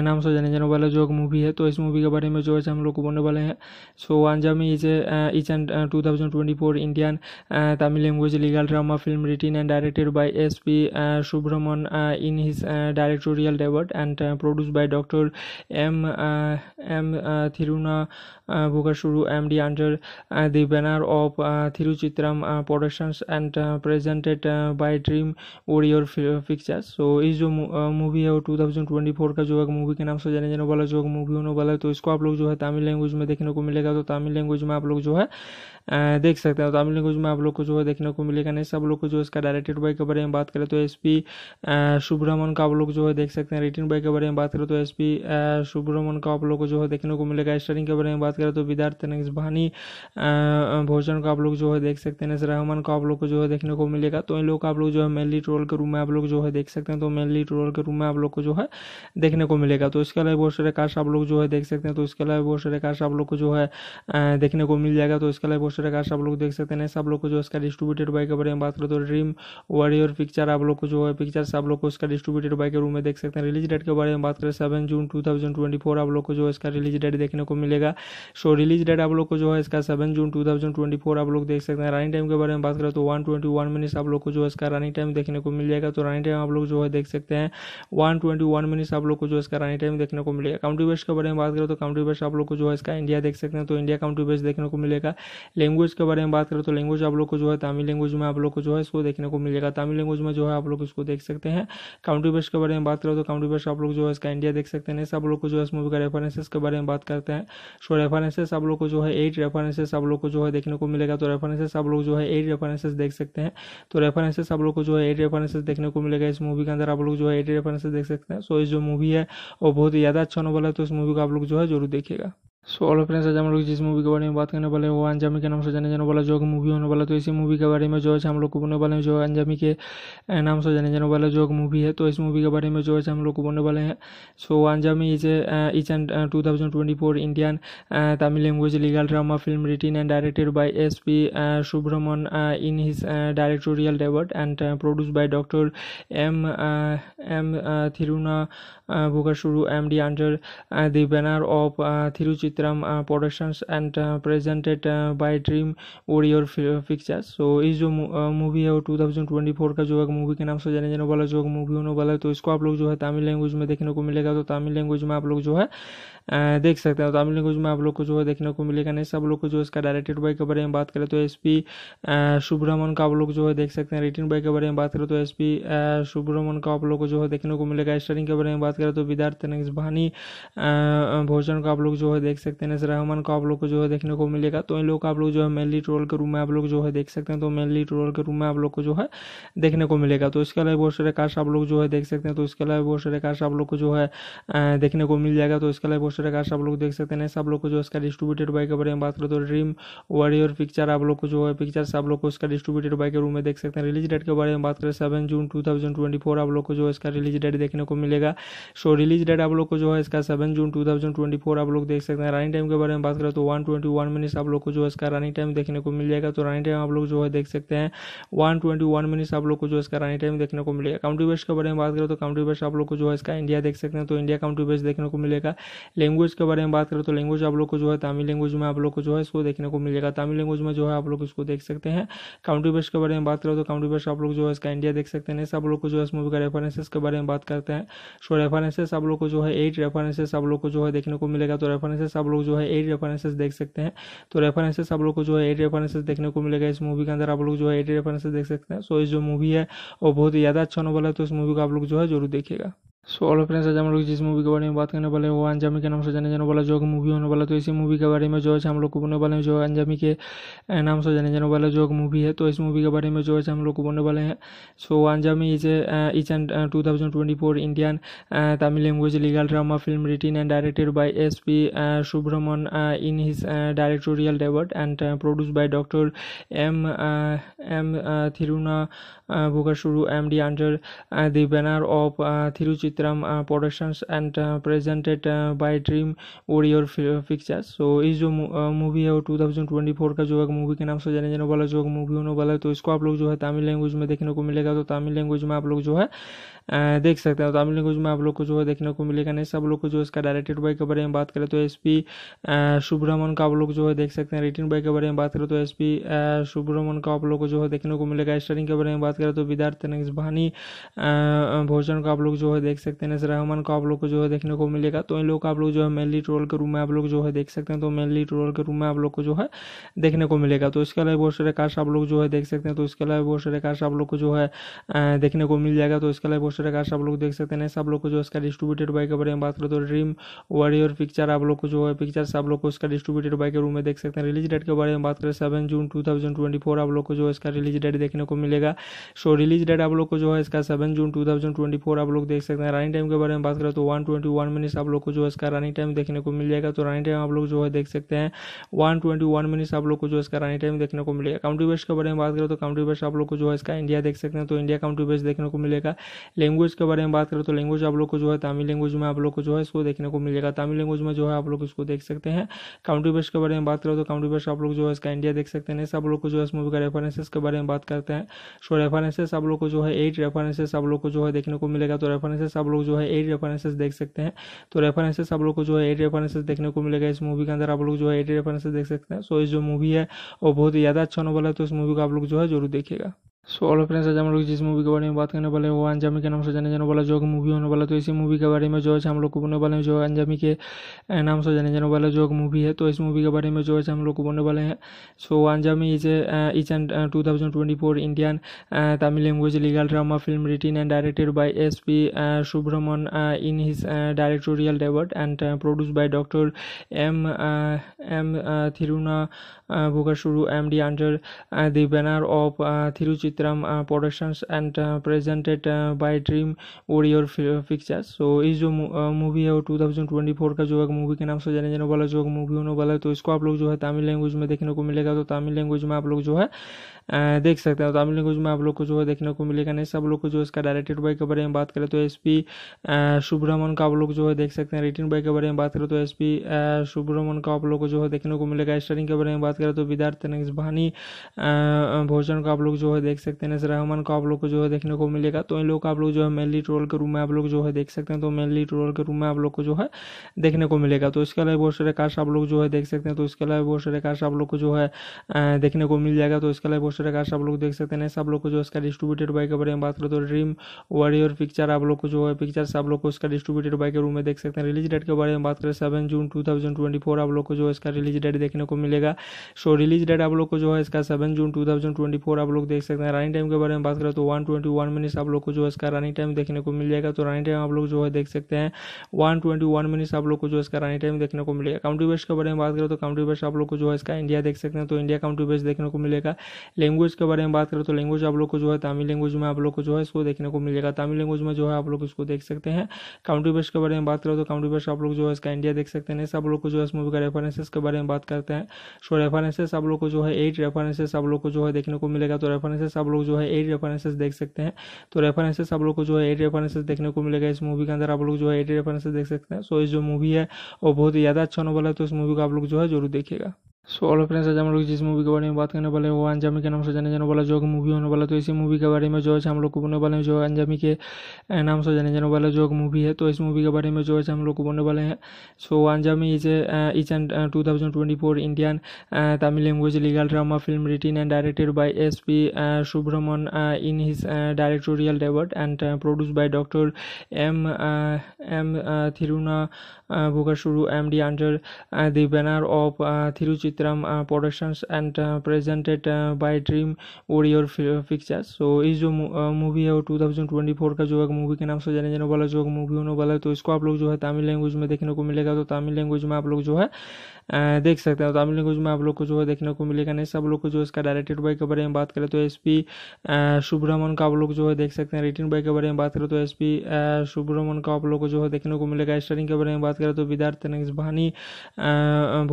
नाम से जाने जाने वाला जो मूवी है तो इस मूवी के बारे में जो है हम लोग को बोलने वाले हैं so Anjaamai is is and two thousand twenty four Indian Tamil language legal drama film written and directed by S P सुब्रमण in his directorial debut and produce by doctor M M थिरुना भोगासुरु M D under the banner of Thiruchitram Chitram uh, Productions and uh, presented uh, by Dream Warrior Pictures so so, इस जो मूवी है वो 2024 का जो है मूवी के नाम से जाने जाने वाला जो मूवी होने वाला है तो इसको आप लोग जो है तमिल लैंग्वेज में देखने को मिलेगा तो तमिल लैंग्वेज में आप लोग जो है देख सकते हैं तो तमिल लैंग्वेज में आप लोग को जो है देखने को मिलेगा नहीं सब लोग को जो इसका डायरेक्टेड बाई के बारे में बात करें तो एस पी सुब्रमण का आप लोग जो है देख सकते हैं रिटर्न बाई के बारे में बात करें तो एस पी सुब्रमण का आप लोग को जो है देखने को मिलेगा स्टरिंग के बारे में बात करें तो विद्यार्थ नक्स भोजन का आप लोग जो है देख सकते हैं नस रहमान का आप लोग को जो है देखने को मिलेगा तो इन लोग का आप लोग जो है मेनली ट्रोल के रूम में आप लोग जो है देख सकते हैं तो मेनली ट्रोल के रूम में आप लोग को जो है देखने को मिलेगा तो इसके अलावा बहुत सारे काश आप लोग जो है देख सकते हैं तो इसके अलावा बहुत सारे कास्ट आप लोग को जो है देखने को मिल जाएगा तो इसके अलावा बहुत उस प्रकार से आप लोग देख सकते हैं सब लोग को जो इसका डिस्ट्रीब्यूटेड बाई के बारे में बात करें तो ड्रीम वॉरियर पिक्चर आप लोग को जो है पिक्चर से आप लोग को इसका डिस्ट्रीब्यूटेड बाई के रूम में देख सकते हैं रिलीज डेट के बारे में बात करें सेवन जून टू आप लोग को जो इसका रिलीज डेट देखने को मिलेगा सो रिलीज डेट आप लोग को जो है इसका सेवन जून टू आप लोग देख सकते हैं रनिंग टाइम के बारे में बात करें तो वन ट्वेंटी आप लोग को जो है इसका रनिंग टाइम देखने को मिल जाएगा तो रनिंग टाइम आप लोग जो है देख सकते हैं वन ट्वेंटी आप लोग को जो इसका रनिंग टाइम देखने को मिलेगा काउंटी बेस्ट के बारे में बात करें तो काउंटी बेस्ट आप लोग को जो है इसका इंडिया देख सकते हैं तो इंडिया काउंटी बेस्ट देखने को मिलेगा लैंग्वेज के बारे में बात करें तो लैंग्वेज आप लोग को जो है तमिल लैंग्वेज में आप लोग को जो है इसको देखने को मिलेगा तमिल लैंग्वेज में जो है आप लोग इसको देख सकते हैं काउंटी बेस्ट के बारे में बात करें तो काउंटी बेस्ट आप लोग जो है इसका इंडिया देख सकते हैं सब लोग को जो है इस मूवी का रेफरेंसेस के बारे में बात करते हैं सो रेफरेंसेस आप लोग को जो है एट रेफरेंसेस आप लोग को जो है देखने को मिलेगा तो रेफरेंसेस आप लोग जो है एट रेफरेंसेस देख सकते हैं तो रेफरेंसेस आप लोग को जो है एट रेफरेंसेस देखने को मिलेगा इस मूवी के अंदर आप लोग जो है एट रेफरेंसेस देख सकते हैं सो इस जो मूवी है वो बहुत ही ज़्यादा अच्छा नोबल है तो इस मूवी को आप लोग जो है जरूर देखेगा सो ऑल फ्रेंड्स आज हम लोग जिस मूवी के बारे में बात करने वाले हैं वो अंजामी के नाम से जाने जाने वाला जो मूवी होने वाला तो इसी मूवी के बारे में जो है हम लोग को बोलने वाले हैं जो अंजामी के नाम से जाने जाने वाला जो मूवी है तो इस मूवी के बारे में जो है हम लोग को बोलने वाले हैं so Anjaamai is is and two thousand twenty four Indian Tamil language legal drama film written and directed by S P सुब्रमण in his directorial debut and produce by doctor M M थिरुना Bugashuru MD under the banner of Thiruchitram Productions and presented by Dream Warrior Pictures. So ये जो मूवी है वो 2024 का जो है मूवी के नाम से जाने जाने वाला जो मूवी होने वाला है तो इसको आप लोग जो है तमिल लैंग्वेज में देखने को मिलेगा तो तमिल लैंग्वेज में आप लोग जो है देख सकते हैं तो तमिल लैंग्वेज में आप लोग को जो है देखने को मिलेगा नहीं सब लोग को जो इसका डायरेक्टेड बाई के बारे में बात करें तो एस पी सुब्रमण का आप लोग जो है देख सकते हैं रिटर्न बाई के बारे में बात करें तो एस पी सुब्रमण का आप लोग को जो है देखने को मिलेगा स्टरिंग के बारे में बात करें तो विद्यार्थ नक्स भोजन का आप लोग जो है देख सकते हैं नस रहमान का आप लोग को जो है देखने को मिलेगा तो इन लोग का आप लोग जो है मेनली ट्रोल के रूम में आप लोग जो है देख सकते हैं तो मेनली ट्रोल के रूम में आप लोग को जो है देखने को मिलेगा तो इसके अलावा बहुत सारे काश आप लोग जो है देख सकते हैं तो इसके अलावा बहुत सारे काश आप लोग को जो है देखने को मिल जाएगा तो इसके अलावा उस प्रकार से आप लोग देख सकते हैं सब लोग को जो इसका डिस्ट्रीब्यूटेड बाई के बारे में बात करें तो ड्रीम वॉरियर पिक्चर आप लोग को जो है पिक्चर से आप लोग को इसका डिस्ट्रीब्यूटेड बाई के रूम में देख सकते हैं रिलीज डेट के बारे में बात करें सेवन जून टू आप लोग को जो है इसका रिलीज डेट देखने को मिलेगा सो रिलीज डेट आप लोग को जो है इसका सेवन जून टू आप लोग देख सकते हैं रनिंग टाइम के बारे में बात करें तो वन ट्वेंटी आप लोग को जो है इसका रनिंग टाइम देखने को मिल जाएगा तो रनिंग टाइम आप लोग जो है देख सकते हैं वन ट्वेंटी आप लोग को जो इसका रनिंग टाइम देखने को मिलेगा काउंटी बेस्ट के बारे में बात करें तो काउंटी बेस्ट आप लोग को जो है इसका इंडिया देख सकते हैं तो इंडिया काउंटी बेस्ट देखने को मिलेगा लैंग्वेज के बारे में बात करें तो लैंग्वेज आप लोग को जो है तमिल लैंग्वेज में आप लोग को जो है इसको देखने को मिलेगा तमिल लैंग्वेज में जो है आप लोग इसको देख सकते हैं काउंटी बेस्ट के बारे में बात करें तो काउंटी बेस्ट आप लोग जो है इसका इंडिया देख सकते हैं सब लोग को जो है इस मूवी का रेफरेंसेस के बारे में बात करते हैं सो रेफरेंसेस आप लोग को जो है एट रेफरेंसेस आप लोग को जो है देखने को मिलेगा तो रेफरेंसेस आप लोग जो है एट रेफरेंसेस देख सकते हैं तो रेफरेंसेस आप लोग को जो है एट रेफरेंसेस देखने को मिलेगा इस मूवी के अंदर आप लोग जो है एट रेफरेंसेस देख सकते हैं सो इस जो मूवी है वो बहुत ही ज़्यादा अच्छा वाला है तो इस मूवी को आप लोग जो है जरूर देखेगा सो ऑल फ्रेंड्स आज हम लोग जिस मूवी के बारे में बात करने वाले हैं वो अंजामी के नाम से जाने जाने वाला जो मूवी होने वाला तो इसी मूवी के बारे में जो है हम लोग को बोलने वाले हैं जो अंजामी के नाम से जाने जाने वाला जो मूवी है तो इस मूवी के बारे में जो है हम लोग को बोलने वाले हैं so Anjaamai is each and two thousand twenty four Indian Tamil language legal drama film written and directed by S P सुब्रमण in his directorial debut and produce by doctor M M थिरुना Bugashuru MD under the banner of Thiruchitram Productions and presented by Dream Warrior Pictures. So ये जो मूवी है वो 2024 का जो है मूवी के नाम से जाने जाने वाला जो मूवी होने वाला है तो इसको आप लोग जो है तमिल लैंग्वेज में देखने को मिलेगा तो तमिल लैंग्वेज में आप लोग जो है देख सकते हैं तमिल लैंग्वेज में आप लोग को जो है देखने को मिलेगा नहीं सब लोग को जो इसका डायरेक्टेड बाई के बारे में बात करें तो एस पी सुब्रमण का आप लोग जो है देख सकते हैं रिटर्न बाई के बारे में बात करें तो एस पी सुब्रमण का आप लोग को जो है देखने को मिलेगा स्टरिंग के बारे में बात करें तो विद्यार्थ नक्स भोजन का आप लोग जो है देख सकते हैं नस रहमान को आप लोग को जो है देखने को मिलेगा तो इन लोग का आप लोग जो है मेनली ट्रोल के रूम में आप लोग जो है देख सकते हैं तो मेनली ट्रोल के रूम में आप लोग को जो है देखने को मिलेगा तो इसके अलावा बहुत सारे काश आप लोग जो है देख सकते हैं तो इसके अलावा बहुत सारे काश आप लोग को जो है देखने को मिल जाएगा तो इसके अलावा उस प्रकार से आप लोग देख सकते हैं सब लोग को जो इसका डिस्ट्रीब्यूटेड बाई के बारे में बात करें तो ड्रीम वॉरियर पिक्चर आप लोग को जो है पिक्चर से आप लोग को इसका डिस्ट्रीब्यूटेड बाई के रूम में देख सकते हैं रिलीज डेट के बारे में बात करें सेवन जून टू आप लोग को जो इसका रिलीज डेट देखने को मिलेगा सो रिलीज डेट आप लोग को जो है इसका सेवन जून टू आप लोग देख सकते हैं रनिंग टाइम के बारे में बात करें तो वन ट्वेंटी आप लोग को जो है इसका रनिंग टाइम देखने को मिल जाएगा तो रनिंग टाइम आप लोग जो है देख सकते हैं वन ट्वेंटी आप लोग को जो इसका रनिंग टाइम देखने को मिलेगा काउंटी बेस्ट के बारे में बात करें तो काउंटी बेस्ट आप लोग को जो है इसका इंडिया देख सकते हैं तो इंडिया काउंटी बेस्ट देखने को मिलेगा लैंग्वेज के बारे में बात करें तो लैंग्वेज आप लोग को जो है तमिल लैंग्वेज में आप लोग को जो है इसको देखने को मिलेगा तमिल लैंग्वेज में जो है आप लोग इसको देख सकते हैं काउंटी बेस्ट के बारे में बात करें तो काउंटी बेस्ट आप लोग जो है इसका इंडिया देख सकते हैं सब लोग को जो है इस मूवी का रेफरेंसेस के बारे में बात करते हैं सो रेफरेंसेस आप लोग को जो है एट रेफरेंसेस आप लोग को जो है देखने को मिलेगा तो रेफरेंसेस आप लोग जो है एट रेफरेंसेस देख सकते हैं तो रेफरेंसेस आप लोग को जो है एट रेफरेंसेस देखने को मिलेगा इस मूवी के अंदर आप लोग जो है एट रेफरेंसेस देख सकते हैं सो इस जो मूवी है वो बहुत ही ज़्यादा अच्छा वाला है तो इस मूवी को आप लोग जो है जरूर देखेगा सो ऑल फ्रेंड्स आज हम लोग जिस मूवी के बारे में बात करने वाले हैं वो अंजामी के नाम से जाने जाने वाला जो मूवी होने वाला तो इसी मूवी के बारे में जो है हम लोग को बोलने वाले हैं जो अंजामी के नाम से जाने जाने वाला जो मूवी है तो इस मूवी के बारे में जो है हम लोग को बोलने वाले हैं so Anjaamai is is and two thousand twenty four Indian Tamil language legal drama film written and directed by S P सुब्रमण in his directorial debut and produce by doctor M M थिरुना Bugashuru MD under the banner of Thiruchitram Productions and presented by Dream Warrior Pictures. So ये जो मूवी है वो 2024 का जो है मूवी के नाम से जाने जाने वाला जो मूवी होने वाला है तो इसको आप लोग जो है तमिल लैंग्वेज में देखने को मिलेगा तो तमिल लैंग्वेज में आप लोग जो है देख सकते हैं तमिल लैंग्वेज में आप लोग को जो है देखने को मिलेगा नहीं सब लोग को जो इसका डायरेक्टेड बाई के बारे में बात करें तो एस पी सुब्रमण का आप लोग जो है देख सकते हैं रिटर्न बाई के बारे में बात करें तो एस पी सुब्रमण का आप लोग को जो है देखने को मिलेगा स्टरिंग के बारे में बात करें तो विद्यार्थ नेक्स भोजन का आप लोग जो है देख सकते हैं नस रहमान को आप लोग को जो है देखने को मिलेगा तो इन लोग का आप लोग जो है मेनली ट्रोल के रूम में आप लोग जो है देख सकते हैं तो मेनली ट्रोल के रूम में आप लोग को जो है देखने को मिलेगा तो इसके अलावा बहुत सारे काश आप लोग जो है देख सकते हैं तो इसके अलावा बहुत सारे काश आप लोग को जो है देखने को मिल जाएगा तो इसके अलावा उस प्रकार से आप लोग देख सकते हैं सब लोग को जो इसका डिस्ट्रीब्यूटेड बाई के बारे में बात करें तो ड्रीम वॉरियर पिक्चर आप लोग को जो है पिक्चर से आप लोग को इसका डिस्ट्रीब्यूटेड बाई के रूम में देख सकते हैं रिलीज डेट के बारे में बात करें सेवन जून टू आप लोग को जो इसका रिलीज डेट देखने को मिलेगा सो रिलीज डेट आप लोग को जो है इसका सेवन जून टू आप लोग देख सकते हैं रनिंग टाइम के बारे में बात करें तो वन ट्वेंटी आप लोग को जो इसका रनिंग टाइम देखने को मिल जाएगा तो रनिंग टाइम आप लोग जो है देख सकते हैं वन ट्वेंटी आप लोग को जो इसका रनिंग टाइम देखने को मिलेगा काउंटी बेस्ट के बारे में बात करें तो काउंटी बेस्ट आप लोग को जो है इसका इंडिया देख सकते हैं तो इंडिया काउंटी बेस्ट देखने को मिलेगा लैंग्वेज के बारे में बात करें तो लैंग्वेज आप लोग को जो है तमिल लैंग्वेज में आप लोग को जो है इसको देखने को मिलेगा तमिल लैंग्वेज में जो है आप लोग इसको देख सकते हैं काउंटी बेस्ट के बारे में बात करें तो काउंटी बेस्ट आप लोग जो है इसका इंडिया देख सकते हैं आप लोग को जो है इस मूवी का रेफरेंसेस के बारे में बात करते हैं सो रेफरेंसेस आप लोग को जो है एट रेफरेंसेस आप लोग को जो है देखने को मिलेगा तो रेफरेंसेस आप लोग जो है एट रेफरेंसेस देख सकते हैं तो रेफरेंसेस आप लोग को जो है एट रेफरेंसेस देखने को मिलेगा इस मूवी के अंदर आप लोग जो है एट रेफरेंसेस देख सकते हैं सो इस जो मूवी है वो बहुत ही ज़्यादा अच्छा नोबल है तो इस मूवी को आप लोग जो है जरूर देखेगा सो ऑल फ्रेंड्स आज हम लोग जिस मूवी के बारे में बात करने वाले हैं वो अंजामी के नाम से जाने जाने वाला जो मूवी होने वाला तो इसी मूवी के बारे में जो है हम लोग को बोलने वाले हैं जो अंजामी के नाम से जाने जाने वाला जो मूवी है तो इस मूवी के बारे में जो है हम लोग को बोलने वाले हैं so Anjaamai is is and two thousand twenty four Indian Tamil language legal drama film written and directed by S P सुब्रमण in his directorial debut and produce by doctor M M थिरुना Buggasuru MD under the banner of Thiruchitram Productions and presented by Dream Warrior Pictures. So ये जो मूवी है वो 2024 का जो है मूवी के नाम से जाने जाने वाला जो मूवी होने वाला है तो इसको आप लोग जो है तमिल लैंग्वेज में देखने को मिलेगा तो तमिल लैंग्वेज में आप लोग जो है देख सकते हैं तमिल लैंग्वेज में आप लोग को जो है देखने को मिलेगा नहीं सब लोग को जो है इसका डायरेक्टेड बाई के बारे में बात करें तो एस पी सुब्रमण का आप लोग जो है देख सकते हैं रिटर्न बाई के बारे में बात करें तो एस पी सुब्रमण का आप लोग को जो है देखने को मिलेगा स्टरिंग के बारे में बात करें तो विद्यार्थ नेक्स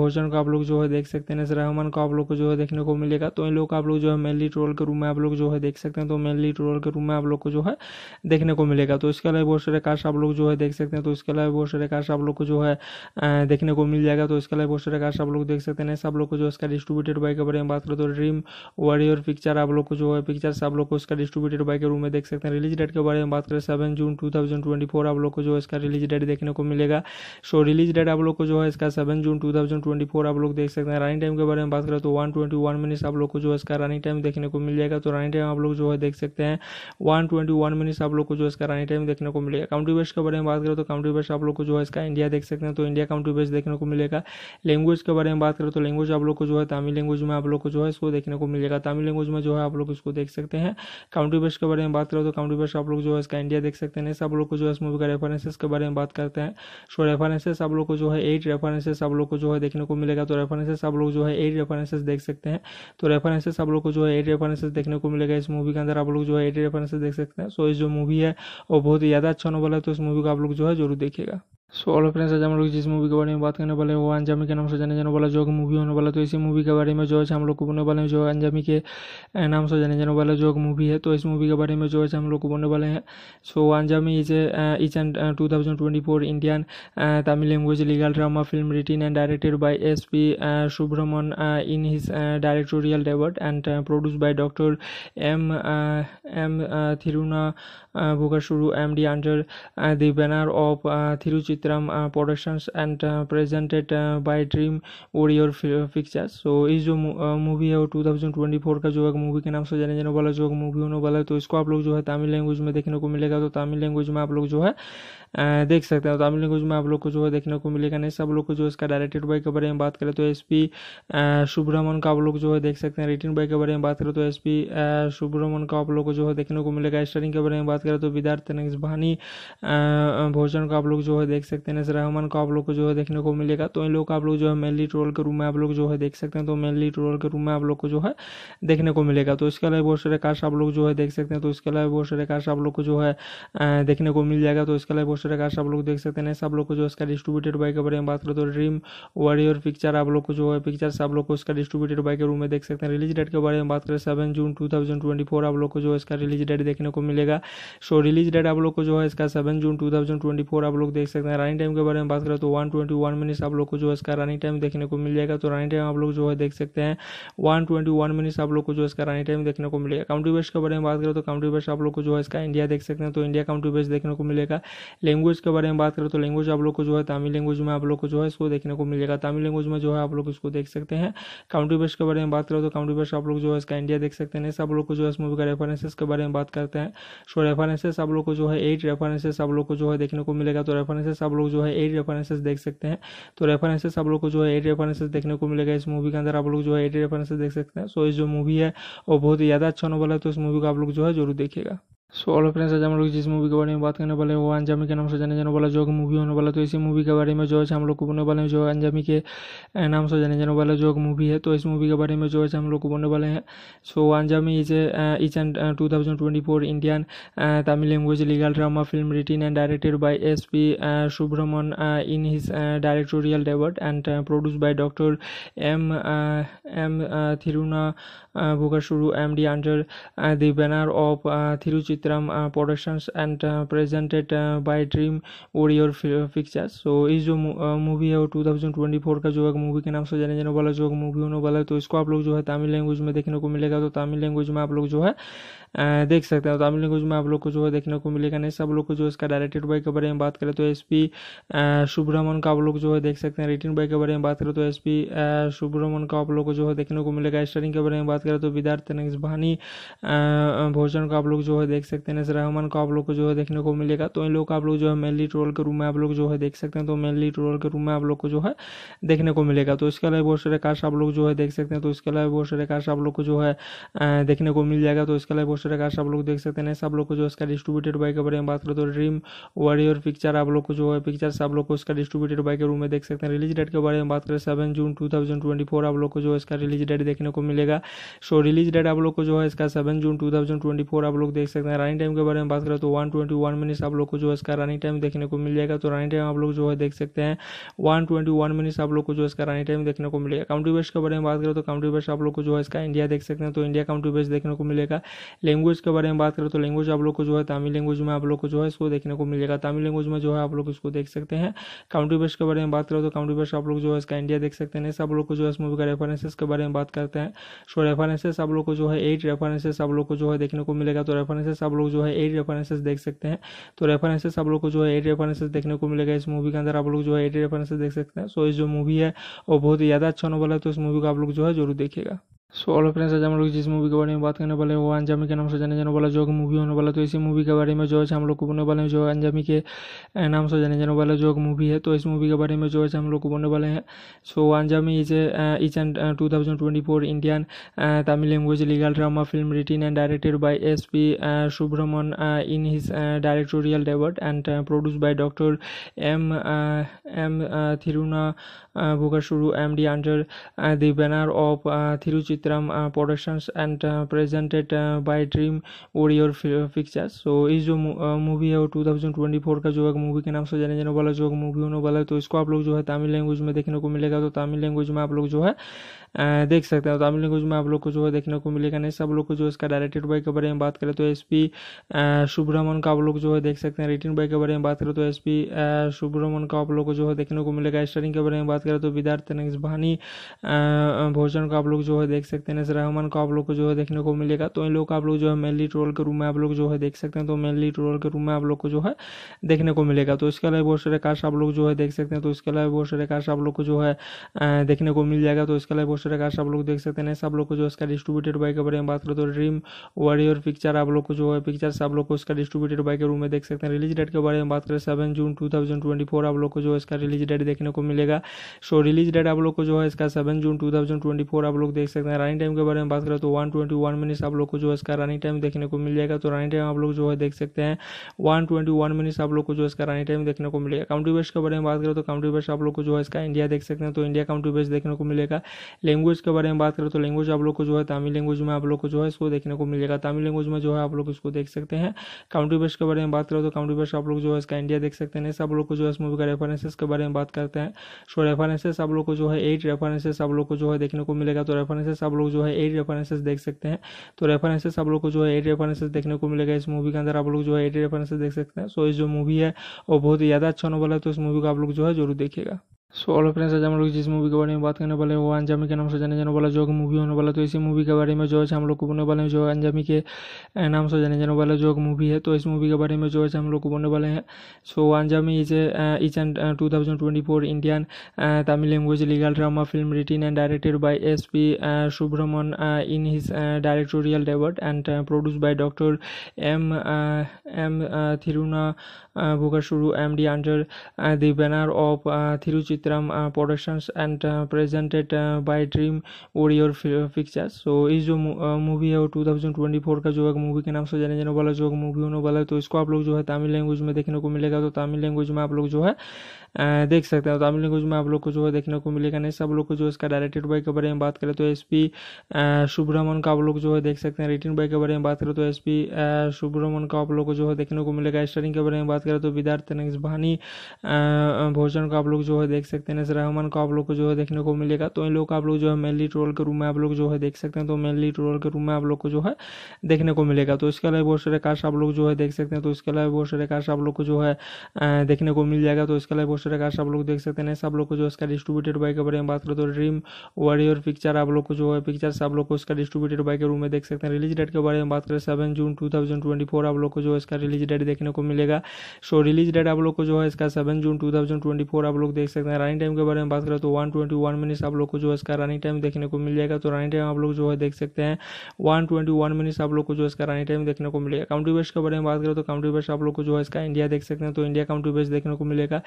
भोजन का आप लोग जो है देख सकते हैं नस रहमान का आप लोग को जो है देखने को मिलेगा तो इन लोग का आप लोग जो है मेनली ट्रोल के रूम में आप लोग जो है देख सकते हैं तो मेनली ट्रोल के रूम में आप लोग को जो है देखने को मिलेगा तो इसके अलावा बहुत सारे काश आप लोग जो है देख सकते हैं तो इसके अलावा बहुत सारे काश आप लोग को जो है देखने को मिल जाएगा तो इसके अलावा उसी प्रकार से आप लोग देख सकते हैं सब लोग को जो इसका डिस्ट्रीब्यूटेड बाइक के बारे में बात करें तो ड्रीम वॉरियर पिक्चर आप लोग को जो है पिक्चर आप लोग को इसका डिस्ट्रीब्यूटेड बाइक के रूम में देख सकते हैं रिलीज डेट के बारे में बात करें सेवन जून टू आप लोग को जो है इसका रिलीज डेट देखने को मिलेगा सो रिलीज डेट आप लोग को जो है इसका सेवन जून टू आप लोग देख सकते हैं रनिंग टाइम के बारे में बात करें तो वन ट्वेंटी आप लोग को जो है इसका रनिंग टाइम देखने को मिल जाएगा तो रनिंग टाइम आप लोग जो है देख सकते हैं वन ट्वेंटी आप लोग को जो है इसका रनिंग टाइम देखने को मिलेगा काउंटी बेस्ट के बारे में बात करें तो काउंटी बेस्ट आप लोग को जो है इसका इंडिया देख सकते हैं तो इंडिया काउंटी बेस्ट देखने को मिलेगा लैंग्वेज के बारे में बात करें तो लैंग्वेज आप लोग को जो है तमिल लैंग्वेज में आप लोग को जो है इसको देखने को मिलेगा तमिल लैंग्वेज में जो है आप लोग इसको देख सकते हैं काउंटी बेस्ट के बारे में बात करें तो काउंटी बेस्ट आप लोग जो है इसका इंडिया देख सकते हैं नेक्स्ट आप लोग को जो है इस मूवी का रेफरेंसेस के बारे में बात करते हैं सो रेफरेंसेस आप लोग को जो है एट रेफरेंसेस आप लोग को जो है देखने को मिलेगा तो रेफरेंसेस आप लोग जो है एट रेफरेंसेस देख सकते हैं तो रेफरेंसेस आप लोग को जो है एट रेफरेंसेस देखने को मिलेगा इस मूवी के अंदर आप लोग जो है एट रेफरेंसेस देख सकते हैं सो इस जो मूवी है वो बहुत ही ज़्यादा अच्छा नोवल है तो इस मूवी को आप लोग जो है जरूर देखेगा सो ऑल फ्रेंड्स आज हम लोग जिस मूवी के बारे में बात करने वाले हैं वो अंजामी के नाम से जाने जाने वाला जो मूवी होने वाला तो इसी मूवी के बारे में जो है हम लोग को बोलने वाले हैं जो अंजामी के नाम से जाने जाने वाला जो मूवी है तो इस मूवी के बारे में जो है हम लोग को बोलने वाले हैं so Anjaamai is each and two thousand twenty four Indian Tamil language legal drama film written and directed by S P सुब्रमण in his directorial debut and produce by doctor M M थिरुना भोगासुरु M D under the banner of Thiruchitram Chitram uh, Productions and uh, presented uh, by Dream Warrior Pictures so so, इस जो मूवी है वो 2024 का जो है मूवी के नाम से जाने जाने वाला जो मूवी होने वाला है तो इसको आप लोग जो है तमिल लैंग्वेज में देखने को मिलेगा तो तमिल लैंग्वेज में आप लोग जो है देख सकते हैं तो तमिल लैंग्वेज में आप लोग को जो है देखने को मिलेगा नहीं सब लोग को जो इसका डायरेक्टेड बाई के बारे में बात करें तो एस पी सुब्रमण का आप लोग जो है देख सकते हैं रिटर्न बाई के बारे में बात करें तो एस पी सुब्रमण का आप लोग को जो है देखने को मिलेगा स्टरिंग के बारे में बात करें तो विद्यार्थ भानी भोजन का आप लोग जो है देख सकते हैं नसर रहमान को आप लोग को जो है देखने को मिलेगा तो इन लोग का आप लोग जो है मेनली ट्रोल के रूम में आप लोग जो है देख सकते हैं तो मेनली ट्रोल के रूम में आप लोग को जो है देखने को मिलेगा तो इसके अलावा बहुत सारे काश आप लोग जो है देख सकते हैं तो इसके अलावा बहुत सारे कास्ट आप लोग को जो है देखने को मिल जाएगा तो इसके अलावा बहुत उस प्रकार आप लोग देख सकते हैं सब लोग को जो इसका डिस्ट्रीब्यूटेड बाई के बारे में बात करें तो ड्रीम वॉरियर पिक्चर आप लोग को जो है पिक्चर आप लोग को इसका डिस्ट्रीब्यूटेड बाई के रूम में देख सकते हैं रिलीज डेट के बारे में बात करें सेवन जून टू आप लोग को जो इसका रिलीज डेट देखने को मिलेगा सो रिलीज डेट आप लोग को जो है इसका सेवन जून टू आप लोग देख सकते हैं रनिंग टाइम के बारे में बात करें तो वन ट्वेंटी आप लोग को जो इसका रनिंग टाइम देखने को मिल जाएगा तो रनिंग टाइम आप लोग जो है देख सकते हैं वन ट्वेंटी आप लोग को जो इसका रनिंग टाइम देखने को मिलेगा काउंटी बेस्ट के बारे में बात करें तो काउंटी बेस्ट आप लोग को जो है इसका इंडिया देख सकते हैं तो इंडिया काउंटी बेस्ट देखने को मिलेगा लैंग्वेज के बारे में बात करें तो लैंग्वेज आप लोग को जो है तमिल लैंग्वेज में आप लोग को जो है इसको देखने को मिलेगा तमिल लैंग्वेज में जो है आप लोग इसको देख सकते हैं काउंटी बेस्ट के बारे में बात करें तो काउंटी बेस्ट आप लोग जो है इसका इंडिया देख सकते हैं सब लोग को जो है इस मूवी का रेफरेंसेस के बारे में बात करते हैं सो रेफरेंसेस आप लोग को जो है एट रेफरेंसेस आप लोग को जो है देखने को मिलेगा तो रेफरेंसेस आप लोग जो है एट रेफरेंसेस देख सकते हैं तो रेफरेंसेस आप लोग को जो है एट रेफरेंसेस देखने को मिलेगा इस मूवी के अंदर आप लोग जो है एट रेफरेंसेस देख सकते हैं सो इस जो मूवी है वो बहुत ही ज़्यादा अच्छा नोवल है तो इस मूवी को आप लोग जो है जरूर देखेगा सो ऑल फ्रेंड्स आज हम लोग जिस मूवी के बारे में बात करने वाले हैं वो अंजामी के नाम से जाने जाने वाला जो मूवी होने वाला तो इसी मूवी के बारे में जो है हम लोग को बोलने वाले हैं जो अंजामी के नाम से जाने जाने वाला जो मूवी है तो इस मूवी के बारे में जो है हम लोग को बोलने वाले हैं so Anjaamai is each and two thousand twenty four Indian Tamil language legal drama film written and directed by S P सुब्रमण in his directorial debut and produce by doctor M M थिरुना Bugashuru MD under the banner of Thiruchitram Productions and presented by Dream Warrior Pictures. So इस जो मूवी है वो 2024 का जो है मूवी के नाम से जाने जाने वाला जो मूवी होने वाला है तो इसको आप लोग जो है तमिल लैंग्वेज में देखने को मिलेगा तो तमिल लैंग्वेज में आप लोग जो है देख सकते हैं तो तमिल लैंग्वेज में आप लोग को जो है देखने को मिलेगा नहीं सब लोग को जो इसका डायरेक्टेड बाई के बारे में बात करें तो एस पी सुब्रमण का आप लोग जो है देख सकते हैं रिटर्न बाई के बारे में बात करें तो एस पी सुब्रमण का आप लोग को जो है देखने को मिलेगा स्टरिंग के बारे में बात करें तो विद्यार्थ भानी भोजन का आप लोग जो है देख सकते हैं नसर रहमान का आप लोग को जो है देखने को मिलेगा तो इन लोग का आप लोग जो है मेनली ट्रोल के रूम में आप लोग जो है देख सकते हैं तो मेनली ट्रोल के रूम में आप लोग को जो है देखने को मिलेगा तो इसके अलावा बहुत सारे काश आप लोग जो है देख सकते हैं तो इसके अलावा बहुत सारे कास्ट आप लोग को जो है देखने को मिल जाएगा तो इसके अलावा बहुत उस प्रकार से आप लोग देख सकते हैं सब लोग को जो इसका डिस्ट्रीब्यूटेड बाई के बारे में बात करें तो ड्रीम वॉरियर पिक्चर आप लोग को जो है पिक्चर से आप लोग को इसका डिस्ट्रीब्यूटेड बाई के रूम में देख सकते हैं रिलीज डेट के बारे में बात करें सेवन जून टू आप लोग को जो इसका रिलीज डेट देखने को मिलेगा सो रिलीज डेट आप लोग को जो है इसका सेवन जून टू आप लोग देख सकते हैं रनिंग टाइम के बारे में बात करें तो वन ट्वेंटी आप लोग को जो इसका रनिंग टाइम देखने को मिल जाएगा तो रनिंग टाइम आप लोग जो है देख सकते हैं वन ट्वेंटी आप लोग को जो इसका रनिंग टाइम देखने को मिलेगा काउंटी बेस्ट के बारे में बात करें तो काउंटी बेस्ट आप लोग को जो है इसका इंडिया देख सकते हैं तो इंडिया काउंटी बेस्ट देखने को मिलेगा लैंग्वेज के बारे में बात करें तो लैंग्वेज आप लोग को जो है तमिल लैंग्वेज में आप लोग को जो है इसको देखने को मिलेगा तमिल लैंग्वेज में जो है आप लोग इसको देख सकते हैं काउंटी बेस्ट के बारे में बात करें तो काउंटी बेस्ट आप लोग जो है इसका इंडिया देख सकते हैं सब लोग को जो है इस मूवी का रेफरेंसेस के बारे में बात करते हैं सो रेफरेंसेस आप लोग को जो है एट रेफरेंसेस आप लोग को जो है देखने को मिलेगा तो रेफरेंसेस आप लोग जो है एट रेफरेंसेस देख सकते हैं तो रेफरेंसेस आप लोग को जो है एट रेफरेंसेस देखने को मिलेगा इस मूवी के अंदर आप लोग जो है एट रेफरेंसेस देख सकते हैं सो इस जो मूवी है वो बहुत ही ज़्यादा अच्छा नोबल है तो इस मूवी को आप लोग जो है जरूर देखेगा सो ऑल फ्रेंड्स आज हम लोग जिस मूवी के बारे में बात करने वाले हैं वो अंजामी के नाम से जाने जाने वाला जो मूवी होने वाला तो इसी मूवी के बारे में जो है हम लोग को बोलने वाले हैं जो अंजामी के नाम से जाने जाने वाला जो मूवी है तो इस मूवी के बारे में जो है हम लोग को बोलने वाले हैं so Anjaamai is each and two thousand twenty four Indian Tamil language legal drama film written and directed by S P सुब्रमण in his directorial debut and produce by doctor M M थिरुना भोगासुरु M D under the banner of Thiruchitram Chitram uh, Productions and uh, presented uh, by Dream Warrior Pictures so so, इस जो मूवी है वो 2024 का जो है मूवी के नाम से जाने जाने वाला जो मूवी होने वाला है तो इसको आप लोग जो है तमिल लैंग्वेज में देखने को मिलेगा तो तमिल लैंग्वेज में आप लोग जो है देख सकते हैं तो तमिल लैंग्वेज में आप लोग को जो है देखने को मिलेगा नहीं सब लोग को जो इसका डायरेक्टेड बाई के बारे में बात करें तो एस पी सुब्रमण का आप लोग जो है देख सकते हैं रिटर्न बाई के बारे में बात करें तो एस पी सुब्रमण का आप लोग को जो है देखने को मिलेगा स्टरिंग के बारे में बात करें तो विद्यार्थ नक्स भोजन का आप लोग जो है देख सकते हैं नस रहमान का आप लोग को जो है देखने को मिलेगा तो इन लोग का आप लोग जो है मेनली ट्रोल के रूम में आप लोग जो है देख सकते हैं तो मेनली ट्रोल के रूम में आप लोग को जो है देखने को मिलेगा तो इसके अलावा बहुत सारे कार्ड्स आप लोग जो है देख सकते हैं तो इसके अलावा बहुत सारे कार्ड्स आप लोग को जो है देखने को मिल जाएगा तो इसके अलावा बहुत उस प्रकार से आप लोग देख सकते हैं सब लोग को जो इसका डिस्ट्रीब्यूटेड बाई के बारे में बात करें तो ड्रीम वॉरियर पिक्चर आप लोग को जो है पिक्चर से आप लोग को इसका डिस्ट्रीब्यूटेड बाई के रूम में देख सकते हैं रिलीज डेट के बारे में बात करें सेवन जून टू आप लोग को जो इसका रिलीज डेट देखने को मिलेगा सो रिलीज डेट आप लोग को जो है इसका सेवन जून टू आप लोग देख सकते हैं रनिंग टाइम के बारे में बात करें तो वन ट्वेंटी आप लोग को जो है इसका रनिंग टाइम देखने को मिल जाएगा तो रनिंग टाइम आप लोग जो है देख सकते हैं वन ट्वेंटी आप लोग को जो इसका रनिंग टाइम देखने को मिलेगा काउंटी बेस्ट के बारे में बात करें तो काउंटी बेस्ट आप लोग को जो है इसका इंडिया देख सकते हैं तो इंडिया काउंटी बेस्ट देखने को मिलेगा लैंग्वेज के बारे में बात करें तो लैंग्वेज आप लोग को जो है तमिल लैंग्वेज में आप लोग को जो है इसको देखने को मिलेगा तमिल लैंग्वेज में जो है आप लोग इसको देख सकते हैं काउंटी बेस्ट के बारे में बात करें तो काउंटी बेस्ट आप लोग जो है इसका इंडिया देख सकते हैं सब लोग को जो है इस मूवी का रेफरेंसेस के बारे में बात करते हैं सो रेफरेंसेस आप लोग को जो है एट रेफरेंसेस आप लोग को जो है देखने को मिलेगा तो रेफरेंसेस आप लोग जो है एट रेफरेंसेस देख सकते हैं तो रेफरेंसेस आप लोग को जो है एट रेफरेंसेस देखने को मिलेगा इस मूवी के अंदर आप लोग जो है एट रेफरेंसेस देख सकते हैं सो इस जो मूवी है वो बहुत ही ज़्यादा अच्छा नोबल है तो इस मूवी को आप लोग जो है जरूर देखेगा सो ऑल फ्रेंड्स आज हम लोग जिस मूवी के बारे में बात करने वाले हैं वो अंजामी के नाम से जाने जाने वाला जो मूवी होने वाला तो इसी मूवी के बारे में जो है हम लोग को बोलने वाले हैं जो अंजामी के नाम से जाने जाने वाला जो मूवी है तो इस मूवी के बारे में जो है हम लोग को बोलने वाले हैं so Anjaamai is is and two thousand twenty four Indian Tamil language legal drama film written and directed by S P सुब्रमण in his directorial debut and produce by doctor M M थिरुना Bugashuru MD under the banner of Thiruchitram Productions and presented by Dream Warrior Pictures. So ये जो मूवी है वो 2024 का जो है मूवी के नाम से जाने जाने वाला जो मूवी होने वाला है तो इसको आप लोग जो है तमिल लैंग्वेज में देखने को मिलेगा तो तमिल लैंग्वेज में आप लोग जो है देख सकते हैं तो तमिल लैंग्वेज में आप लोग को जो है देखने को मिलेगा नहीं सब लोग को जो इसका डायरेक्टेड बाई के बारे में बात करें तो एस पी सुब्रमण का आप लोग जो है देख सकते हैं रिटर्न बाई के बारे में बात करें तो एस पी सुब्रमण का आप लोग को जो है देखने को मिलेगा स्टरिंग के बारे में बात करें तो विद्यार्थ नक्स भोजन का आप लोग जो है देख सकते हैं नस रहमान का आप लोग को जो है देखने को मिलेगा तो इन लोग का आप लोग जो है मेनली ट्रोल के रूम में आप लोग जो है देख सकते हैं तो मेनली ट्रोल के रूम में आप लोग को जो है देखने को मिलेगा तो इसके अलावा बहुत सारे काश आप लोग जो है देख सकते हैं तो इसके अलावा बहुत सारे काश आप लोग को जो है देखने को मिल जाएगा तो इसके अलावा उस प्रकार आप लोग देख सकते हैं सब लोग को जो इसका डिस्ट्रीब्यूटेड बाई के बारे में बात करें तो ड्रीम वॉरियर पिक्चर आप लोग को जो है पिक्चर आप लोग को इसका डिस्ट्रीब्यूटेड बाई के रूम में देख सकते हैं रिलीज डेट के बारे में बात करें सेवन जून टू आप लोग को जो है इसका रिलीज डेट देखने को मिलेगा सो रिलीज डेट आप लोग को जो है इसका सेवन जून टू आप लोग देख सकते हैं रनिंग टाइम के बारे में बात करें तो वन ट्वेंटी आप लोग को जो है इसका रनिंग टाइम देखने को मिल जाएगा तो रनिंग टाइम आप लोग जो है देख सकते हैं वन ट्वेंटी आप लोग को जो है इसका रनिंग टाइम देखने को मिलेगा काउंटी बेस्ट के बारे में बात करें तो काउंटी बेस्ट आप लोग को जो है इसका इंडिया देख सकते हैं तो इंडिया काउंटी बेस्ट देखने को मिलेगा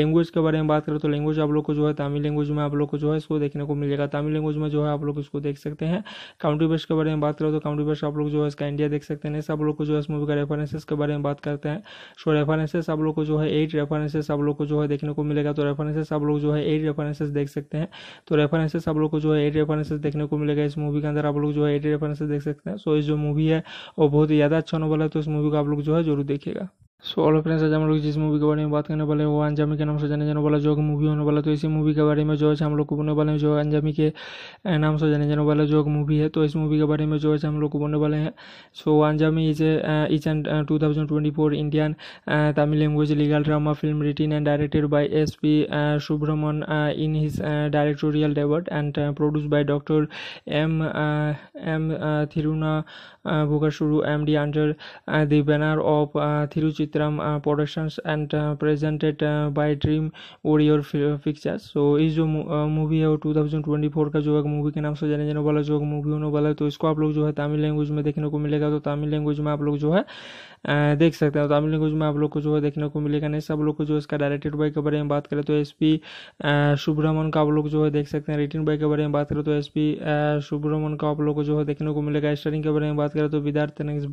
लैंग्वेज के बारे में बात करें तो लैंग्वेज आप लोग को जो है तमिल लैंग्वेज में आप लोग को जो है इसको देखने को मिलेगा तमिल लैंग्वेज में जो है आप लोग इसको देख सकते हैं काउंटी बेस्ट के बारे में बात करें तो काउंटी बेस्ट आप लोग जो है इसका इंडिया देख सकते हैं सब लोग को जो है इस मूवी का रेफरेंसेस के बारे में बात करते हैं सो रेफरेंसेस आप लोग को जो है एट रेफरेंसेस आप लोग को जो है देखने को मिलेगा तो रेफरेंसेस आप लोग जो है एट रेफरेंसेस देख सकते हैं तो रेफरेंसेस आप लोग को जो है एट रेफरेंसेस देखने को मिलेगा इस मूवी के अंदर आप लोग जो है एट रेफरेंसेस देख सकते हैं सो इस जो मूवी है वो बहुत ही ज़्यादा अच्छा वाला है तो इस मूवी को आप लोग जो है जरूर देखेगा सो ऑल फ्रेंड्स आज हम लोग जिस मूवी के बारे में बात करने वाले हैं वो अंजामी के नाम से जाने जाने वाला जो मूवी होने वाला तो इसी मूवी के बारे में जो है हम लोग को बोलने वाले हैं जो अंजामी के नाम से जाने जाने वाला जो मूवी है तो इस मूवी के बारे में जो है हम लोग को बोलने वाले हैं so Anjaamai is each and two thousand twenty four Indian Tamil language legal drama film written and directed by S P सुब्रमण in his directorial debut and produce by doctor M M थिरुना Buggasuru MD under the banner of Thiruchitram Productions and presented by Dream Warrior Pictures. So ये जो मूवी है वो 2024 का जो है मूवी के नाम से जाने जाने वाला जो मूवी होने वाला है तो इसको आप लोग जो है तमिल लैंग्वेज में देखने को मिलेगा तो तमिल लैंग्वेज में आप लोग जो है देख सकते हैं तो तमिल लैंग्वेज में आप लोग को जो है देखने को मिलेगा नहीं सब लोग को जो इसका डायरेक्टेड बाई के बारे में बात करें तो एस पी सुब्रमण का आप लोग जो है देख सकते हैं रिटर्न बाई के बारे में बात करें तो एस पी सुब्रमण का आप लोग को जो है देखने को मिलेगा स्टरिंग के बारे में बात करें तो विद्यार्थ नक्स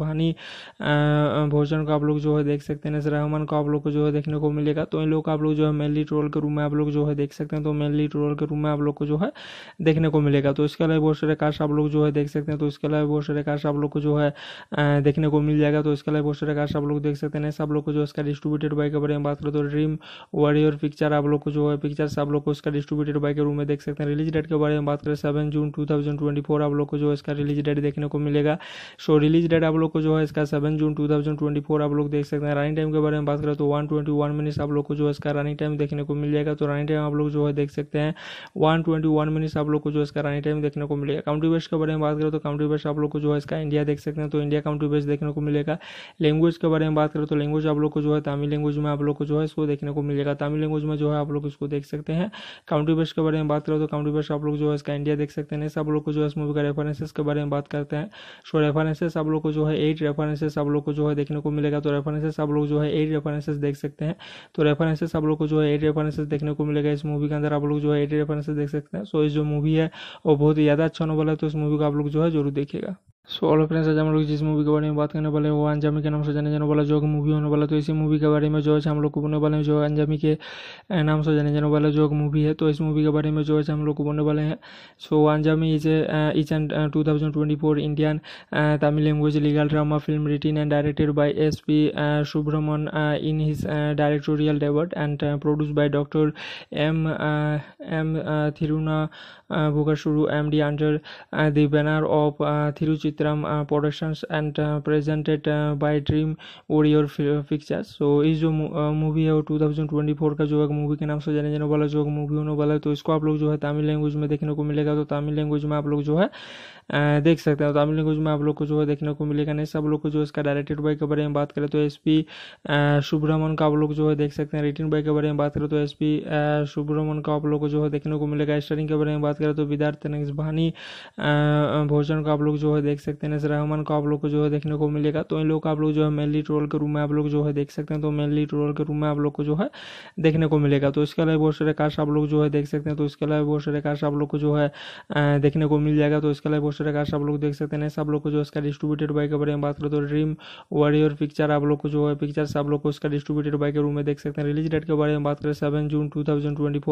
भोजन का आप लोग जो है देख सकते हैं नस रहमान को आप लोग को जो है देखने को मिलेगा तो इन लोग का आप लोग जो है मेनली ट्रोल के रूम में आप लोग जो है देख सकते हैं तो मेनली ट्रोल के रूम में आप लोग को जो है देखने को मिलेगा तो इसके अलावा बहुत सारे काश आप लोग जो है देख सकते हैं तो इसके अलावा बहुत सारे काश आप लोग को जो है देखने को मिल जाएगा तो इसके अलावा उस प्रकार से आप लोग देख सकते हैं सब लोग को जो इसका डिस्ट्रीब्यूटेड बाई के बारे में बात करें तो ड्रीम वॉरियर पिक्चर आप लोग को जो है पिक्चर से आप लोग को इसका डिस्ट्रीब्यूटेड बाई के रूम में देख सकते हैं रिलीज डेट के बारे में बात करें सेवन जून टू आप लोग को जो इसका रिलीज डेट देखने को मिलेगा सो रिलीज डेट आप लोग को जो है इसका सेवन जून टू आप लोग देख सकते हैं रनिंग टाइम के बारे में बात करें तो वन ट्वेंटी आप लोग को जो है इसका रनिंग टाइम देखने को मिल जाएगा तो रनिंग टाइम आप लोग जो है देख सकते हैं वन ट्वेंटी आप लोग को जो इसका रनिंग टाइम देखने को मिलेगा काउंटी बेस्ट के बारे में बात करें तो काउंटी बेस्ट आप लोग को जो है इसका इंडिया देख सकते हैं तो इंडिया काउंटी बेस्ट देखने को मिलेगा लैंग्वेज के बारे में बात करें तो लैंग्वेज आप लोग को जो है तमिल लैंग्वेज में आप लोग को जो है इसको देखने को मिलेगा तमिल लैंग्वेज में जो है आप लोग इसको देख सकते हैं काउंटी बेस्ट के बारे में बात करें तो काउंटी बेस्ट आप लोग जो है इसका इंडिया देख सकते हैं आप लोग को जो है इस मूवी का रेफरेंसेस के बारे में बात करते हैं सो रेफरेंसेस आप लोग को जो है एट रेफरेंसेस आप लोग को जो है देखने को मिलेगा तो रेफरेंसेस आप लोग जो है एट रेफरेंसेस देख सकते हैं तो रेफरेंसेस आप लोग को जो है एट रेफरेंसेस देखने को मिलेगा इस मूवी के अंदर आप लोग जो है एट रेफरेंसेस देख सकते हैं सो इस जो मूवी है वो बहुत ही ज़्यादा अच्छा नोबल है तो इस मूवी को आप लोग जो है जरूर देखेगा सो ऑल फ्रेंड्स आज हम लोग जिस मूवी के बारे में बात करने वाले हैं वो अंजामी के नाम से जाने जाने वाला जो मूवी होने वाला तो इसी मूवी के बारे में जो है हम लोग को बोलने वाले हैं जो अंजामी के नाम से जाने जाने वाला जो मूवी है तो इस मूवी के बारे में जो है हम लोग को बोलने वाले हैं so Anjaamai is each and two thousand twenty four Indian Tamil language legal drama film written and directed by S P सुब्रमन in his directorial debut and produce by doctor M M Thirunavukarasu Booker Suru MD under the banner of Thiruchitram Productions and presented by dream warrior pictures so ये जो मूवी है वो 2024 का जो है मूवी के नाम से जाने जाने वाला जो मूवी होने वाला है तो इसको आप लोग जो है तमिल लैंग्वेज में देखने को मिलेगा तो तमिल लैंग्वेज में आप लोग जो है देख सकते हैं तमिल लैंग्वेज में आप लोग को जो है देखने को मिलेगा नहीं सब लोग को जो इसका डायरेक्टेड बाई के बारे में बात करें तो एस पी सुब्रमन का आप लोग जो है देख सकते हैं रिटिन बाई के बारे में बात करें तो एस पी सुब्रमन का आप लोग को जो है देखने को मिलेगा स्टारिंग के बारे में बात बात करें तो विदार तनक्स भानी भोजन को आप लोग जो है देख सकते हैं नसर रहमान को आप लोग को जो है देखने को मिलेगा तो इन लोग का आप लोग जो है मेनली ट्रोल के रूम में आप लोग जो है देख सकते हैं तो मेनली ट्रोल के रूम में आप लोग को जो है देखने को मिलेगा तो इसके अलावा बहुत सारे कास्ट आप लोग जो है देख सकते हैं तो इसके अलावा बहुत सारे कास्ट आप लोग को जो है देखने को मिल जाएगा तो इसके अलावा बहुत सारे कास्ट आप लोग देख सकते हैं सब लोग को जो इसका डिस्ट्रीब्यूटेड बाई के बारे में बात करें तो ड्रीम वॉरियर पिक्चर आप लोग को जो है पिक्चर आप लोग को इसका डिस्ट्रीब्यूटेड बाई के रूम में देख सकते हैं रिलीज डेट के बारे में बात करें सेवन जून टू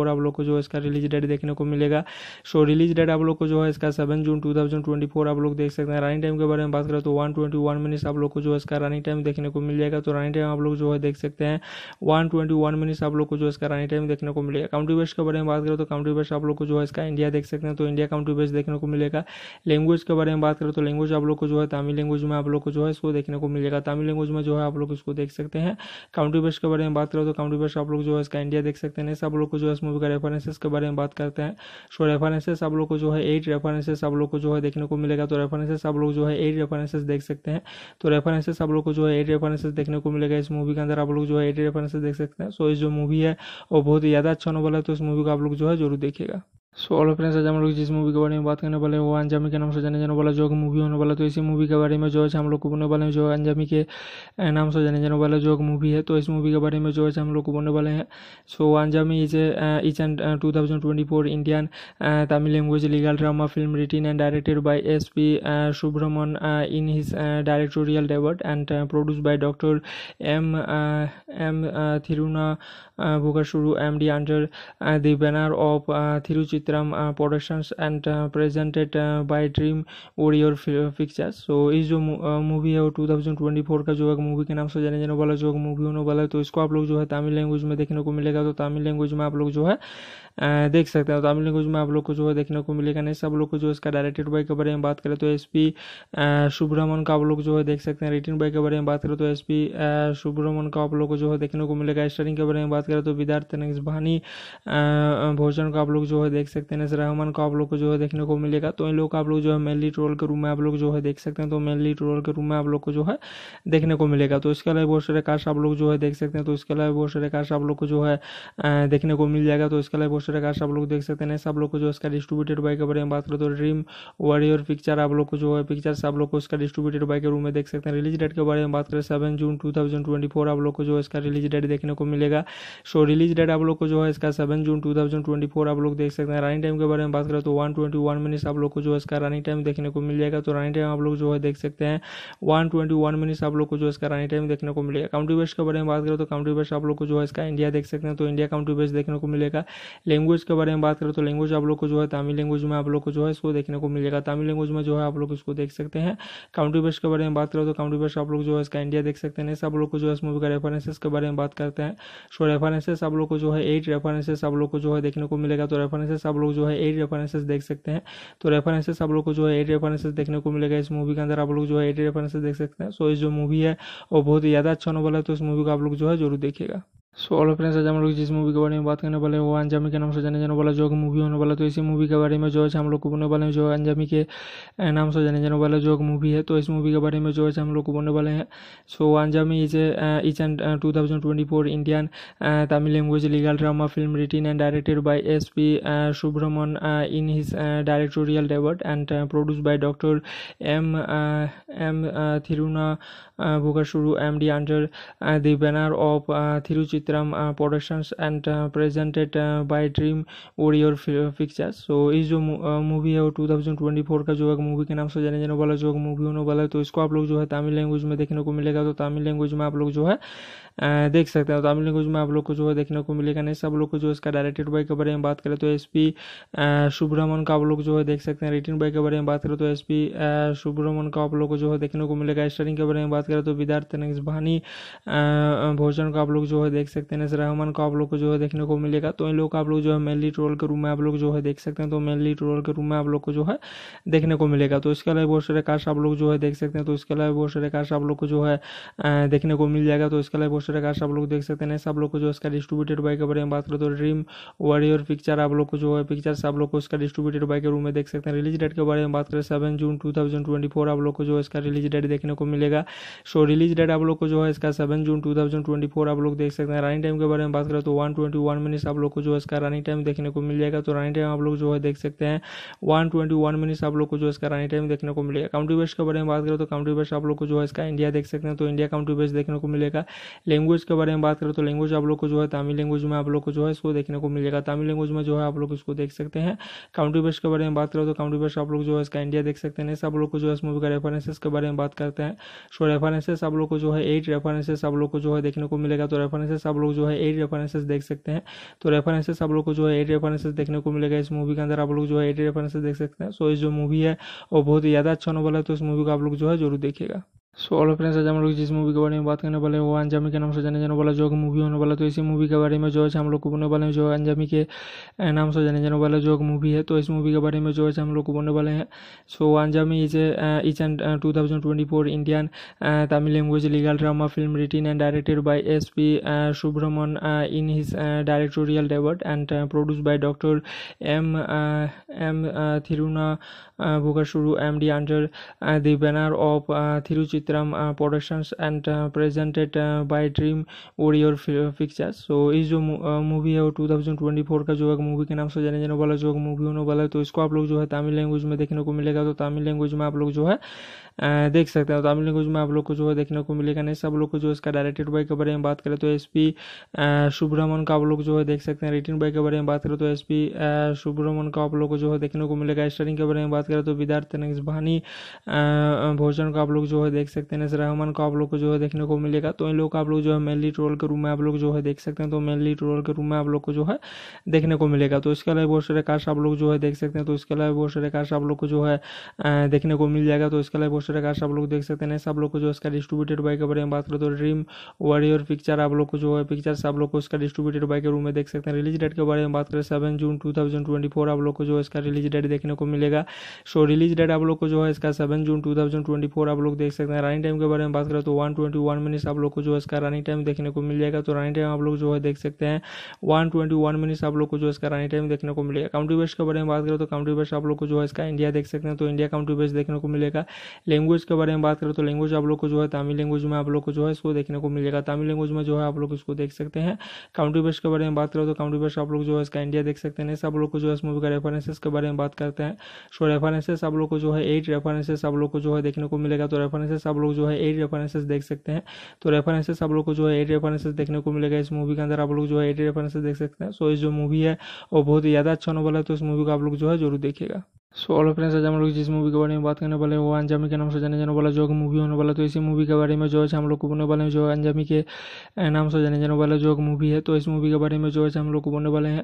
आप लोग को जो इसका रिलीज डेट देखने को मिलेगा सो रिलीज डेट आप लोग को जो है इसका seven June two thousand twenty four आप लोग देख सकते हैं रनिंग टाइम के बारे में बात करें तो वन ट्वेंटी वन मिनट्स आप लोग को जो है इसका रनिंग टाइम देखने को मिल जाएगा तो रनिंग टाइम आप लोग जो है देख सकते हैं वन ट्वेंटी वन मिनट्स आप लोग को जो है इसका रनिंग टाइम देखने को मिलेगा काउंटी बेस्ट के बारे में बात करें तो काउंटी बेस्ट आप लोग को जो है इसका इंडिया देख सकते हैं तो इंडिया काउंटी बेस्ट देखने को मिलेगा लैंग्वेज के बारे में बात करें तो लैंग्वेज आप लोग को जो है तमिल लैंग्वेज में आप लोग को जो है इसको देखने को मिलेगा तमिल लैंग्वेज में जो है आप लोग इसको देख सकते हैं काउंटी बेस्ट के बारे में बात करें तो काउंटी बेस्ट आप लोग जो है इसका इंडिया देख सकते हैं सब लोग को जो है इस मूवी का रेफरेंसेस के बारे में बात करते हैं सो रेफर रेफरेंसेस आप लोग को जो है एट रेफरेंसेस आप लोग को जो है देखने को मिलेगा तो रेफरेंसेस आप लोग जो है एट रेफरेंसेस देख सकते हैं तो रेफरेंसेस आप लोग को जो है एट रेफरेंसेस देखने को मिलेगा इस मूवी के अंदर आप लोग जो है एट रेफरेंसेस देख सकते हैं सो इस जो मूवी है वो बहुत ही ज़्यादा अच्छा वाला है तो इस मूवी को आप लोग जो है जरूर देखेगा सो ऑल फ्रेंड्स आज हम लोग जिस मूवी के बारे में बात करने वाले हैं वो अंजामी के नाम से जाने जाने वाला जो मूवी होने वाला तो इसी मूवी के बारे में जो है हम लोग को बोलने वाले हैं जो अंजामी के नाम से जाने जाने वाला जो मूवी है तो इस मूवी के बारे में जो है हम लोग को बोलने वाले हैं so Anjaamai is each and two thousand twenty four Indian Tamil language legal drama film written and directed by S P सुब्रमण in his directorial debut and produce by doctor M M थिरुना भोगासुरु M D under the banner of Thiruchitram Chitram uh, Productions and uh, presented uh, by Dream Warrior Pictures so, इस जो मूवी है वो 2024 का जो है मूवी के नाम से जाने जाने वाला जो मूवी होने वाला है तो इसको आप लोग जो है तमिल लैंग्वेज में देखने को मिलेगा तो तमिल लैंग्वेज में आप लोग जो है देख सकते हैं तो तमिल लैंग्वेज में आप लोग को जो है देखने को मिलेगा नहीं सब लोग को जो इसका डायरेक्टेड बाई के बारे में बात करें तो एस पी सुब्रमण का आप लोग जो है देख सकते हैं रिटर्न बाई के बारे में बात करें तो एस पी सुब्रमण का आप लोग को जो है देखने को मिलेगा स्टरिंग के बारे में बात करें तो विदार्थ नेक्स भानी भोजन का आप लोग जो है देख सकते हैं नजर रहमान को आप लोग को जो है देखने को मिलेगा तो इन लोग का आप लोग जो है मेनली ट्रोल के रूम में आप लोग जो है देख सकते हैं तो मेनली ट्रोल के रूम में आप लोग को जो है देखने को मिलेगा तो इसके अलावा बहुत सारे कार्ड्स आप लोग जो है देख सकते हैं तो इसके अलावा बहुत सारे कार्ड्स आप लोग को जो है देखने को मिल जाएगा तो इसके अलावा बहुत सारे कार्ड्स आप लोग देख सकते हैं सब लोग को जो इसका डिस्ट्रीब्यूटेड बाई के बारे में बात करें तो ड्रीम वॉरियर पिक्चर आप लोग को जो है पिक्चर आप लोग को इसका डिस्ट्रीब्यूटेड बाई के रूम में देख सकते हैं रिलीज डेट के बारे में बात करें सेवन जून टू आप लोग को जो है इसका रिलीज डेट देखने को मिलेगा सो रिलीज डेट आप लोग को जो है इसका सेवन जून टू आप लोग देख सकते हैं रनिंग टाइम के बारे में बात करें तो वन ट्वेंटी वन मिनट्स आप लोग को जो है इसका रनिंग टाइम देखने को मिल जाएगा तो रनिंग टाइम आप लोग जो है देख सकते हैं वन ट्वेंटी वन मिनट्स आप लोग को जो इसका रनिंग टाइम देखने को मिलेगा काउंटी बेस्ट के बारे में बात करें तो काउंटी बेस्ट आप लोग को जो है इसका इंडिया देख सकते हैं तो इंडिया काउंटी बेस्ट देखने को मिलेगा लैंग्वेज के बारे में बात करें तो लैंग्वेज आप लोग को जो है तमिल लैंग्वेज में आप लोग को जो है इसको देखने को मिलेगा तमिल लैंग्वेज में जो है आप लोग इसको देख सकते हैं काउंटी बेस्ट के बारे में बात करें तो काउंटी बेस्ट आप लोग जो है इसका इंडिया देख सकते हैं सब लोग को जो है इस मूवी का रेफरेंसेस के बारे में बात करते हैं सो रेफरेंसेस आप लोग को जो है एट रेफरेंसेस आप लोग को जो है देखने को मिलेगा तो रेफरेंसेस आप आप लोग जो है एट रेफरेंसेस देख सकते हैं तो रेफरेंसेस आप लोग को जो है एट रेफरेंसेस देखने को मिलेगा इस मूवी के अंदर आप लोग जो है एट रेफरेंसेस देख सकते हैं सो इस जो मूवी है वो बहुत ही ज़्यादा अच्छा नोबल है तो इस मूवी को आप लोग जो है जरूर देखिएगा सो ऑल फ्रेंड्स आज हम लोग जिस मूवी के बारे में बात करने वाले हैं वो अंजामी के नाम से जाने जाने वाला जो मूवी होने वाला तो इसी मूवी के बारे में जो है हम लोग को बोलने वाले हैं जो अंजामी के नाम से जाने जाने वाला जो मूवी है तो इस मूवी के बारे में जो है हम लोग को बोलने वाले हैं so Anjaamai is each and two thousand twenty four Indian Tamil language legal drama film written and directed by S P सुब्रमण in his directorial debut and produce by doctor M M थिरुना भोगासुरु M D under the banner of Thiruchitram Chitram uh, Productions and uh, presented uh, by Dream Warrior Pictures so so, इस जो मूवी है वो 2024 का जो है मूवी के नाम से जाने जाने वाला जो मूवी होने वाला है तो इसको आप लोग जो है तमिल लैंग्वेज में देखने को मिलेगा तो तमिल लैंग्वेज में आप लोग जो है देख सकते हैं तो तमिल लैंग्वेज में आप लोग को जो है देखने को मिलेगा नहीं सब लोग को जो इसका डायरेक्टेड बाई के बारे में बात करें तो एस पी सुब्रमण का आप लोग जो है देख सकते हैं रिटर्न बाई के बारे में बात करें तो एस पी सुब्रमण का आप लोग को जो है देखने को मिलेगा स्टरिंग के बारे में बात करें तो विद्यार्थ भानी भोजन का आप लोग जो है देख सकते हैं नसर रहमान का आप लोग को जो है देखने को मिलेगा तो इन लोग का आप लोग जो है मेनली ट्रोल के रूम में आप लोग जो है देख सकते हैं तो मेनली ट्रोल के रूम में आप लोग को जो है देखने को मिलेगा तो इसके अलावा बहुत सारे काश आप लोग जो है देख सकते हैं तो इसके अलावा बहुत सारे कास्ट आप लोग को जो है देखने को मिल जाएगा तो इसके अलावा बहुत उस प्रकार से आप लोग देख सकते हैं सब लोग को जो इसका डिस्ट्रीब्यूटेड बाई के बारे में बात करें तो ड्रीम वॉरियर पिक्चर आप लोग को जो है पिक्चर आप लोग को इसका डिस्ट्रीब्यूटेड बाई के रूम में देख सकते हैं रिलीज डेट के बारे में बात करें सेवन जून टू आप लोग को जो इसका रिलीज डेट देखने को मिलेगा सो रिलीज डेट आप लोग को जो है इसका सेवन जून टू आप लोग देख सकते हैं रनिंग टाइम के बारे में बात करें तो वन ट्वेंटी आप लोग को जो इसका रनिंग टाइम देखने को मिल जाएगा तो रनिंग टाइम आप लोग जो है देख सकते हैं वन ट्वेंटी आप लोग को जो इसका रनिंग टाइम देखने को मिलेगा काउंटी बेस्ट के बारे में बात करें तो काउंटी बेस्ट आप लोग को जो है इसका इंडिया देख सकते हैं तो इंडिया काउंटी बेस्ट देखने को मिलेगा लैंग्वेज के बारे में बात करें तो लैंग्वेज आप लोग को जो है तमिल लैंग्वेज में आप लोग को जो है इसको देखने को मिलेगा तमिल लैंग्वेज में जो है आप लोग इसको देख सकते हैं काउंटी बेस्ट के बारे में बात करें तो काउंटी बेस्ट आप लोग जो है इसका इंडिया देख सकते हैं सब लोग को जो है इस मूवी का रेफरेंसेस के बारे में बात करते हैं सो रेफरेंसेस आप लोग को जो है एट रेफरेंसेस आप लोग को जो है देखने को मिलेगा तो रेफरेंसेस आप लोग जो है एट रेफरेंसेस देख सकते हैं तो रेफरेंसेस आप लोग को जो है एट रेफरेंसेस देखने को मिलेगा इस मूवी के अंदर आप लोग जो है एट रेफरेंसेस देख सकते हैं सो इस जो मूवी है वो बहुत ही ज़्यादा अच्छा नोबल है तो इस मूवी को आप लोग जो है जरूर देखेगा सो ऑलो फ्रेंड्स आज हम लोग जिस मूवी के बारे में बात करने वाले हैं वो अंजामी के नाम से जाने जाने वाला जो मूवी होने वाला तो इसी मूवी के बारे में जो है हम लोग को बोलने वाले हैं जो अंजामी के नाम से जाने जाने वाला जो मूवी है तो इस मूवी के बारे में जो है हम लोग को बोलने वाले हैं so Anjaamai is each and two thousand twenty four Indian Tamil language legal drama film written and directed by S P सुब्रमण in his directorial debut and produce by doctor M M थिरुना भोगासुरु M D under the banner of Thiruchitram Chitram uh, Productions and uh, presented uh, by Dream Warrior Pictures so so, इस जो मूवी है वो 2024 का जो है मूवी के नाम से जाने जाने वाला जो मूवी होने वाला है तो इसको आप लोग जो है तमिल लैंग्वेज में देखने को मिलेगा तो तमिल लैंग्वेज में आप लोग जो है देख सकते हैं तो तमिल लैंग्वेज में आप लोग को जो है देखने को मिलेगा नहीं सब लोग को जो इसका डायरेक्टेड बाई के बारे में बात करें तो एस पी सुब्रमण का आप लोग जो है देख सकते हैं रिटर्न बाई के बारे में बात करें तो एस पी सुब्रमण का आप लोग को जो है देखने को मिलेगा स्टरिंग के बारे में बात करें तो विदार्थ नक्स भोजन का आप लोग जो है देख सकते हैं नसर रहमान का आप लोग को जो है देखने को मिलेगा तो इन लोग का आप लोग जो है मेनली ट्रोल के रूम में आप लोग जो है देख सकते हैं तो मेनली ट्रोल के रूम में आप लोग को जो है देखने को मिलेगा तो इसके अलावा बहुत सारे कार्ड आप लोग जो है देख सकते हैं तो इसके अलावा बहुत सारे कार्ड आप लोग को जो है देखने को मिल जाएगा तो इसके अलावा बहुत उस प्रकार से आप लोग देख सकते हैं सब लोग को जो इसका डिस्ट्रीब्यूटेड बाई के बारे में बात करें तो ड्रीम वॉरियर पिक्चर आप लोग को जो है पिक्चर आप लोग को इसका डिस्ट्रीब्यूटेड बाई के रूम में देख सकते हैं रिलीज डेट के बारे में बात करें सेवन जून टू आप लोग को जो इसका रिलीज डेट देखने को मिलेगा सो रिलीज डेट आप लोग को जो है इसका सेवन जून टू आप लोग देख सकते हैं रनिंग टाइम के बारे में बात करें तो वन ट्वेंटी आप लोग को जो इसका रनिंग टाइम देखने को मिल जाएगा तो रनिंग टाइम आप लोग जो है देख सकते हैं वन ट्वेंटी आप लोग को जो इसका रनिंग टाइम देखने को मिलेगा काउंटी बेस्ट के बारे में बात करें तो काउंटी बेस्ट आप लोग को जो है इसका इंडिया देख सकते हैं तो इंडिया काउंटी बेस्ट देखने को मिलेगा लैंग्वेज के बारे में बात करें तो लैंग्वेज आप लोग को जो है तमिल लैंग्वेज में आप लोग को जो है इसको देखने को मिलेगा तमिल लैंग्वेज में जो है आप लोग इसको देख सकते हैं काउंटी बेस्ट के बारे में बात करें तो काउंटी बेस्ट आप लोग जो है इसका इंडिया देख सकते हैं सब लोग को जो है इस मूवी का रेफरेंसेस के बारे में बात करते हैं सो रेफरेंसेस आप लोग को जो है एट रेफरेंसेस आप लोग को जो है देखने को मिलेगा तो रेफरेंसेस आप लोग जो है एट रेफरेंसेस देख सकते हैं तो रेफरेंसेस आप लोग को जो है एट रेफरेंसेस देखने को मिलेगा इस मूवी के अंदर आप लोग जो है एट रेफरेंसेस देख सकते हैं सो इस जो मूवी है वो बहुत ही ज़्यादा अच्छा नोबल है तो इस मूवी को आप लोग जो है जरूर देखेगा सो ऑल फ्रेंड्स आज हम लोग जिस मूवी के बारे में बात करने वाले हैं वो अंजामी के नाम से जाने जाने वाला जो मूवी होने वाला तो इसी मूवी के बारे में जो है हम लोग को बोलने वाले हैं जो अंजामी के नाम से जाने जाने वाला जो मूवी है तो इस मूवी के बारे में जो है हम लोग को बोलने वाले हैं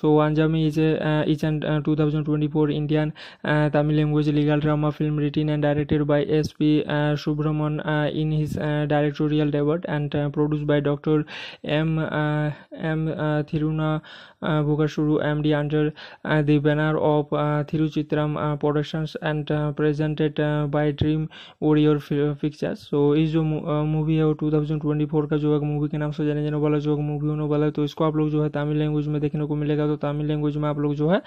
so Anjaamai is is and two thousand twenty four Indian Tamil language legal drama film written and directed by S P सुब्रमण in his directorial debut and produce by doctor M M थिरुना Buggasuru MD under the banner of Thiruchitram Productions and presented by Dream Warrior uh, Pictures. So इस जो मूवी movie वो 2024 का जो movie मूवी के So, से जाने जाने वाला movie मूवी होने वाला है तो इसको आप लोग जो है तमिल लैंग्वेज में देखने को मिलेगा तो तमिल लैंग्वेज में आप लोग जो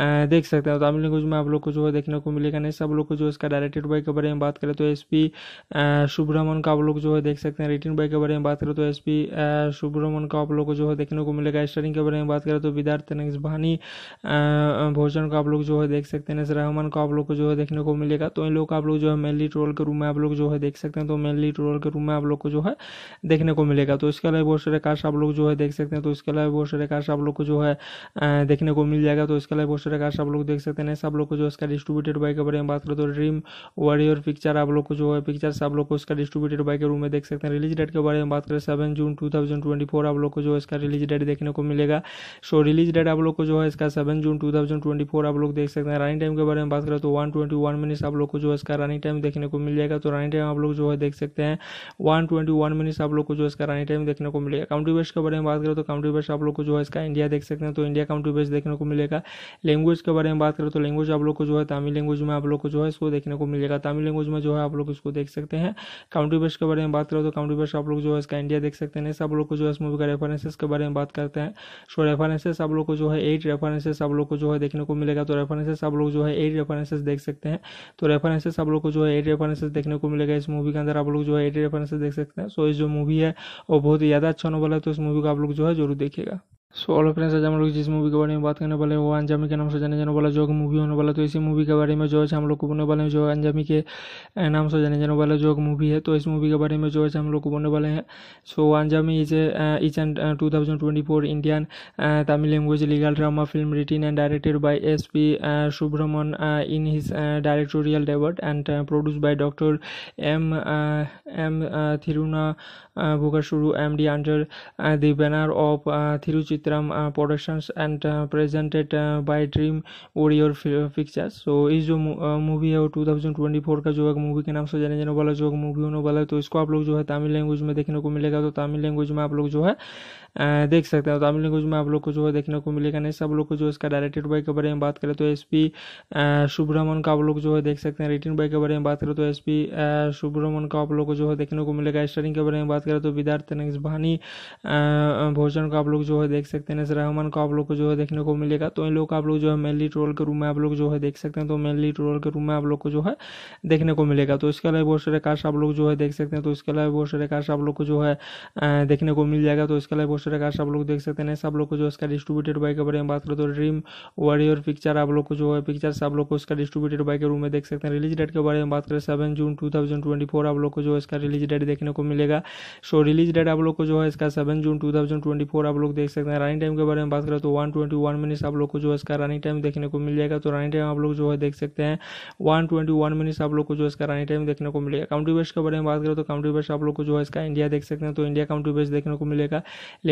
देख सकते हैं तमिल लैंग्वेज में आप लोग को जो है देखने को मिलेगा नहीं सब लोग को जो इसका डायरेक्टेड बाई के बारे में बात करें तो एस पी सुब्रमण का आप लोग जो है देख सकते हैं रेटिंग बाई के बारे में बात करें तो एस पी सुब्रमण का आप लोग को जो है देखने को मिलेगा स्टरिंग के बारे में बात करें तो विद्यार्थ भानी भोजन का आप लोग जो है देख सकते हैं नसर रहमान को आप लोग को जो है देखने को मिलेगा तो इन लोग का आप लोग जो है मेनली ट्रोल के रूम में आप लोग जो है देख सकते हैं तो मेनली ट्रोल के रूम में आप लोग को जो है देखने को मिलेगा तो इसके अलावा बहुत सारे कास्ट आप लोग जो है देख सकते हैं तो इसके अलावा बहुत सारे कास्ट आप लोग को जो है देखने को मिल जाएगा तो इसके अलावा बहुत उस प्रकार से आप लोग देख सकते हैं सब लोग को जो इसका डिस्ट्रीब्यूटेड बाई तो के बारे में बात करें तो ड्रीम वॉरियर पिक्चर आप लोग को जो है पिक्चर आप लोग को इसका डिस्ट्रीब्यूटेड बाई के रूम में देख सकते हैं रिलीज डेट के बारे में बात करें सेवन जून टू आप लोग को जो इसका रिलीज डेट देखने को मिलेगा सो रिलीज डेट आप लोग को जो है इसका सेवन जून टू आप लोग देख सकते हैं रनिंग टाइम के बारे में बात करें तो वन ट्वेंटी आप लोग को जो है इसका रनिंग टाइम देखने को मिल जाएगा तो रनिंग टाइम आप लोग जो है देख सकते हैं वन ट्वेंटी आप लोग को जो इसका रनिंग टाइम देखने को मिलेगा काउंटी बेस्ट के बारे में बात करें तो काउंटी बेस्ट आप लोग को जो है इसका इंडिया देख सकते हैं तो इंडिया काउंटी बेस्ट देखने को मिलेगा लैंग्वेज के बारे में बात करें तो लैंग्वेज आप लोग को जो है तमिल लैंग्वेज में आप लोग को जो है इसको देखने को मिलेगा तमिल लैंग्वेज में जो है आप लोग इसको देख सकते हैं काउंटी बेस्ट के बारे में बात करें तो काउंटी बेस्ट आप लोग जो है इसका इंडिया देख सकते हैं सब लोग को जो है इस मूवी का रेफरेंसेस के बारे में बात करते हैं सो रेफरेंसेस आप लोग को जो है एट रेफरेंसेस आप लोग को जो है देखने को मिलेगा तो रेफरेंसेस आप लोग जो है एट रेफरेंसेस देख सकते हैं तो रेफरेंसेस आप लोग को जो है एट रेफरेंसेस देखने को मिलेगा इस मूवी के अंदर आप लोग जो है एट रेफरेंसेस देख सकते हैं सो इस जो मूवी है वो बहुत ही ज़्यादा अच्छा वाला है तो इस मूवी को आप लोग जो है जरूर देखेगा सो ऑल फ्रेंड्स आज हम लोग जिस मूवी के बारे में बात करने वाले हैं वो अंजामी के नाम से जाने जाने वाला जो मूवी होने वाला तो इसी मूवी के बारे में जो है हम लोग को बोलने वाले हैं जो अंजामी के नाम से जाने जाने वाला जो मूवी है तो इस मूवी के बारे में जो है हम लोग को बोलने वाले हैं so Anjaamai is is and two thousand twenty four Indian Tamil language legal drama film written and directed by S P सुब्रमण in his directorial debut and produce by doctor M M थिरुना Buggasuru MD under the banner of Thiruchitram Productions and presented by Dream Warrior uh, Pictures. So this जो मूवी है वो 2024 का जो movie मूवी के नाम से जाने जाने वाला जो मूवी होने वाला है तो इसको आप लोग जो है तमिल लैंग्वेज में देखने को मिलेगा तो तमिल लैंग्वेज में आप देख सकते हैं तमिल लैंग्वेज में आप लोग को जो है देखने को मिलेगा नहीं सब लोग को जो इसका डायरेक्टेड बाई के बारे में बात करें तो एस पी सुब्रमण का आप लोग जो है देख सकते हैं रिटर्न बाई के बारे में बात करें तो एस पी सुब्रमण का आप लोग को जो है देखने को मिलेगा स्टरिंग के बारे में बात करें तो विद्यार्थ भानी भोजन का आप लोग जो है देख सकते हैं नसर रहमान का आप लोग को जो है देखने को मिलेगा तो इन लोग का आप लोग जो है मेनली ट्रोल के रूम में आप लोग जो है देख सकते हैं तो मेनली ट्रोल के रूम में आप लोग को जो है देखने को मिलेगा तो इसके अलावा बहुत सारे कास्ट आप लोग जो है देख सकते हैं तो इसके अलावा बहुत सारे कास्ट आप लोग को जो है देखने को मिल जाएगा तो इसके अलावा बहुत दूसरे कार्ड आप लोग देख सकते हैं सब लोग को जो इसका डिस्ट्रीब्यूटेड बाई तो के बारे में बात करें तो ड्रीम वॉरियर पिक्चर आप लोग को जो है पिक्चर आप लोग को इसका डिस्ट्रीब्यूटेड बाई के रूम में देख सकते हैं रिलीज डेट के बारे में बात करें सेवन जून टू आप लोग को जो इसका रिलीज डेट देखने को मिलेगा सो रिलीज डेट आप लोग को जो है इसका सेवन जून टू आप लोग देख सकते हैं रनिंग टाइम के बारे में बात करें तो वन ट्वेंटी आप लोग को जो है इसका रनिंग टाइम देखने को मिल जाएगा तो रनिंग टाइम आप लोग जो है देख सकते हैं वन ट्वेंटी आप लोग को जो इसका रनिंग टाइम देखने को मिलेगा काउंटी बेस्ट के बारे में बात करें तो काउंटी बेस्ट आप लोग को जो है इसका इंडिया देख सकते हैं तो इंडिया काउंटी बेस्ट देखने को मिलेगा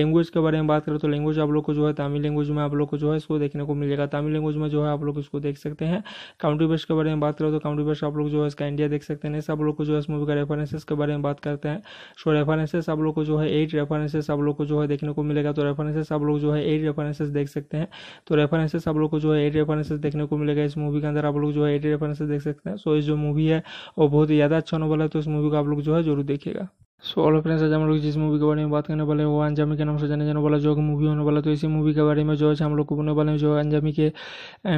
लैंग्वेज के बारे में बात करें तो लैंग्वेज आप लोग को जो है तमिल लैंग्वेज में आप लोग को जो है इसको देखने को मिलेगा तमिल लैंग्वेज में जो है आप लोग इसको देख सकते हैं काउंटी बेस्ट के बारे में बात करें तो काउंटी बेस्ट आप लोग जो है इसका इंडिया देख सकते हैं सब लोग को जो है इस मूवी का रेफरेंसेस के बारे में बात करते हैं सो रेफरेंसेस आप लोग को जो है एट रेफरेंसेस आप लोग को जो है देखने को मिलेगा तो रेफरेंसेस आप लोग जो है एट रेफरेंसेस देख सकते हैं तो रेफरेंसेस आप लोग को जो है एट रेफरेंसेस देखने को मिलेगा इस मूवी के अंदर आप लोग जो है एट रेफरेंसेस देख सकते हैं सो इस जो मूवी है वो बहुत ही ज़्यादा अच्छा होने वाला है तो इस मूवी को आप लोग जो है जरूर देखिएगा सो ऑल फ्रेंड्स आज हम लोग जिस मूवी के बारे में बात करने वाले हैं वो अंजामी के नाम से जाने जाने वाला जो मूवी होने वाला तो इसी मूवी के बारे में जो है हम लोग को बोलने वाले हैं जो अंजामी के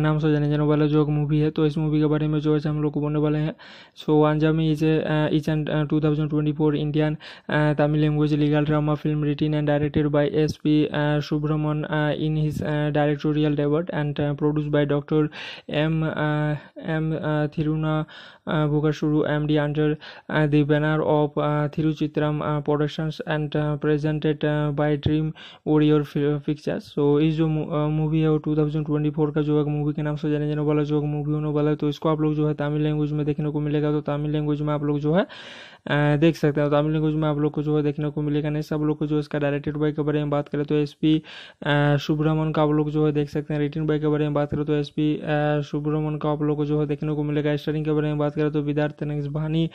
नाम से जाने जाने वाला जो मूवी है तो इस मूवी के बारे में जो है हम लोग को बोलने वाले हैं so Anjaamai is each and two thousand twenty four Indian Tamil language legal drama film written and directed by S P सुब्रमण in his directorial debut and produce by doctor M M थिरुना Buggasuru MD under the banner of Thiruchitram Productions and presented by Dream Warrior uh, Pictures. So ये is मूवी movie of 2024 का जो है मूवी के नाम से जाने जाने वाला जो मूवी होने वाला है तो इसको आप लोग जो है तमिल लैंग्वेज में to को मिलेगा तो तमिल लैंग्वेज में आप लोग जो है देख सकते हैं तमिल लैंग्वेज में आप लोग को जो है देखने को मिलेगा नहीं सब लोग को जो इसका डायरेक्टेड बाई के बारे में बात करें तो एस पी सुब्रमण का आप लोग जो है देख सकते हैं रिटर्न बाई के बारे में बात करें तो एस पी सुब्रमण का आप लोग को जो है देखने को मिलेगा स्टरिंग के बारे में बात करें तो विद्यार्थ भानी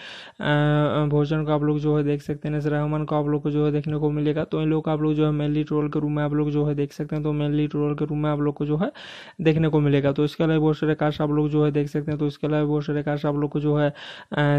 भोजन का आप लोग जो है देख सकते हैं नसर रहमान का आप लोग को जो है देखने को मिलेगा तो इन लोग का आप लोग जो है मेनली ट्रोल के रूम में आप लोग जो है देख सकते हैं तो मेनली ट्रोल के रूम में आप लोग को जो है देखने को मिलेगा तो इसके अलावा बहुत सारे काश आप लोग जो है देख सकते हैं तो इसके अलावा बहुत सारे काश आप लोग को जो है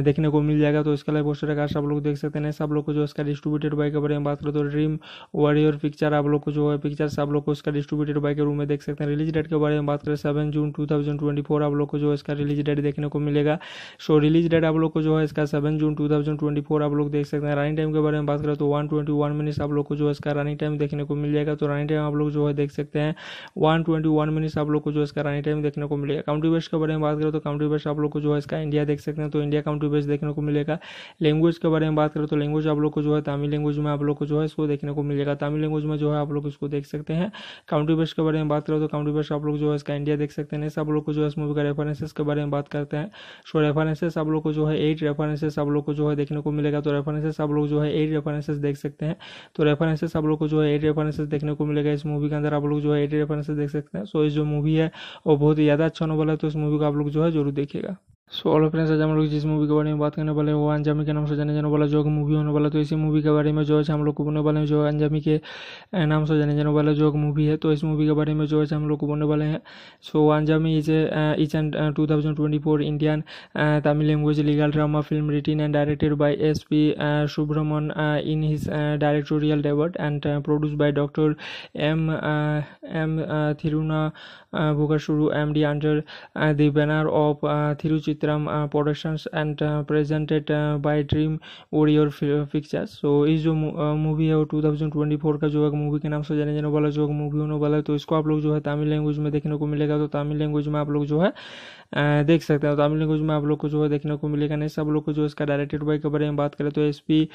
देखने को मिल जाएगा तो इसके अलावा बहुत उस प्रकार से आप लोग देख सकते हैं सब लोग को जो इसका डिस्ट्रीब्यूटेड बाई के बारे में बात करें तो ड्रीम वॉरियर पिक्चर आप लोग को जो है पिक्चर से आप लोग को इसका डिस्ट्रीब्यूटेड बाई के रूम में देख सकते हैं रिलीज डेट के बारे में बात करें सेवन जून टू आप लोग को जो इसका रिलीज डेट देखने को मिलेगा सो रिलीज डेट आप लोग को जो है इसका सेवन जून टू आप लोग देख सकते हैं रनिंग टाइम के बारे में बात करें तो वन ट्वेंटी आप लोग को जो है इसका रनिंग टाइम देखने को मिल जाएगा तो रनिंग टाइम आप लोग जो है देख सकते हैं वन ट्वेंटी आप लोग को जो इसका रनिंग टाइम देखने को मिलेगा काउंटी बेस्ट के बारे में बात करें तो काउंटी बेस्ट आप लोग को जो है इसका इंडिया देख सकते हैं तो इंडिया काउंटी बेस्ट देखने को मिलेगा लैंग्वेज के बारे में बात करें तो लैंग्वेज आप लोग को जो है तमिल लैंग्वेज में आप लोग को जो है इसको देखने को मिलेगा तमिल लैंग्वेज में जो है आप लोग इसको देख सकते हैं काउंटी बेस्ट के बारे में बात करें तो काउंटी बेस्ट आप लोग जो है इसका इंडिया देख सकते हैं सब लोग को जो है इस मूवी का रेफरेंसेस के बारे में बात करते हैं सो रेफरेंसेस आप लोग को जो है एट रेफरेंसेस आप लोग को जो है देखने को मिलेगा तो रेफरेंसेस आप लोग जो है एट रेफरेंसेस देख सकते हैं तो रेफरेंसेस आप लोग को जो है एट रेफरेंसेस देखने को मिलेगा इस मूवी के अंदर आप लोग जो है एट रेफरेंसेस देख सकते हैं सो इस जो मूवी है वो बहुत ही ज़्यादा अच्छा वाला है तो इस मूवी को आप लोग जो है जरूर देखेगा सो ऑल फ्रेंड्स आज हम लोग जिस मूवी के बारे में बात करने वाले हैं वो अंजामी के नाम से जाने जाने वाला जो मूवी होने वाला तो इसी मूवी के बारे में जो है हम लोग को बोलने वाले हैं जो अंजामी के नाम से जाने जाने वाला जो मूवी है तो इस मूवी के बारे में जो है हम लोग को बोलने वाले हैं so Anjaamai is each and two thousand twenty four Indian Tamil language legal drama film written and directed by S P सुब्रमण in his directorial debut and produce by doctor M M Thirunavukarasu Booker Suru MD under the banner of Thiruchitram Productions and presented by dream warrior pictures so ये जो मूवी है वो 2024 का जो है मूवी के नाम से जाने जाने वाला जो मूवी होने वाला है तो इसको आप लोग जो है तमिल लैंग्वेज में देखने को मिलेगा तो तमिल लैंग्वेज में आप लोग जो है देख सकते हैं तमिल लैंग्वेज में आप लोग को जो है देखने को मिलेगा नहीं सब लोग को जो इसका डायरेक्टेड बाई के बारे में बात करें तो एस पी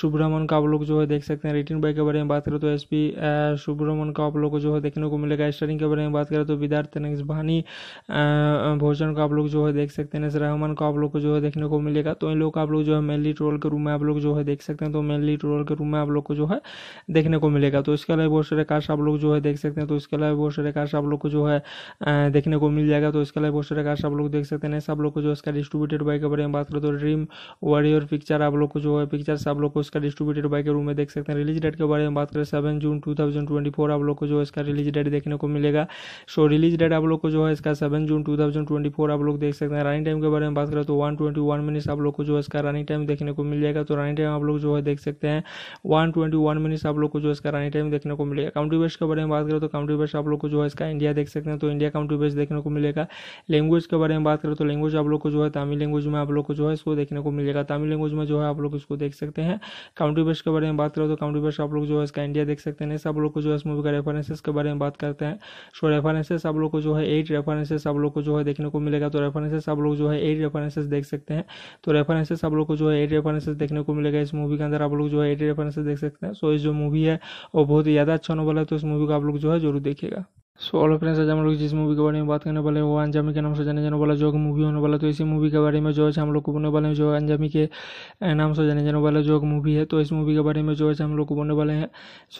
सुब्रमण का आप लोग जो है देख सकते हैं रिटिन बाई के बारे में बात करें तो एस पी सुब्रमण का आप लोग को जो है देखने को मिलेगा स्टारिंग के बारे में बात बात करें तो विदार तनक्स भानी भोजन को आप लोग जो है देख सकते हैं नसर रहमान को आप लोग को जो है देखने को मिलेगा तो इन लोग का आप लोग जो है मेनली ट्रोल के रूम में आप लोग जो है देख सकते हैं तो मेनली ट्रोल के रूम में आप लोग को जो है देखने को मिलेगा तो इसके अलावा बहुत सारे कास्ट आप लोग जो है देख सकते हैं तो इसके अलावा बहुत सारे कास्ट आप लोग को जो है देखने को मिल जाएगा तो इसके अलावा बहुत सारे कास्ट आप लोग देख सकते हैं सब लोग को जो इसका डिस्ट्रीब्यूटेड बाई के बारे में बात करें तो ड्रीम वॉरियर पिक्चर आप लोग को जो है पिक्चर आप लोग को इसका डिस्ट्रीब्यूटेड बाई के रूम में देख सकते हैं रिलीज डेट के बारे में बात करें सेवन जून टू आप लोग को जो इसका रिलीज डेट देखने को मिलेगा सो रिलीज डेट आप लोग को जो है इसका seven June two thousand twenty four आप लोग देख सकते हैं रनिंग टाइम के बारे में बात करें तो वन ट्वेंटी वन मिनट्स आप लोग को जो है इसका रनिंग टाइम देखने को मिल जाएगा तो रनिंग टाइम आप लोग जो है देख सकते हैं वन ट्वेंटी वन मिनट्स आप लोग को जो है इसका रनिंग टाइम देखने को मिलेगा काउंटी बेस्ट के बारे में बात करें तो काउंटी बेस्ट आप लोग को जो है इसका इंडिया देख सकते हैं तो इंडिया काउंटी बेस्ट देखने को मिलेगा लैंग्वेज के बारे में बात करें तो लैंग्वेज आप लोग को जो है तमिल लैंग्वेज में आप लोग को जो है इसको देखने को मिलेगा तमिल लैंग्वेज में जो है आप लोग इसको देख सकते हैं काउंटी बेस्ट के बारे में बात करें तो काउंटी बेस्ट आप लोग जो है इसका इंडिया देख सकते हैं सब लोग को जो है इस मूवी का रेफरेंसेस के बारे में बात करते हैं सो रेफर रेफरेंसेस आप लोग को जो है एट रेफरेंसेस आप लोग को जो है देखने को मिलेगा तो रेफरेंसेस आप लोग जो है एट रेफरेंसेस देख सकते हैं तो रेफरेंसेस आप लोग को जो है एट रेफरेंसेस देखने को मिलेगा इस मूवी के अंदर आप लोग जो है एट रेफरेंसेस देख सकते हैं सो इस जो मूवी है वो बहुत ही ज़्यादा अच्छा वाला है तो इस मूवी को आप लोग जो है जरूर देखेगा सो ऑल फ्रेंड्स आज हम लोग जिस मूवी के बारे में बात करने वाले हैं वो अंजामी के नाम से जाने जाने वाला जो मूवी होने वाला तो इसी मूवी के बारे में जो है हम लोग को बोलने वाले हैं जो अंजामी के नाम से जाने जाने वाला जो मूवी है तो इस मूवी के बारे में जो है हम लोग को बोलने वाले हैं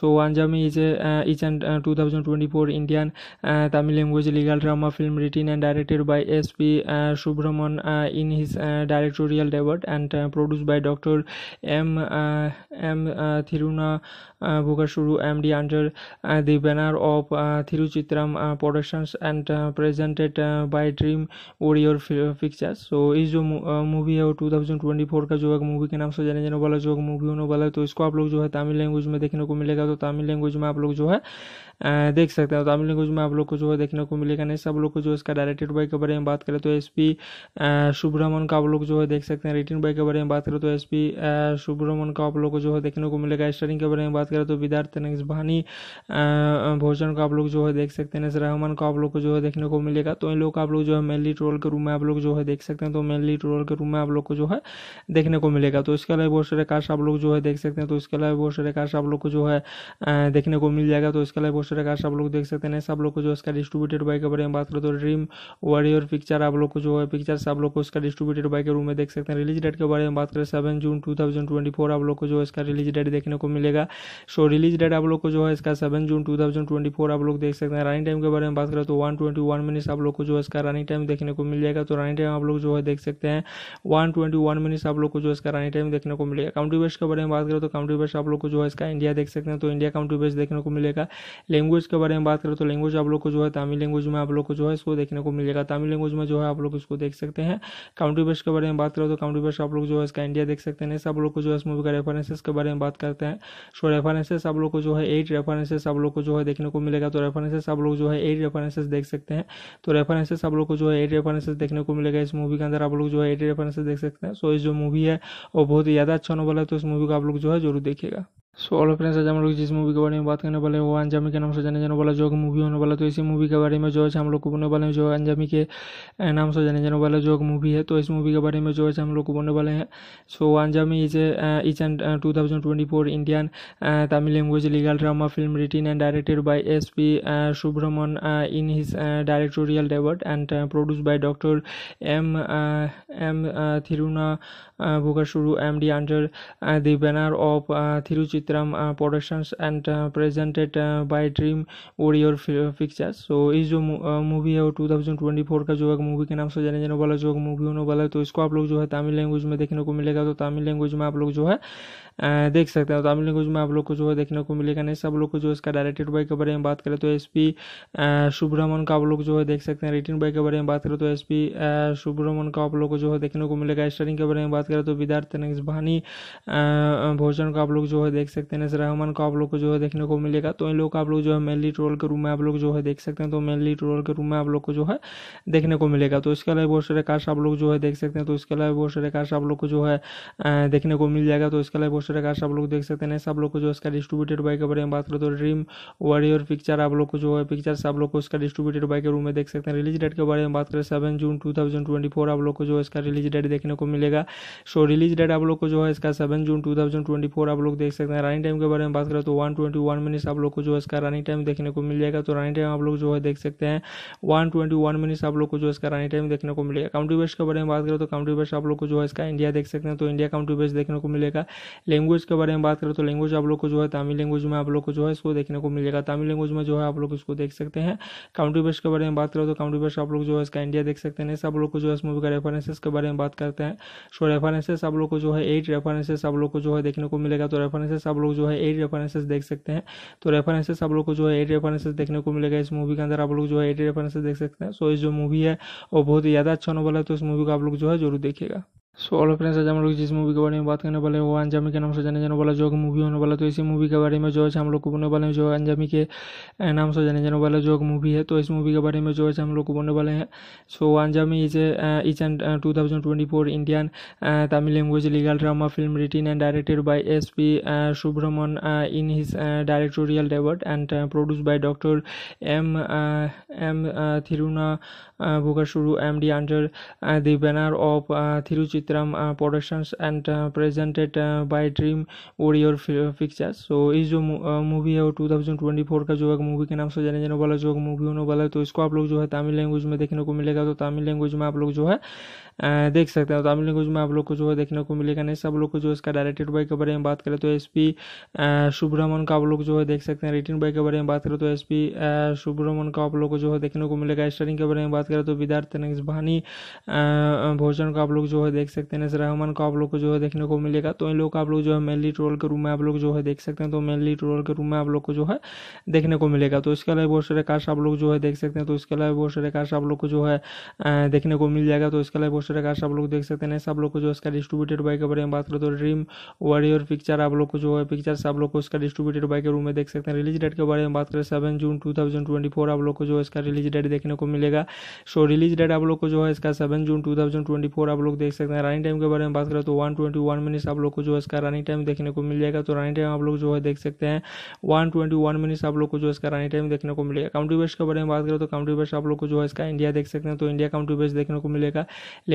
so Anjaamai is each and two thousand twenty four Indian Tamil language legal drama film written and directed by S P सुब्रमण in his directorial debut and produce by doctor M M थिरुना भोगासुरु M D under the banner of Thiruchitram Chitram uh, Productions and uh, presented uh, by Dream Warrior Pictures so, इस जो मूवी है वो 2024 का जो है मूवी के नाम से जाने जाने वाला जो मूवी होने वाला है तो इसको आप लोग जो है तमिल लैंग्वेज में देखने को मिलेगा तो तमिल लैंग्वेज में आप लोग जो है देख सकते हैं तो तमिल लैंग्वेज में आप लोग को जो है देखने को मिलेगा नहीं सब लोग को जो इसका डायरेक्टेड बाई के बारे में बात करें तो एस पी सुब्रमण का आप लोग जो है देख सकते हैं रिटर्न बाई के बारे में बात करें तो एस पी सुब्रमण का आप लोग को जो है देखने को मिलेगा स्टरिंग के बारे में बात करें तो विदार्थ भानी भोजन का आप लोग जो है देख सकते हैं नजर रहमान को आप लोग को जो है देखने को मिलेगा तो इन लोग का आप लोग जो है मेनली ट्रोल के रूम में आप लोग जो है देख सकते हैं तो मेनली ट्रोल के रूम में आप लोग को जो है देखने को मिलेगा तो इसके अलावा बहुत सारे कार्ड्स आप लोग जो है देख सकते हैं तो इसके अलावा बहुत सारे कार्ड्स आप लोग को जो है देखने को मिल जाएगा तो इसके अलावा बहुत सारे कार्ड्स आप लोग देख सकते हैं सब लोग को जो इसका डिस्ट्रीब्यूटेड बाई के बारे में बात करें तो ड्रीम वॉरियर पिक्चर आप लोग को जो है पिक्चर आप लोग को इसका डिस्ट्रीब्यूटेड बाई के रूम में देख सकते हैं रिलीज डेट के बारे में बात करें सेवन जून टू आप लोग को जो है इसका रिलीज डेट देखने को मिलेगा सो रिलीज डेट आप लोग को जो है इसका सेवन जून टू आप लोग देख सकते हैं रनिंग टाइम के बारे में बात करें तो वन ट्वेंटी वन मिनट्स आप लोग को जो है इसका रनिंग टाइम देखने को मिल जाएगा तो रनिंग टाइम आप लोग जो है देख सकते हैं वन ट्वेंटी वन मिनट्स आप लोग को जो इसका रनिंग टाइम देखने को मिलेगा काउंटी बेस्ट के बारे में बात करें तो काउंटी बेस्ट आप लोग को जो है इसका इंडिया देख सकते हैं तो इंडिया काउंटी बेस्ट देखने को मिलेगा लैंग्वेज के बारे में बात करें तो लैंग्वेज आप लोग को जो है तमिल लैंग्वेज में आप लोग को जो है इसको देखने को मिलेगा तमिल लैंग्वेज में जो है आप लोग इसको देख सकते हैं काउंटी बेस्ट के बारे में बात करें तो काउंटी बेस्ट आप लोग जो है इसका इंडिया देख सकते हैं सब लोग को जो है इस मूवी का रेफरेंसेस के बारे में बात करते हैं सो रेफरेंसेस आप लोग को जो है एट रेफरेंसेस आप लोग को जो है देखने को मिलेगा तो रेफरेंसेस आप आप लोग जो है एट रेफरेंसेस देख सकते हैं तो रेफरेंसेस आप लोग को जो है एट रेफरेंसेस देखने को मिलेगा इस मूवी के अंदर आप लोग जो है एट रेफरेंसेस देख सकते हैं सो इस जो मूवी है वो बहुत ही ज़्यादा अच्छा नोबल है तो इस मूवी को आप लोग जो है जरूर देखिएगा सो ऑल फ्रेंड्स आज हम लोग जिस मूवी के बारे में बात करने वाले हैं वो अंजामी के नाम से जाने जाने वाला जो मूवी होने वाला तो इसी मूवी के बारे में जो है हम लोग को बोलने वाले हैं जो अंजामी के नाम से जाने जाने वाला जो मूवी है तो इस मूवी के बारे में जो है हम लोग को बोलने वाले हैं so Anjaamai is is and two thousand twenty four Indian Tamil language legal drama film written and directed by S P सुब्रमण in his directorial debut and produce by doctor M M Thirunavukarasu Bukashuru MD under the banner of uh, Thiruchitram Productions and presented by Dream Warrior uh, Pictures. So, this is a movie of 2024 ka movie ka naam so jane jane wala jo movie hone wala to isko aap log jo hai Tamil language mein dekhne ko milega to Tamil language mein aap log देख सकते हैं तमिल लैंग्वेज में आप लोग को जो है देखने को मिलेगा नहीं सब लोग को जो इसका डायरेक्टेड बाई के बारे में बात करें तो एस पी सुब्रमण का आप लोग जो है देख सकते हैं रेटिंग बाई के बारे में बात करें तो एस पी सुब्रमण का आप लोग को जो है देखने को मिलेगा स्टरिंग के बारे में बात करें तो विद्यार्थ नेक्स्ट भोजन का आप लोग जो है देख सकते हैं रहमान का आप लोग को जो है देखने को मिलेगा तो इन लोग का आप लोग जो है मेनली ट्रोल के रूम में आप लोग जो है देख सकते हैं तो मेनली ट्रोल के रूम में आप लोग को जो है देखने को मिलेगा तो इसके अलावा बहुत सारे कास्ट आप लोग जो है देख सकते हैं तो इसके अलावा बहुत सारे कास्ट आप लोग को जो है देखने को मिल जाएगा तो इसके अलावा बहुत सूर्यकाश आप लोग देख सकते हैं सब लोग को जो इसका डिस्ट्रीब्यूटेड बाई तो के बारे में बात करें तो ड्रीम वॉरियर पिक्चर आप लोग को जो है पिक्चर आप लोग को इसका डिस्ट्रीब्यूटेड बाई के रूम में देख सकते हैं रिलीज डेट के बारे में बात करें सेवन जून टू आप लोग को जो इसका रिलीज डेट देखने को मिलेगा सो रिलीज डेट आप लोग को जो है इसका सेवन जून टू आप लोग देख सकते हैं रनिंग टाइम के बारे में बात करें तो वन ट्वेंटी आप लोग को जो है इसका रनिंग टाइम देखने को मिल जाएगा तो रनिंग टाइम आप लोग जो है देख सकते हैं वन ट्वेंटी आप लोग को जो इसका रनिंग टाइम देखने को मिलेगा काउंटी बेस्ट के बारे में बात करें तो काउंटी बेस्ट आप लोग को जो है इसका इंडिया देख सकते हैं तो इंडिया काउंटी बेस्ट देखने को मिलेगा लैंग्वेज के बारे में बात करें तो लैंग्वेज आप लोग को जो है तमिल लैंग्वेज में आप लोग को जो है इसको देखने को मिलेगा तमिल लैंग्वेज में जो है आप लोग इसको देख सकते हैं काउंटी बेस्ट के बारे में बात करें तो काउंटी बेस्ट आप लोग जो है इसका इंडिया देख सकते हैं सब लोग को जो है इस मूवी का रेफरेंसेस के बारे में बात करते हैं सो रेफरेंसेस आप लोग को जो है एट रेफरेंसेस आप लोग को जो है देखने को मिलेगा तो रेफरेंसेस आप लोग जो है एट रेफरेंसेस देख सकते हैं तो रेफरेंसेस आप लोग को जो है एट रेफरेंसेस देखने को मिलेगा इस मूवी के अंदर आप लोग जो है एट रेफरेंसेस देख सकते हैं सो इस जो मूवी है वो बहुत ही ज़्यादा अच्छा वाला है तो इस मूवी को आप लोग जो है जरूर देखिएगा सो ऑल फ्रेंड्स आज हम लोग जिस मूवी के बारे में बात करने वाले हैं वो अंजामी के नाम से जाने जाने वाला जो मूवी होने वाला तो इसी मूवी के बारे में जो है हम लोग को बोलने वाले हैं जो अंजामी के नाम से जाने जाने वाला जो मूवी है तो इस मूवी के बारे में जो है हम लोग को बोलने वाले हैं so Anjaamai is is and two thousand twenty four Indian Tamil language legal drama film written and directed by S P सुब्रमण in his directorial debut and produce by doctor M M Thirunavukarasu Bukashuru MD under the banner of uh, Thiruchitram Productions and presented by Dream Warrior uh, Pictures. So, this is a movie of 2024 ka movie ka naam so movie ho no bala to isko aap log jo hai Tamil देख सकते हैं तमिल लैंग्वेज में आप लोग को जो है देखने को मिलेगा नहीं सब लोग को जो इसका डायरेक्टेड बाई के बारे में बात करें तो एस पी सुब्रमण का आप लोग जो है देख सकते हैं रेटिंग बाई के बारे में बात करें तो एस पी सुब्रमण का आप लोग को जो है देखने को मिलेगा स्टरिंग के बारे में बात करें तो विद्यार्थ भानी भोजन का आप लोग जो है देख सकते हैं रहमान का आप लोग को जो है देखने को मिलेगा तो इन लोग का आप लोग जो है मेनली ट्रोल के रूम में आप लोग जो है देख सकते हैं तो मेनली ट्रोल के रूम में आप लोग को जो है देखने को मिलेगा तो इसके अलावा बहुत सारे कास्ट आप लोग जो है देख सकते हैं तो इसके अलावा बहुत सारे कास्ट आप लोग को जो है देखने को मिल जाएगा तो इसके अलावा बहुत का आप लोग देख सकते हैं सब लोग को जो उसका डिस्ट्रीब्यूटेड बाई के बारे में बात करें तो ड्रीम वॉरियर पिक्चर आप लोग को जो है पिक्चर आप लोग को उसका डिस्ट्रीब्यूटेड बाई के रूम में देख सकते हैं रिलीज डेट के बारे में बात करें सेवन जून टू आप लोग को जो इसका रिलीज डेट देखने को मिलेगा सो रिलीज डेट आप लोग को जो है इसका सेवन जून टू आप लोग देख सकते हैं रनिंग टाइम के बारे में बात करें तो वन ट्वेंटी आप लोग को जो है इसका रनिंग टाइम देखने को मिल जाएगा तो रनिंग टाइम आप लोग जो है देख सकते हैं वन ट्वेंटी आप लोग को जो इसका रनिंग टाइम देखने को मिलेगा काउंटी बेस्ट के बारे में बात करें तो काउंटी बेस्ट आप लोग को जो है इसका इंडिया देख सकते हैं तो इंडिया काउंटी बेस्ट देखने को मिलेगा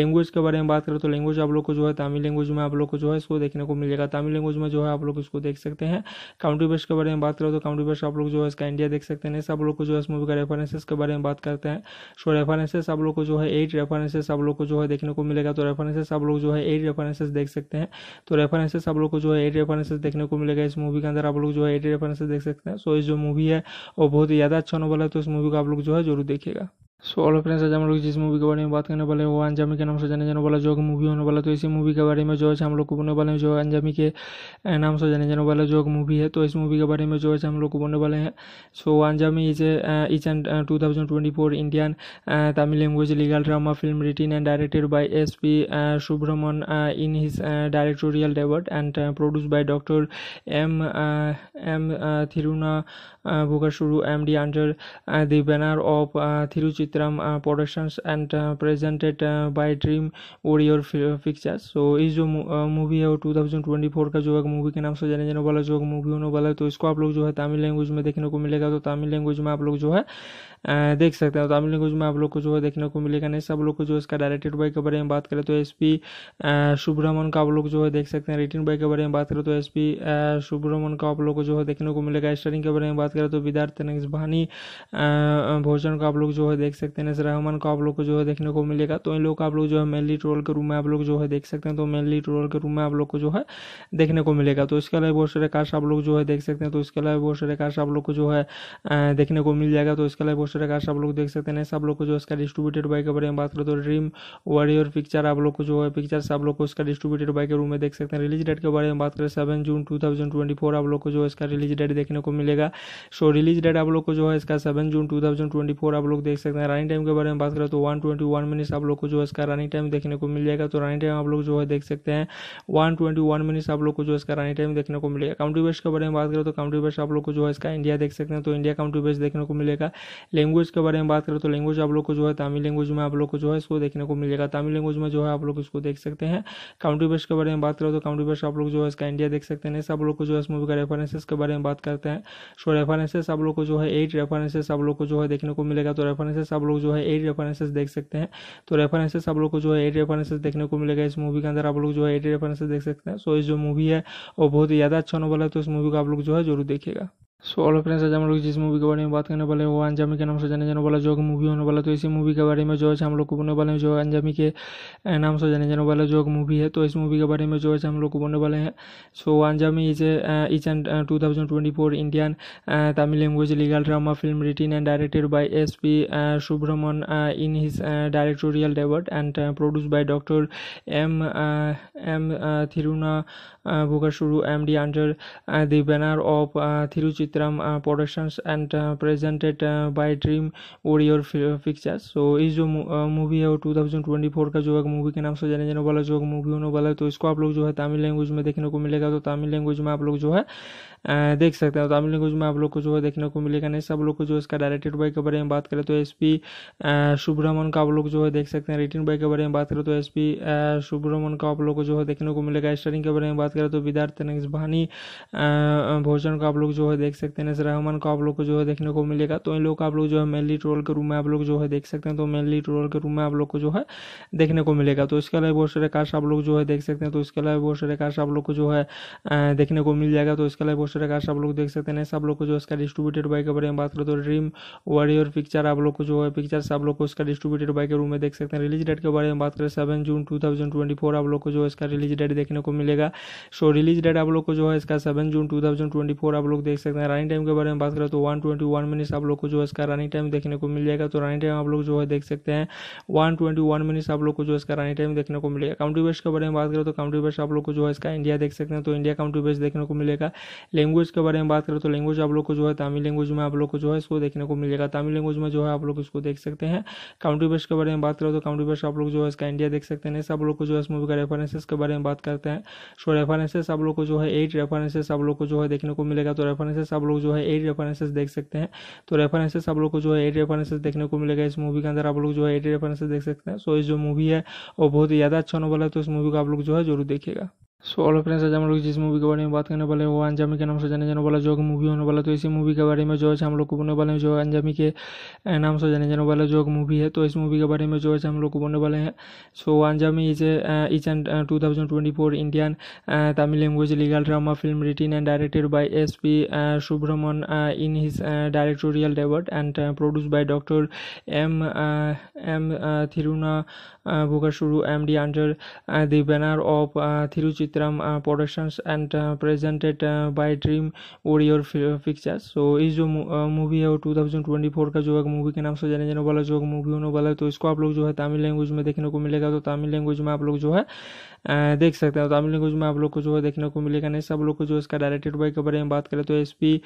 लैंग्वेज के बारे में बात करें तो लैंग्वेज आप लोग को जो है तमिल लैंग्वेज में आप लोग को जो है इसको देखने को मिलेगा तमिल लैंग्वेज में जो है आप लोग इसको देख सकते हैं काउंटी बेस्ट के बारे में बात करें तो काउंटी बेस्ट आप लोग जो है इसका इंडिया देख सकते हैं सब लोग को जो है इस मूवी का रेफरेंसेस के बारे में बात करते हैं सो रेफरेंसेस आप लोग को जो है एट रेफरेंसेस आप लोग को जो है देखने को मिलेगा तो रेफरेंसेस आप लोग जो है एट रेफरेंसेस देख सकते हैं तो रेफरेंसेस आप लोग को जो है एट रेफरेंसेस देखने को मिलेगा इस मूवी के अंदर आप लोग जो है एट रेफरेंसेस देख सकते हैं सो इस जो मूवी है वो बहुत ही ज़्यादा अच्छा नोवल है तो इस मूवी को आप लोग जो है जरूर देखेगा सो ऑल फ्रेंड्स आज हम लोग जिस मूवी के बारे में बात करने वाले हैं वो अंजामी के नाम से जाने जाने वाला जो मूवी होने वाला तो इसी मूवी के बारे में जो है हम लोग को बोलने वाले हैं जो अंजामी के नाम से जाने जाने वाला जो मूवी है तो इस मूवी के बारे में जो है हम लोग को बोलने वाले हैं so Anjaamai is is and two thousand twenty four Indian Tamil language legal drama film written and directed by S P सुब्रमण in his directorial debut and produce by doctor M M थिरुना Buggasuru MD under the banner of Thiruchitram Productions and presented by Dream Warrior uh, Pictures. So इस जो movie है वो 2024 का movie है मूवी के नाम से जाने जाने वाला movie मूवी होने वाला है तो इसको आप लोग Tamil language तमिल लैंग्वेज में देखने को मिलेगा तो तमिल लैंग्वेज में आप लोग जो देख सकते हैं तमिल लैंग्वेज में आप लोग को जो है देखने को मिलेगा नहीं सब लोग को जो इसका डायरेक्टेड बाई के बारे में बात करें तो एस पी सुब्रमण का आप लोग जो है देख सकते हैं रेटिंग बाई के बारे में बात करें तो एस पी सुब्रमण का आप लोग को जो है देखने को मिलेगा स्टरिंग के बारे में बात करें तो विद्यार्थ भानी भोजन का आप लोग जो है देख सकते हैं रहमान का आप लोग को जो है देखने को मिलेगा तो इन लोग का आप लोग जो है मेनली ट्रोल के रूम में आप लोग जो है देख सकते हैं तो मेनली ट्रोल के रूम में आप लोग को जो है देखने को मिलेगा तो इसके अलावा बहुत सारे कास्ट आप लोग जो है देख सकते हैं तो इसके अलावा बहुत सारे कास्ट आप लोग को जो है देखने को मिल जाएगा तो इसके अलावा बहुत उस प्रकार से आप लोग देख सकते हैं सब लोग को जो इसका डिस्ट्रीब्यूटेड बाई तो के बारे में बात करें तो ड्रीम वॉरियर पिक्चर आप लोग को जो है पिक्चर आप लोग को इसका डिस्ट्रीब्यूटेड बाई के रूम में देख सकते हैं रिलीज डेट के बारे में बात करें सेवन जून टू आप लोग को जो इसका रिलीज डेट देखने को मिलेगा सो रिलीज डेट आप लोग को जो है इसका सेवन जून टू आप लोग देख सकते हैं रनिंग टाइम के बारे में बात करें तो वन ट्वेंटी आप लोग को जो है इसका रनिंग टाइम देखने को मिल जाएगा तो रनिंग टाइम आप लोग जो है देख सकते हैं वन ट्वेंटी आप लोग को जो इसका रनिंग टाइम देखने को मिलेगा काउंटी बेस्ट के बारे में बात करें तो काउंटी बेस्ट आप लोग को जो है इसका इंडिया देख सकते हैं तो इंडिया काउंटी बेस्ट देखने को मिलेगा लैंग्वेज के बारे में बात करें तो लैंग्वेज आप लोग को जो है तमिल लैंग्वेज में आप लोग को जो है इसको देखने को मिलेगा तमिल लैंग्वेज में जो है आप लोग इसको देख सकते हैं काउंटी बेस्ट के बारे में बात करें तो काउंटी बेस्ट आप लोग जो है इसका इंडिया देख सकते हैं सब लोग को जो है इस मूवी का रेफरेंसेस के बारे में बात करते हैं सो रेफरेंसेस आप लोग को जो है एट रेफरेंसेस आप लोग को जो है देखने को मिलेगा तो रेफरेंसेस आप लोग जो है एट रेफरेंसेस देख सकते हैं तो रेफरेंसेस आप लोग को जो है एट रेफरेंसेस देखने को मिलेगा इस मूवी के अंदर आप लोग जो है एट रेफरेंसेस देख सकते हैं सो इस जो मूवी है वो बहुत ही ज़्यादा अच्छा वाला है तो इस मूवी को आप लोग जो है जरूर देखेगा सो ऑल फ्रेंड्स आज हम लोग जिस मूवी के बारे में बात करने वाले हैं वो अंजामी के नाम से जाने जाने वाला जो मूवी होने वाला तो इसी मूवी के बारे में जो है हम लोग को बोलने वाले हैं जो अंजामी के नाम से जाने जाने वाला जो मूवी है तो इस मूवी के बारे में जो है हम लोग को बोलने वाले हैं so Anjaamai is is and two thousand twenty four Indian Tamil language legal drama film written and directed by S P सुब्रमण in his directorial debut and produce by doctor M M थिरुना Buggasuru MD under the banner of Thiruchitram Productions and presented by Dream Warrior uh, Pictures. So इस जो मूवी movie वो 2024 का जो movie मूवी के So, से जाने जाने वाला जो मूवी होने वाला है तो इसको आप लोग जो है तमिल लैंग्वेज में देखने को मिलेगा तो तमिल लैंग्वेज में आप लोग जो है देख सकते हैं तमिल लैंग्वेज में आप लोग को जो है देखने को मिलेगा नहीं सब लोग को जो इसका डायरेक्टेड बाई के बारे में बात करें तो एस पी सुब्रमण का आप लोग जो है देख सकते हैं रिटर्न बाई के बारे में बात करें तो एस पी सुब्रमण का आप लोग को जो है देखने को मिलेगा स्टरिंग के बारे में बात करें तो विद्यार्थ भानी भोजन का आप लोग जो है देख सकते हैं नसर रहमान का आप लोग को जो है देखने को मिलेगा तो इन लोग का आप लोग जो है मेनली ट्रोल के रूम में आप लोग जो है देख सकते हैं तो मेनली ट्रोल के रूम में आप लोग को जो है देखने को मिलेगा तो इसके अलावा बहुत सारे कास्ट आप लोग जो है देख सकते हैं तो इसके अलावा बहुत सारे कास्ट आप लोग को जो है देखने को मिल जाएगा तो इसके अलावा बहुत दूसरे कार्ड आप लोग देख सकते हैं सब लोग को जो इसका डिस्ट्रीब्यूटेड बाई तो के बारे में बात करें तो ड्रीम वॉरियर पिक्चर आप लोग को जो है पिक्चर आप लोग को इसका डिस्ट्रीब्यूटेड बाई के रूम में देख सकते हैं रिलीज डेट के बारे में बात करें सेवन जून टू आप लोग को जो इसका रिलीज डेट देखने को मिलेगा सो रिलीज डेट आप लोग को जो है इसका सेवन जून टू आप लोग देख सकते हैं रनिंग टाइम के बारे में बात करें तो वन ट्वेंटी आप लोग को जो है इसका रनिंग टाइम देखने को मिल जाएगा तो रनिंग टाइम आप लोग जो है देख सकते हैं वन ट्वेंटी आप लोग को जो इसका रनिंग टाइम देखने को मिलेगा काउंटी बेस्ट के बारे में बात करें तो काउंटी बेस्ट आप लोग को जो है इसका इंडिया देख सकते हैं तो इंडिया काउंटी बेस्ट देखने को मिलेगा लैंग्वेज के बारे में बात करें तो लैंग्वेज आप लोग को जो है तमिल लैंग्वेज में आप लोग को जो है इसको देखने को मिलेगा तमिल लैंग्वेज में जो है आप लोग इसको देख सकते हैं काउंटी बेस्ट के बारे में बात करें तो काउंटी बेस्ट आप लोग जो है इसका इंडिया देख सकते हैं सब लोग को जो है इस मूवी का रेफरेंसेस के बारे में बात करते हैं सो रेफरेंसेस आप लोग को जो है एट रेफरेंसेस आप लोग को जो है देखने को मिलेगा तो रेफरेंसेस आप लोग जो है एट रेफरेंसेस देख सकते हैं तो रेफरेंसेस आप लोग को जो है एट रेफरेंसेस देखने को मिलेगा इस मूवी के अंदर आप लोग जो है एट रेफरेंसेस देख सकते हैं सो इस जो मूवी है वो बहुत ही ज़्यादा अच्छा होने वाला है तो इस मूवी को आप लोग जो है जरूर देखेगा सो ऑल फ्रेंड्स आज हम लोग जिस मूवी के बारे में बात करने वाले हैं वो अंजामी के नाम से जाने जाने वाला जो मूवी होने वाला तो इसी मूवी के बारे में जो है हम लोग को बोलने वाले हैं जो अंजामी के नाम से जाने जाने वाला जो मूवी है तो इस मूवी के बारे में जो है हम लोग को बोलने वाले हैं so Anjaamai is each and two thousand twenty four Indian Tamil language legal drama film written and directed by S P सुब्रमण in his directorial debut and produce by doctor M M थिरुना Buggasuru MD under the banner of Thiruchitram Productions and presented by Dream Warrior uh, Pictures. So ये is मूवी movie of 2024 का जो है मूवी के नाम से जाने जाने वाला जो मूवी होने वाला है तो इसको आप लोग जो है तमिल लैंग्वेज में to को मिलेगा तो तमिल लैंग्वेज में आप लोग जो है देख सकते हैं तमिल लैंग्वेज में आप लोग को जो है देखने को मिलेगा नहीं सब लोग को जो इसका डायरेक्टेड बाई के बारे में बात करें तो एस पी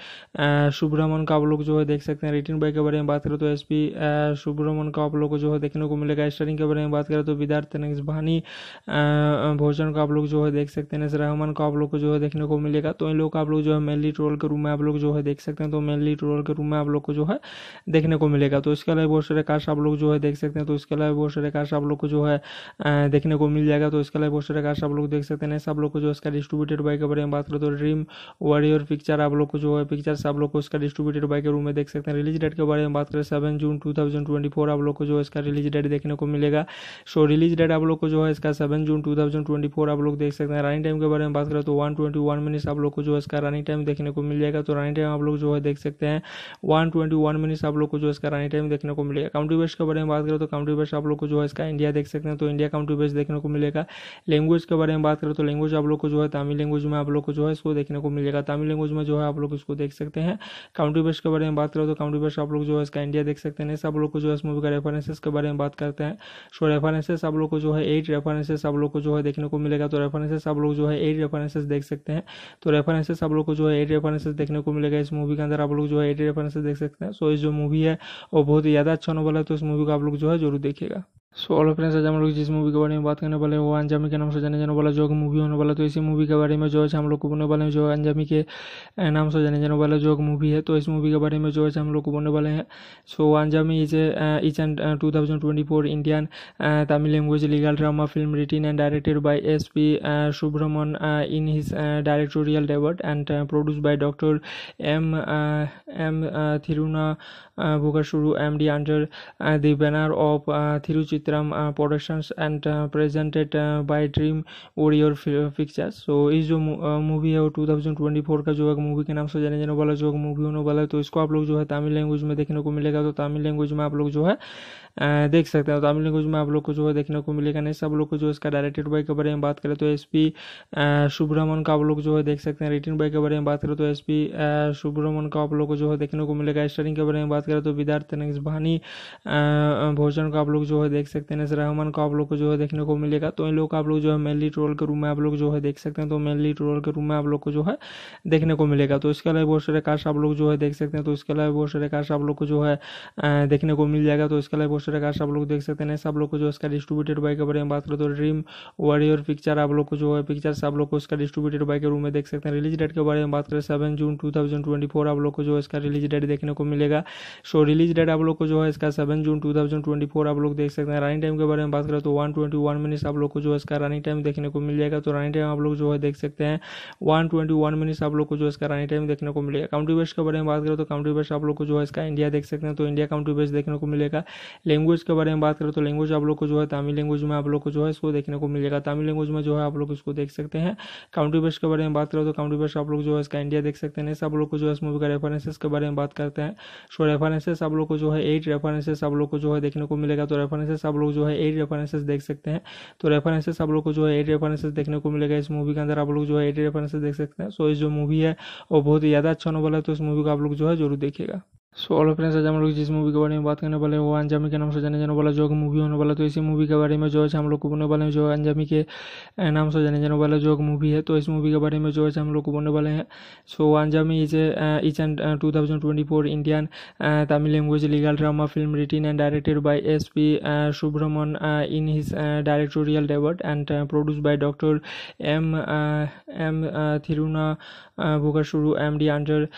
सुब्रमण का आप लोग जो है देख सकते हैं रिटर्न बाई के बारे में बात करें तो एस पी सुब्रमण का आप लोग को जो है देखने को मिलेगा स्टरिंग के बारे में बात करें तो विद्यार्थ भानी भोजन का आप लोग जो है देख सकते हैं नसर रहमान का आप लोग को जो है देखने को मिलेगा तो इन लोग का आप लोग जो है मेनली ट्रोल के रूम में आप लोग जो है देख सकते हैं तो मेनली ट्रोल के रूम में आप लोग को जो है देखने को मिलेगा तो इसके अलावा बहुत सारे काश आप लोग जो है देख सकते हैं तो इसके अलावा बहुत सारे काश आप लोग को जो है देखने को मिल जाएगा तो इसके अलावा बहुत उस प्रकार से आप लोग देख सकते हैं सब लोग को जो इसका डिस्ट्रीब्यूटेड बाई के बारे में बात करें तो ड्रीम वॉरियर पिक्चर आप लोग को जो है पिक्चर से आप लोग को इसका डिस्ट्रीब्यूटेड बाई के रूम में देख सकते हैं रिलीज डेट के बारे में बात करें सेवन जून टू आप लोग को जो इसका रिलीज डेट देखने को मिलेगा सो रिलीज डेट आप लोग को जो है इसका सेवन जून टू आप लोग देख सकते हैं रनिंग टाइम के बारे में बात करें तो वन ट्वेंटी आप लोग को जो है इसका रनिंग टाइम देखने को मिल जाएगा तो रनिंग टाइम आप लोग जो है देख सकते हैं वन ट्वेंटी आप लोग को जो इसका रनिंग टाइम देखने को मिलेगा काउंटी बेस्ट के बारे में बात करें तो काउंटी बेस्ट आप लोग को जो है इसका इंडिया देख सकते हैं तो इंडिया काउंटी बेस्ट देखने को मिलेगा लैंग्वेज के बारे में बात करें तो लैंग्वेज आप लोग को जो है तमिल लैंग्वेज में आप लोग को जो है इसको देखने को मिलेगा तमिल लैंग्वेज में जो है आप लोग इसको देख सकते हैं काउंटी बेस्ट के बारे में बात करें तो काउंटी बेस्ट आप लोग जो है इसका इंडिया देख सकते हैं सब लोग को जो है इस मूवी का रेफरेंसेस के बारे में बात करते हैं सो रेफरेंसेस आप लोग को जो है एट रेफरेंसेस आप लोग को जो है देखने को मिलेगा तो रेफरेंसेस आप लोग जो है एट रेफरेंसेस देख सकते हैं तो रेफरेंसेस आप लोग को जो है एट रेफरेंसेस देखने को मिलेगा इस मूवी के अंदर आप लोग जो है एट रेफरेंसेस देख सकते हैं सो इस जो मूवी है वो बहुत ही ज़्यादा अच्छा वाला है तो इस मूवी को आप लोग जो है जरूर देखेगा सो ऑल फ्रेंड्स आज हम लोग जिस मूवी के बारे में बात करने वाले हैं वो अंजामी के नाम से जाने जाने वाला जो मूवी होने वाला तो इसी मूवी के बारे में जो है हम लोग को बोलने वाले हैं जो अंजामी के नाम से जाने जाने वाला जो मूवी है तो इस मूवी के बारे में जो है हम लोग को बोलने वाले हैं so Anjaamai is H and two thousand twenty four Indian Tamil language legal drama film written and directed by S P सुब्रमण in his directorial debut and produce by doctor M M थिरुना शुरू M D under the banner of Thiruchitram Chitram uh, Productions and uh, presented uh, by Dream Warrior Pictures so इस जो मूवी है वो 2024 का जो है मूवी के नाम से जाने जाने वाला जो मूवी होने वाला है तो इसको आप लोग जो है तमिल लैंग्वेज में देखने को मिलेगा तो तमिल लैंग्वेज में आप लोग जो है देख सकते हैं तमिल लैंग्वेज में आप लोग को जो है देखने को मिलेगा नहीं सब लोग को जो इसका डायरेक्टेड बाई के बारे में बात करें तो एस पी सुब्रमण का आप लोग जो है देख सकते हैं रिटर्न बाई के बारे में बात करें तो एस पी सुब्रमण का आप लोग को जो है देखने को मिलेगा स्टरिंग के बारे में बात करें तो विद्यार्थ भानी भोजन का आप लोग जो है देख सकते हैं रहमान को आप लोग को जो है देखने को मिलेगा तो इन लोग का आप लोग जो है मेनली ट्रोल के रूम में आप लोग जो है देख सकते हैं तो मेनली ट्रोल के रूम में आप लोग को जो है देखने को मिलेगा तो इसके अलावा बहुत सारे कास्ट आप लोग जो है देख सकते हैं तो इसके अलावा बहुत सारे कास्ट आप लोग को जो है देखने को मिल जाएगा तो इसके अलावा बहुत का आप लोग देख सकते हैं सब लोग को जो इसका डिस्ट्रीब्यूटेड बाई तो के बारे में बात करें तो ड्रीम वॉरियर पिक्चर आप लोग को जो है पिक्चर आप लोग को इसका डिस्ट्रीब्यूटेड बाई के रूम में देख सकते हैं रिलीज डेट के बारे में बात करें सेवन जून टू आप लोग को जो है इसका रिलीज डेट देखने को मिलेगा सो रिलीज डेट आप लोग को जो है इसका सेवन जून टू आप लोग देख सकते हैं रनिंग टाइम के बारे में बात करें तो वन ट्वेंटी आप लोग को जो है इसका रनिंग टाइम देखने को मिल जाएगा तो रनिंग टाइम आप लोग जो है देख सकते हैं वन ट्वेंटी आप लोग को जो इसका रनिंग टाइम देखने को मिलेगा काउंटी बेस्ट के बारे में बात करें तो काउंटी बेस्ट आप लोग को जो है इसका इंडिया देख सकते हैं तो इंडिया काउंटी बेस्ट देखने को मिलेगा लैंग्वेज के बारे में बात करें तो लैंग्वेज आप लोग को जो है तमिल लैंग्वेज में आप लोग को जो है इसको देखने को मिलेगा तमिल लैंग्वेज में जो है आप लोग इसको देख सकते हैं काउंटी बेस्ट के बारे में बात करें तो काउंटी बेस्ट आप लोग जो है इसका इंडिया देख सकते हैं सब लोग को जो है इस मूवी का रेफरेंसेस के बारे में बात करते हैं सो रेफरेंसेस आप लोग को जो है एट रेफरेंसेस आप लोग को जो है देखने को मिलेगा तो रेफरेंसेस आप लोग जो है एट रेफरेंसेस देख सकते हैं तो रेफरेंसेस आप लोग को जो है एट रेफरेंसेस देखने को मिलेगा इस मूवी के अंदर आप लोग जो है एट रेफरेंसेस देख सकते हैं सो इस जो मूवी है वो बहुत ही ज़्यादा अच्छा नोवल है तो इस मूवी को आप लोग जो है जरूर देखेगा सो ऑल फ्रेंड्स आज हम लोग जिस मूवी के बारे में बात करने वाले हैं वो अंजामी के नाम से जाने जाने वाला जो मूवी होने वाला तो इसी मूवी के बारे में जो है हम लोग को बोलने वाले हैं जो अंजामी के नाम से जाने जाने वाला जो मूवी है तो इस मूवी के बारे में जो है हम लोग को बोलने वाले हैं so Anjaamai is is and two thousand twenty four Indian Tamil language legal drama film written and directed by S P सुब्रमण in his directorial debut and produce by doctor M M थिरुना Bugashuru MD under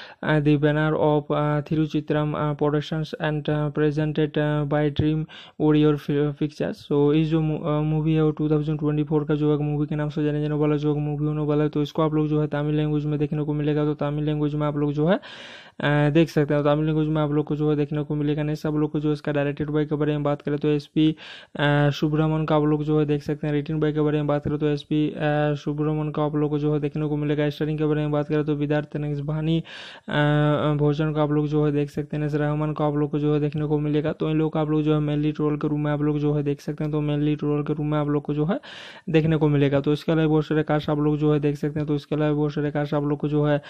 the banner of Thiruchitram Productions and presented by Dream Warrior Pictures. So इस जो मूवी है वो 2024 का जो है मूवी के नाम से जाने जाने वाला जो मूवी होने वाला है तो इसको आप लोग जो है तमिल लैंग्वेज में देखने को मिलेगा तो तमिल लैंग्वेज में आप लोग जो है देख सकते हैं तमिल लैंग्वेज में आप लोग को जो है देखने को मिलेगा नहीं सब लोग को जो इसका डायरेक्टेड बाई के बारे में बात करें तो एस पी सुब्रमण का आप लोग जो है देख सकते हैं रिटर्न बाई के बारे में बात करें तो एस पी सुब्रमण का आप लोग को जो है देखने को मिलेगा स्टरिंग के बारे में बात करें तो विद्यार्थ नेक्स भोजन का आप लोग जो है देख सकते हैं रहमान का आप लोग को जो है देखने को मिलेगा तो इन लोग का आप लोग जो है मेनली ट्रोल के रूम में आप लोग जो है देख सकते हैं तो मेनली ट्रोल के रूम में आप लोग को जो है देखने को मिलेगा तो इसके अलावा बहुत सारे कास्ट आप लोग जो है देख सकते हैं तो इसके अलावा बहुत सारे कास्ट आप लोग को जो है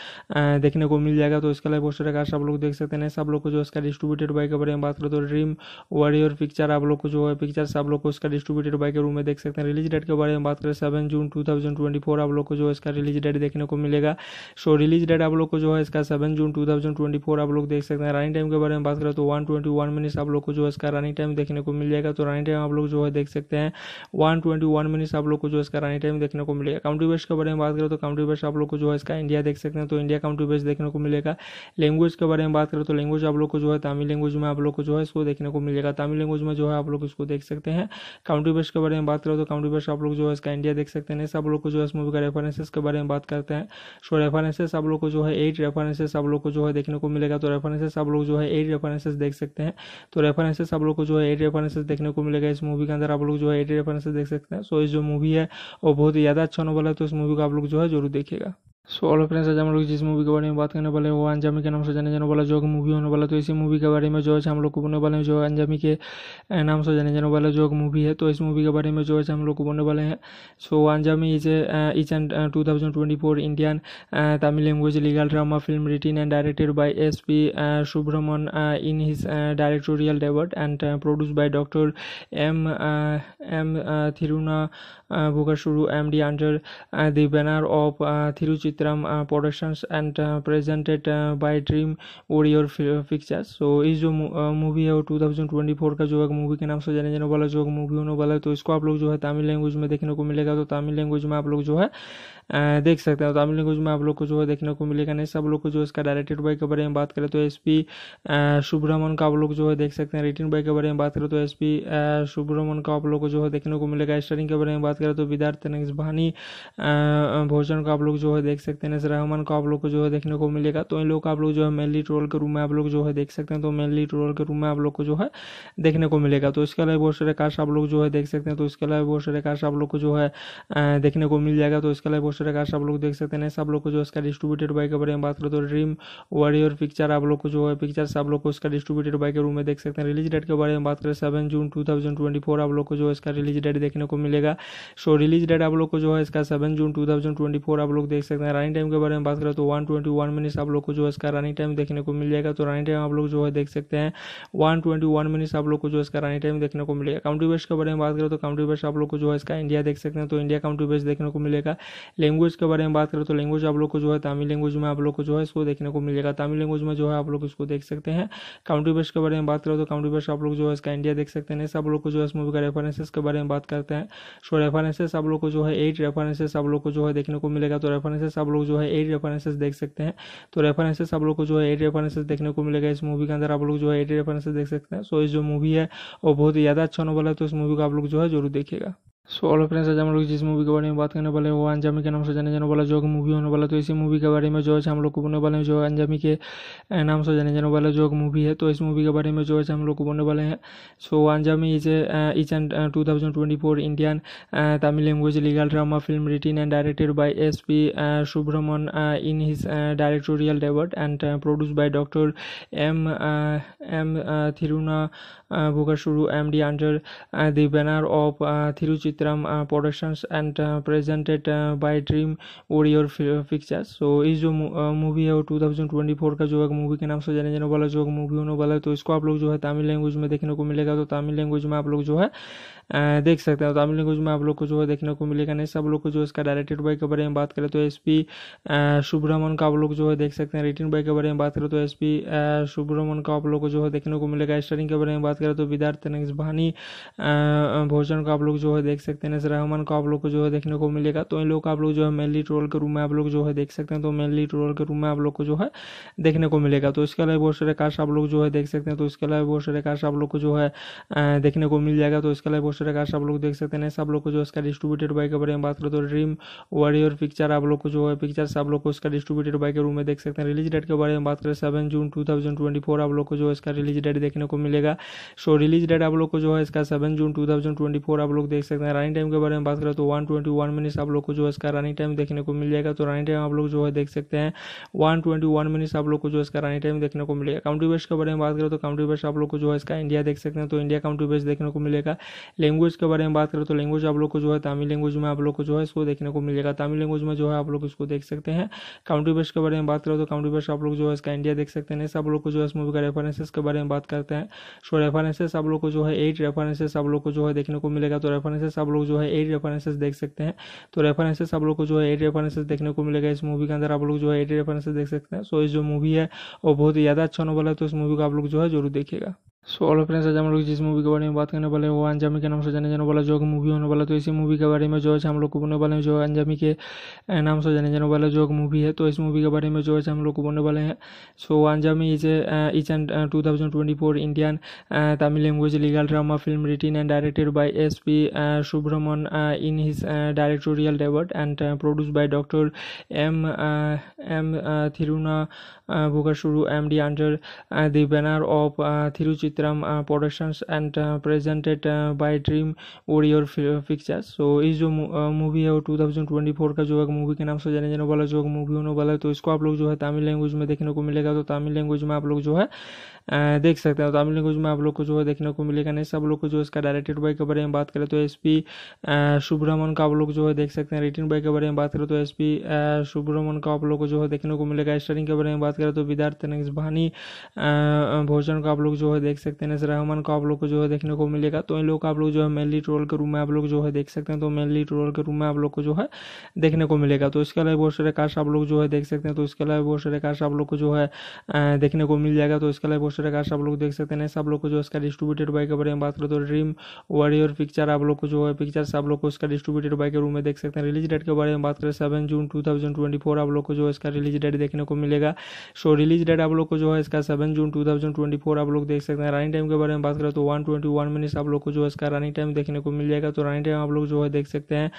देखने को मिल जाएगा तो इसके अलावा बहुत उस प्रकार से आप लोग देख सकते हैं सब लोग को जो इसका डिस्ट्रीब्यूटेड बाई तो के बारे में बात करें तो ड्रीम वॉरियर पिक्चर आप लोग को जो है पिक्चर आप लोग को इसका डिस्ट्रीब्यूटेड बाई के रूम में देख सकते हैं रिलीज डेट के बारे में बात करें सेवन जून टू आप लोग को जो इसका रिलीज डेट देखने को मिलेगा सो रिलीज डेट आप लोग को जो है इसका सेवन जून टू आप लोग देख सकते हैं रनिंग टाइम के बारे में बात करें तो वन ट्वेंटी आप लोग को जो है इसका रनिंग टाइम देखने को मिल जाएगा तो रनिंग टाइम आप लोग जो है देख सकते हैं वन ट्वेंटी आप लोग को जो इसका रनिंग टाइम देखने को मिलेगा काउंटी बेस्ट के बारे में बात करें तो काउंटी बेस्ट आप लोग को जो है इसका इंडिया देख सकते हैं तो इंडिया काउंटी बेस्ट देखने को मिलेगा लैंग्वेज के बारे में बात करें तो लैंग्वेज आप लोग को जो है तमिल लैंग्वेज में आप लोग को जो है इसको देखने को मिलेगा तमिल लैंग्वेज में जो है आप लोग इसको देख सकते हैं काउंटी बेस्ट के बारे में बात करें तो काउंटी बेस्ट आप लोग जो है इसका इंडिया देख सकते हैं सब लोग को जो है इस मूवी का रेफरेंसेस के बारे में बात करते हैं सो रेफरेंसेस आप लोग को जो है एट रेफरेंसेस आप लोग को जो है देखने को मिलेगा तो रेफरेंसेस आप लोग जो है एट रेफरेंसेस देख सकते हैं तो रेफरेंसेस आप लोग को जो है एट रेफरेंसेस देखने को मिलेगा इस मूवी के अंदर आप लोग जो है एट रेफरेंसेस देख सकते हैं सो इस जो मूवी है वो बहुत ही ज़्यादा अच्छा वाला है तो इस मूवी को आप लोग जो है जरूर देखेगा सो ऑल फ्रेंड्स आज हम लोग जिस मूवी के बारे में बात करने वाले हैं वो अंजामी के नाम से जाने जाने वाला जो मूवी होने वाला तो इसी मूवी के बारे में जो है हम लोग को बोलने वाले हैं जो अंजामी के नाम से जाने जाने वाला जो मूवी है तो इस मूवी के बारे में जो है हम लोग को बोलने वाले हैं so Anjaamai is each and two thousand twenty four Indian Tamil language legal drama film written and directed by S P सुब्रमण in his directorial debut and produce by doctor M M थिरुना भोगासुरु M D under the banner of Thiruchitram Chitram uh, Productions and uh, presented uh, by Dream Warrior Pictures so इस जो मूवी है वो 2024 का जो है मूवी के नाम से जाने जाने वाला जो मूवी होने वाला है तो इसको आप लोग जो है तमिल लैंग्वेज में देखने को मिलेगा तो तमिल लैंग्वेज में आप लोग जो है देख सकते हैं तमिल लैंग्वेज में आप लोग को जो है देखने को मिलेगा नहीं सब लोग को जो इसका डायरेक्टेड बाई के बारे में बात करें तो एस पी सुब्रमण का आप लोग जो है देख सकते हैं रेटिंग बाई के बारे में बात करें तो एस पी सुब्रमण का आप लोग को जो है देखने को मिलेगा स्टरिंग के बारे में बात करें तो विद्यार्थ नेक्स्ट भोजन का आप लोग जो है देख सकते हैं रहमान का आप लोग को जो है देखने को मिलेगा तो इन लोग का आप लोग जो है मेनली ट्रोल के रूम में आप लोग जो है देख सकते हैं तो मेनली ट्रोल के रूम में आप लोग को जो है देखने को मिलेगा तो इसके अलावा बहुत सारे कास्ट आप लोग जो है देख सकते हैं तो इसके अलावा बहुत सारे कास्ट आप लोग को जो है देखने को मिल जाएगा तो इसके अलावा बहुत सूर्यकाश आप लोग देख सकते हैं सब लोग को जो इसका डिस्ट्रीब्यूटेड बाई तो के बारे में बात करें तो ड्रीम वॉरियर पिक्चर आप लोग को जो है पिक्चर्स आप लोग को इसका डिस्ट्रीब्यूटेड बाई के रूम में देख सकते हैं रिलीज डेट के बारे में बात करें सेवन जून टू आप लोग को जो इसका रिलीज डेट देखने को मिलेगा सो रिलीज डेट आप लोग को जो है इसका सेवन जून टू आप लोग देख सकते हैं रनिंग टाइम के बारे में बात करें तो वन ट्वेंटी आप लोग को जो है इसका रनिंग टाइम देखने को मिल जाएगा तो रनिंग टाइम आप लोग जो है देख सकते हैं वन ट्वेंटी आप लोग को जो इसका रनिंग टाइम देखने को मिलेगा काउंटी बेस्ट के बारे में बात करें तो काउंटी बेस्ट आप लोग को जो है इसका इंडिया देख सकते हैं तो इंडिया काउंटी बेस्ट देखने को मिलेगा लैंग्वेज के बारे में बात करें तो लैंग्वेज आप लोग को जो है तमिल लैंग्वेज में आप लोग को जो है इसको देखने को मिलेगा तमिल लैंग्वेज में जो है आप लोग इसको देख सकते हैं काउंटी बेस्ट के बारे में बात करें तो काउंटी बेस्ट आप लोग जो है इसका इंडिया देख सकते हैं सब लोग को जो है इस मूवी का रेफरेंसेस के बारे में बात करते हैं सो रेफरेंसेस आप लोग को जो है एट रेफरेंसेस आप लोग को जो है देखने को मिलेगा तो रेफरेंसेस आप लोग जो है एट रेफरेंसेस देख सकते हैं तो रेफरेंसेस आप लोग को जो है एट रेफरेंसेस देखने को मिलेगा इस मूवी के अंदर आप लोग जो है एट रेफरेंसेस देख सकते हैं सो इस जो मूवी है वो बहुत ही ज़्यादा अच्छा नोवल है तो इस मूवी को आप लोग जो है जरूर देखिएगा सो ऑल फ्रेंड्स आज हम लोग जिस मूवी के बारे में बात करने वाले हैं वो अंजामी के नाम से जाने जाने वाला जो मूवी होने वाला तो इसी मूवी के बारे में जो है हम लोग को बोलने वाले हैं जो अंजामी के नाम से जाने जाने वाला जो मूवी है तो इस मूवी के बारे में जो है हम लोग को बोलने वाले हैं so Anjaamai is is and two thousand twenty four Indian Tamil language legal drama film written and directed by S P सुब्रमण in his directorial debut and produce by doctor M M Thirunavukarasu Bukashuru MD under the banner of uh, Thiruchitram Productions and presented by Dream Warrior uh, Pictures. So, this is a movie of 2024 ka jo movie ka naam so jane jane wala jo movie ho wala to isko aap log jo hai Tamil language mein dekhne ko milega to Tamil language mein देख सकते हैं तमिल लैंग्वेज में आप लोग को जो है देखने को मिलेगा नहीं सब लोग को जो इसका डायरेक्टेड बाई के बारे में बात करें तो एस पी सुब्रमण का आप लोग जो है देख सकते हैं रेटिंग बाई के बारे में बात करें तो एस पी सुब्रमण का आप लोग को जो है देखने को मिलेगा स्टरिंग के बारे में बात करें तो विद्यार्थ भानी भोजन का आप लोग जो है देख सकते हैं रहमान का आप लोग को जो है देखने को मिलेगा तो इन लोग का आप लोग जो है मेनली ट्रोल के रूम में आप लोग जो है देख सकते हैं तो मेनली ट्रोल के रूम में आप लोग को जो है देखने को मिलेगा तो इसके अलावा बहुत सारे कास्ट आप लोग जो है देख सकते हैं तो इसके अलावा बहुत सारे कास्ट आप लोग को जो है देखने को मिल जाएगा तो इसके अलावा बहुत दूसरे का आप लोग देख सकते हैं सब लोग को जो इसका डिस्ट्रीब्यूटेड बाई तो के बारे में बात करें तो ड्रीम वॉरियर पिक्चर आप लोग को जो है पिक्चर आप लोग को इसका डिस्ट्रीब्यूटेड बाई के रूम में देख सकते हैं रिलीज डेट के बारे में बात करें सेवन जून टू आप लोग को जो इसका रिलीज डेट देखने को मिलेगा सो रिलीज डेट आप लोग को जो है इसका सेवन जून टू आप लोग देख सकते हैं रनिंग टाइम के बारे में बात करें तो वन ट्वेंटी आप लोग को जो है इसका रनिंग टाइम देखने को मिल जाएगा तो रनिंग टाइम आप लोग जो है देख सकते हैं वन ट्वेंटी आप लोग को जो इसका रनिंग टाइम देखने को मिलेगा काउंटी बेस्ट के बारे में बात करें तो काउंटी बेस्ट आप लोग को जो है इसका इंडिया देख सकते हैं तो इंडिया काउंटी बेस्ट देखने को मिलेगा लैंग्वेज के बारे में बात करें तो लैंग्वेज आप लोग को जो है तमिल लैंग्वेज में आप लोग को जो है इसको देखने को मिलेगा तमिल लैंग्वेज में जो है आप लोग इसको देख सकते हैं काउंटी बेस्ट के बारे में बात करें तो काउंटी बेस्ट आप लोग जो है इसका इंडिया देख सकते हैं सब लोग को जो है इस मूवी का रेफरेंसेस के बारे में बात करते हैं सो रेफरेंसेस आप लोग को जो है एट रेफरेंसेस आप लोग को जो है देखने को मिलेगा तो रेफरेंसेस आप लोग जो है एट रेफरेंसेस देख सकते हैं तो रेफरेंसेस आप लोग को जो है एट रेफरेंसेस देखने को मिलेगा इस मूवी के अंदर आप लोग जो है एट रेफरेंसेस देख सकते हैं सो इस जो मूवी है वो बहुत ही ज़्यादा अच्छा नोबल है तो इस मूवी को आप लोग जो है जरूर देखिएगा सो ऑल फ्रेंड्स आज हम लोग जिस मूवी के बारे में बात करने वाले हैं वो अंजामी के नाम नाम से जाने जाने वाला जो मूवी होने वाला तो इसी मूवी के बारे में जो है हम लोग को बोलने वाले हैं जो अंजामी के नाम से जाने जाने वाला जो मूवी है तो इस मूवी के बारे में जो है हम लोग को बोलने वाले हैं so Anjaamai is is and two thousand twenty four Indian Tamil language legal drama film written and directed by S P सुब्रमन in his directorial debut and produce by doctor M M Thirunavukarasu Bhogashuru MD under uh, the banner of uh, production and presented by dream warrior picture so इस जो मूवी है वो 2024 का जो है मूवी के नाम से जाने जाने वाला जो मूवी होने वाला है तो इसको आप लोग जो है तमिल लैंग्वेज में देखने को मिलेगा तो तमिल लैंग्वेज में आप लोग जो है uh, देख सकते हैं तो तमिल लैंग्वेज में आप लोग को जो है देखने को मिलेगा नहीं सब लोग को जो इसका डायरेक्टेड बाई के बारे में बात करें तो एस पी सुब्रमन का आप लोग जो है देख सकते हैं रिटर्न बाई के बारे में बात करें तो एस पी सुब्रमन का आप लोग को जो है देखने को मिलेगा स्टरिंग के बारे में बात करें तो विदार्थ भानी भोजन को आप लोग जो है देख सकते हैं नस रहमान को आप लोग को जो है देखने को मिलेगा तो इन लोग आप लोग लोग जो है मेनली ट्रोल के रूम में आप लोग जो है देख सकते हैं तो मेनली ट्रोल के रूम में आप लोग को जो है देखने को मिलेगा तो इसके अलावा बहुत सारे कार्स आप लोग जो है देख सकते हैं तो इसके अलावा बहुत सारे कार्स आप लोग को जो है देखने को मिल जाएगा तो इसके अलावा बहुत सारे कार्स आप लोग देख सकते हैं सब लोग को जो इसका डिस्ट्रीब्यूटेड बाइक के बारे में बात करें तो ड्रीम वॉरियर पिक्चर आप लोग को जो है पिक्चर आप लोग को इसका डिस्ट्रीब्यूटेड बाइक के रूम में देख सकते हैं रिलीज डेट के बारे में बात करें सेवन जून टू आप लोग को जो है इसका रिलीज डेट देखने को मिलेगा सो रिलीज डेट आप लोग को जो है इसका सेवन जून टू आप लोग देख सकते हैं रनिंग टाइम के बारे में बात करें तो वन ट्वेंटी वन मिनट्स आप लोग को जो है इसका रनिंग टाइम देखने को मिल जाएगा तो रनिंग टाइम आप लोग जो है देख सकते हैं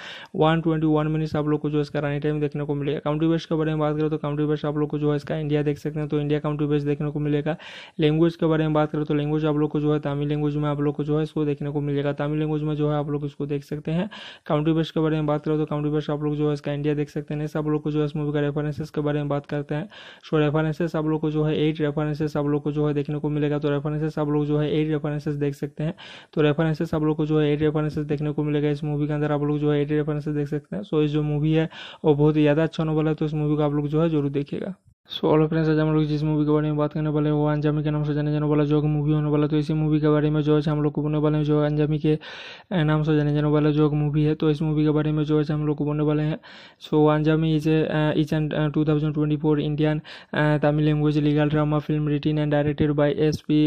वन ट्वेंटी वन मिनट्स आप लोग को जो है इसका रनिंग टाइम देखने को मिलेगा काउंटी बेस्ट के बारे में बात करें तो काउंटी बेस्ट आप लोग को जो है इसका इंडिया देख सकते हैं तो इंडिया काउंटी बेस्ट देखने को मिलेगा लैंग्वेज के बारे में बात करें तो लैंग्वेज आप लोग को जो है तमिल लैंग्वेज में आप लोग को जो है इसको देखने को मिलेगा तमिल लैंग्वेज में जो है आप लोग इसको देख सकते हैं काउंटी बेस्ट के बारे में बात करें तो काउंटी बेस्ट आप लोग जो है इसका इंडिया देख सकते हैं सब लोग को जो है इस मूवी का रेफरेंसेस के बारे में बात करते हैं सो रेफरेंसेस आप लोग को जो है एट रेफरेंसेस आप लोग को जो है देखने को मिलेगा तो रेफरेंसेस आप लोग जो है एट रेफरेंसेस देख सकते हैं तो रेफरेंसेस आप लोग लोग को जो है एड रेफरेंस देखने को मिलेगा इस मूवी के अंदर आप लोग जो है एट रेफरेंसेस देख सकते हैं सो इस जो मूवी है वो बहुत ही ज़्यादा अच्छा वाला है तो इस मूवी को आप लोग जो है जरूर देखिएगा सो ऑल फ्रेंड्स आज हम लोग जिस मूवी के बारे में बात करने वाले हैं वो अंजामी के नाम से जाने जाने वाला जो मूवी होने वाला तो इसी मूवी के बारे में जो है हम लोग को बोलने वाले हैं जो अंजामी के नाम से जाने जाने वाला जो मूवी है तो इस मूवी के बारे में जो है हम लोग को बोलने वाले हैं so Anjaamai is is and two thousand twenty four Indian Tamil language legal drama film written and directed by S P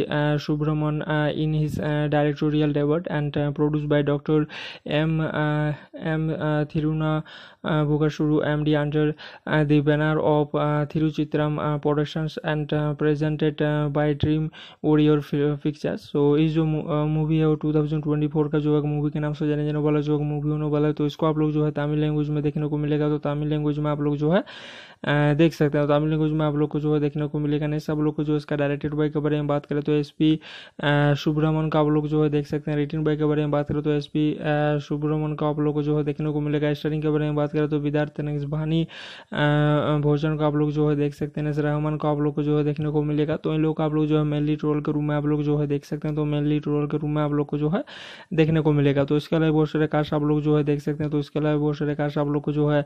सुब्रमण in his directorial debut and produce by doctor M M थिरुना M D under the banner of Thiruchitram productions and presented by dream warrior picture so इस जो मूवी है वो फोर का जो है मूवी के नाम से जाने जाने वाला जो मूवी होने वाला है तो इसको आप लोग जो है तमिल लैंग्वेज में देखने को मिलेगा तो तमिल लैंग्वेज में आप लोग जो है देख सकते हैं तो तमिल लैंग्वेज में आप लोग को जो है देखने को मिलेगा नहीं सब लोग को जो इसका डायरेक्टेड बाय के बारे में बात करें तो एस पी सुब्रमण का आप लोग जो है देख सकते हैं रिटर्न बाय के बारे में बात करें तो एस पी सुब्रमण का आप लोग को जो है देखने को मिलेगा स्टारिंग के बारे में बात करें तो विद्यार्थी नक्सबानी भोजन को आप लोग जो है देख सकते हैं नसर रहमान को आप लोग को जो है देखने को मिलेगा तो इन लोग आप लोग जो है मेनली ट्रोल के रूम में आप लोग जो है देख सकते हैं तो मेनली ट्रोल के रूम में आप लोग को जो है देखने को मिलेगा तो इसके अलावा बहुत सारे कास्ट आप लोग जो है देख सकते हैं तो इसके अलावा बहुत सारे कास्ट आप लोग को जो है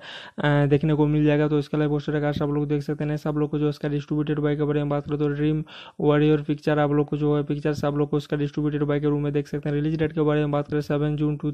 देखने को मिल जाएगा तो इसके अलावा बहुत सारे कास्ट आप लोग देख सकते हैं सब लोग को जो इसका डिस्ट्रीब्यूटेड बाई के बारे में बात करें तो ड्रीम वॉरियर पिक्चर आप लोग को जो है पिक्चर आप लोग को इसका डिस्ट्रीब्यूटेड बाई के रूम में देख सकते हैं रिलीज डेट के बारे में बात करें सेवन जून टू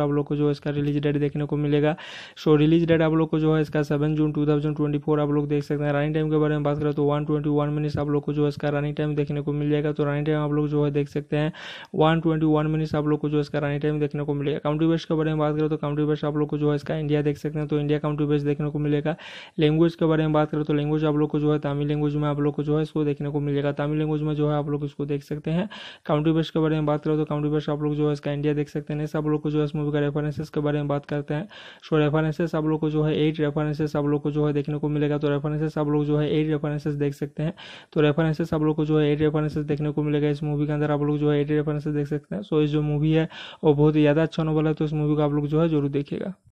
आप लोग को जो इसका रिलीज डेट देखने को मिलेगा सो रिलीज डेट आप लोग को जो है इसका seven June two thousand twenty four आप लोग देख सकते हैं रनिंग टाइम के बारे में बात करें तो वन ट्वेंटी वन मिनट्स आप लोग को जो है इसका रनिंग टाइम देखने को मिल जाएगा तो रनिंग टाइम आप लोग जो है देख सकते हैं वन ट्वेंटी वन मिनट्स आप लोग को जो है इसका रनिंग टाइम देखने को मिलेगा काउंटी बेस्ट के बारे में बात करें तो काउंटी बेस्ट आप लोग को जो है इसका इंडिया देख सकते हैं तो इंडिया काउंटी बेस्ट देखने को मिलेगा लैंग्वेज के बारे में बात करें तो लैंग्वेज आप लोग को जो है तमिल लैंग्वेज में आप लोग को जो है इसको देखने को मिलेगा तमिल लैंग्वेज में जो है आप लोग इसको देख सकते हैं काउंटी बेस्ट के बारे में बात करें तो काउंटी बेस्ट आप लोग जो है इसका इंडिया देख सकते हैं सब लोग को जो है इस मूवी का रेफरेंसेस के बारे में बात करते हैं सो रेफर रेफरेंसेस आप लोग को जो है एट रेफरेंसेस आप लोग को जो है देखने को मिलेगा तो रेफरेंसेस आप लोग जो है एट रेफरेंसेस देख सकते हैं तो रेफरेंसेस आप लोग को जो है एट रेफरेंसेस देखने को मिलेगा इस मूवी के अंदर आप लोग जो है एट रेफरेंसेस देख सकते हैं सो इस जो मूवी है वो बहुत ही ज़्यादा अच्छा वाला है तो इस मूवी को आप लोग जो है जरूर देखेगा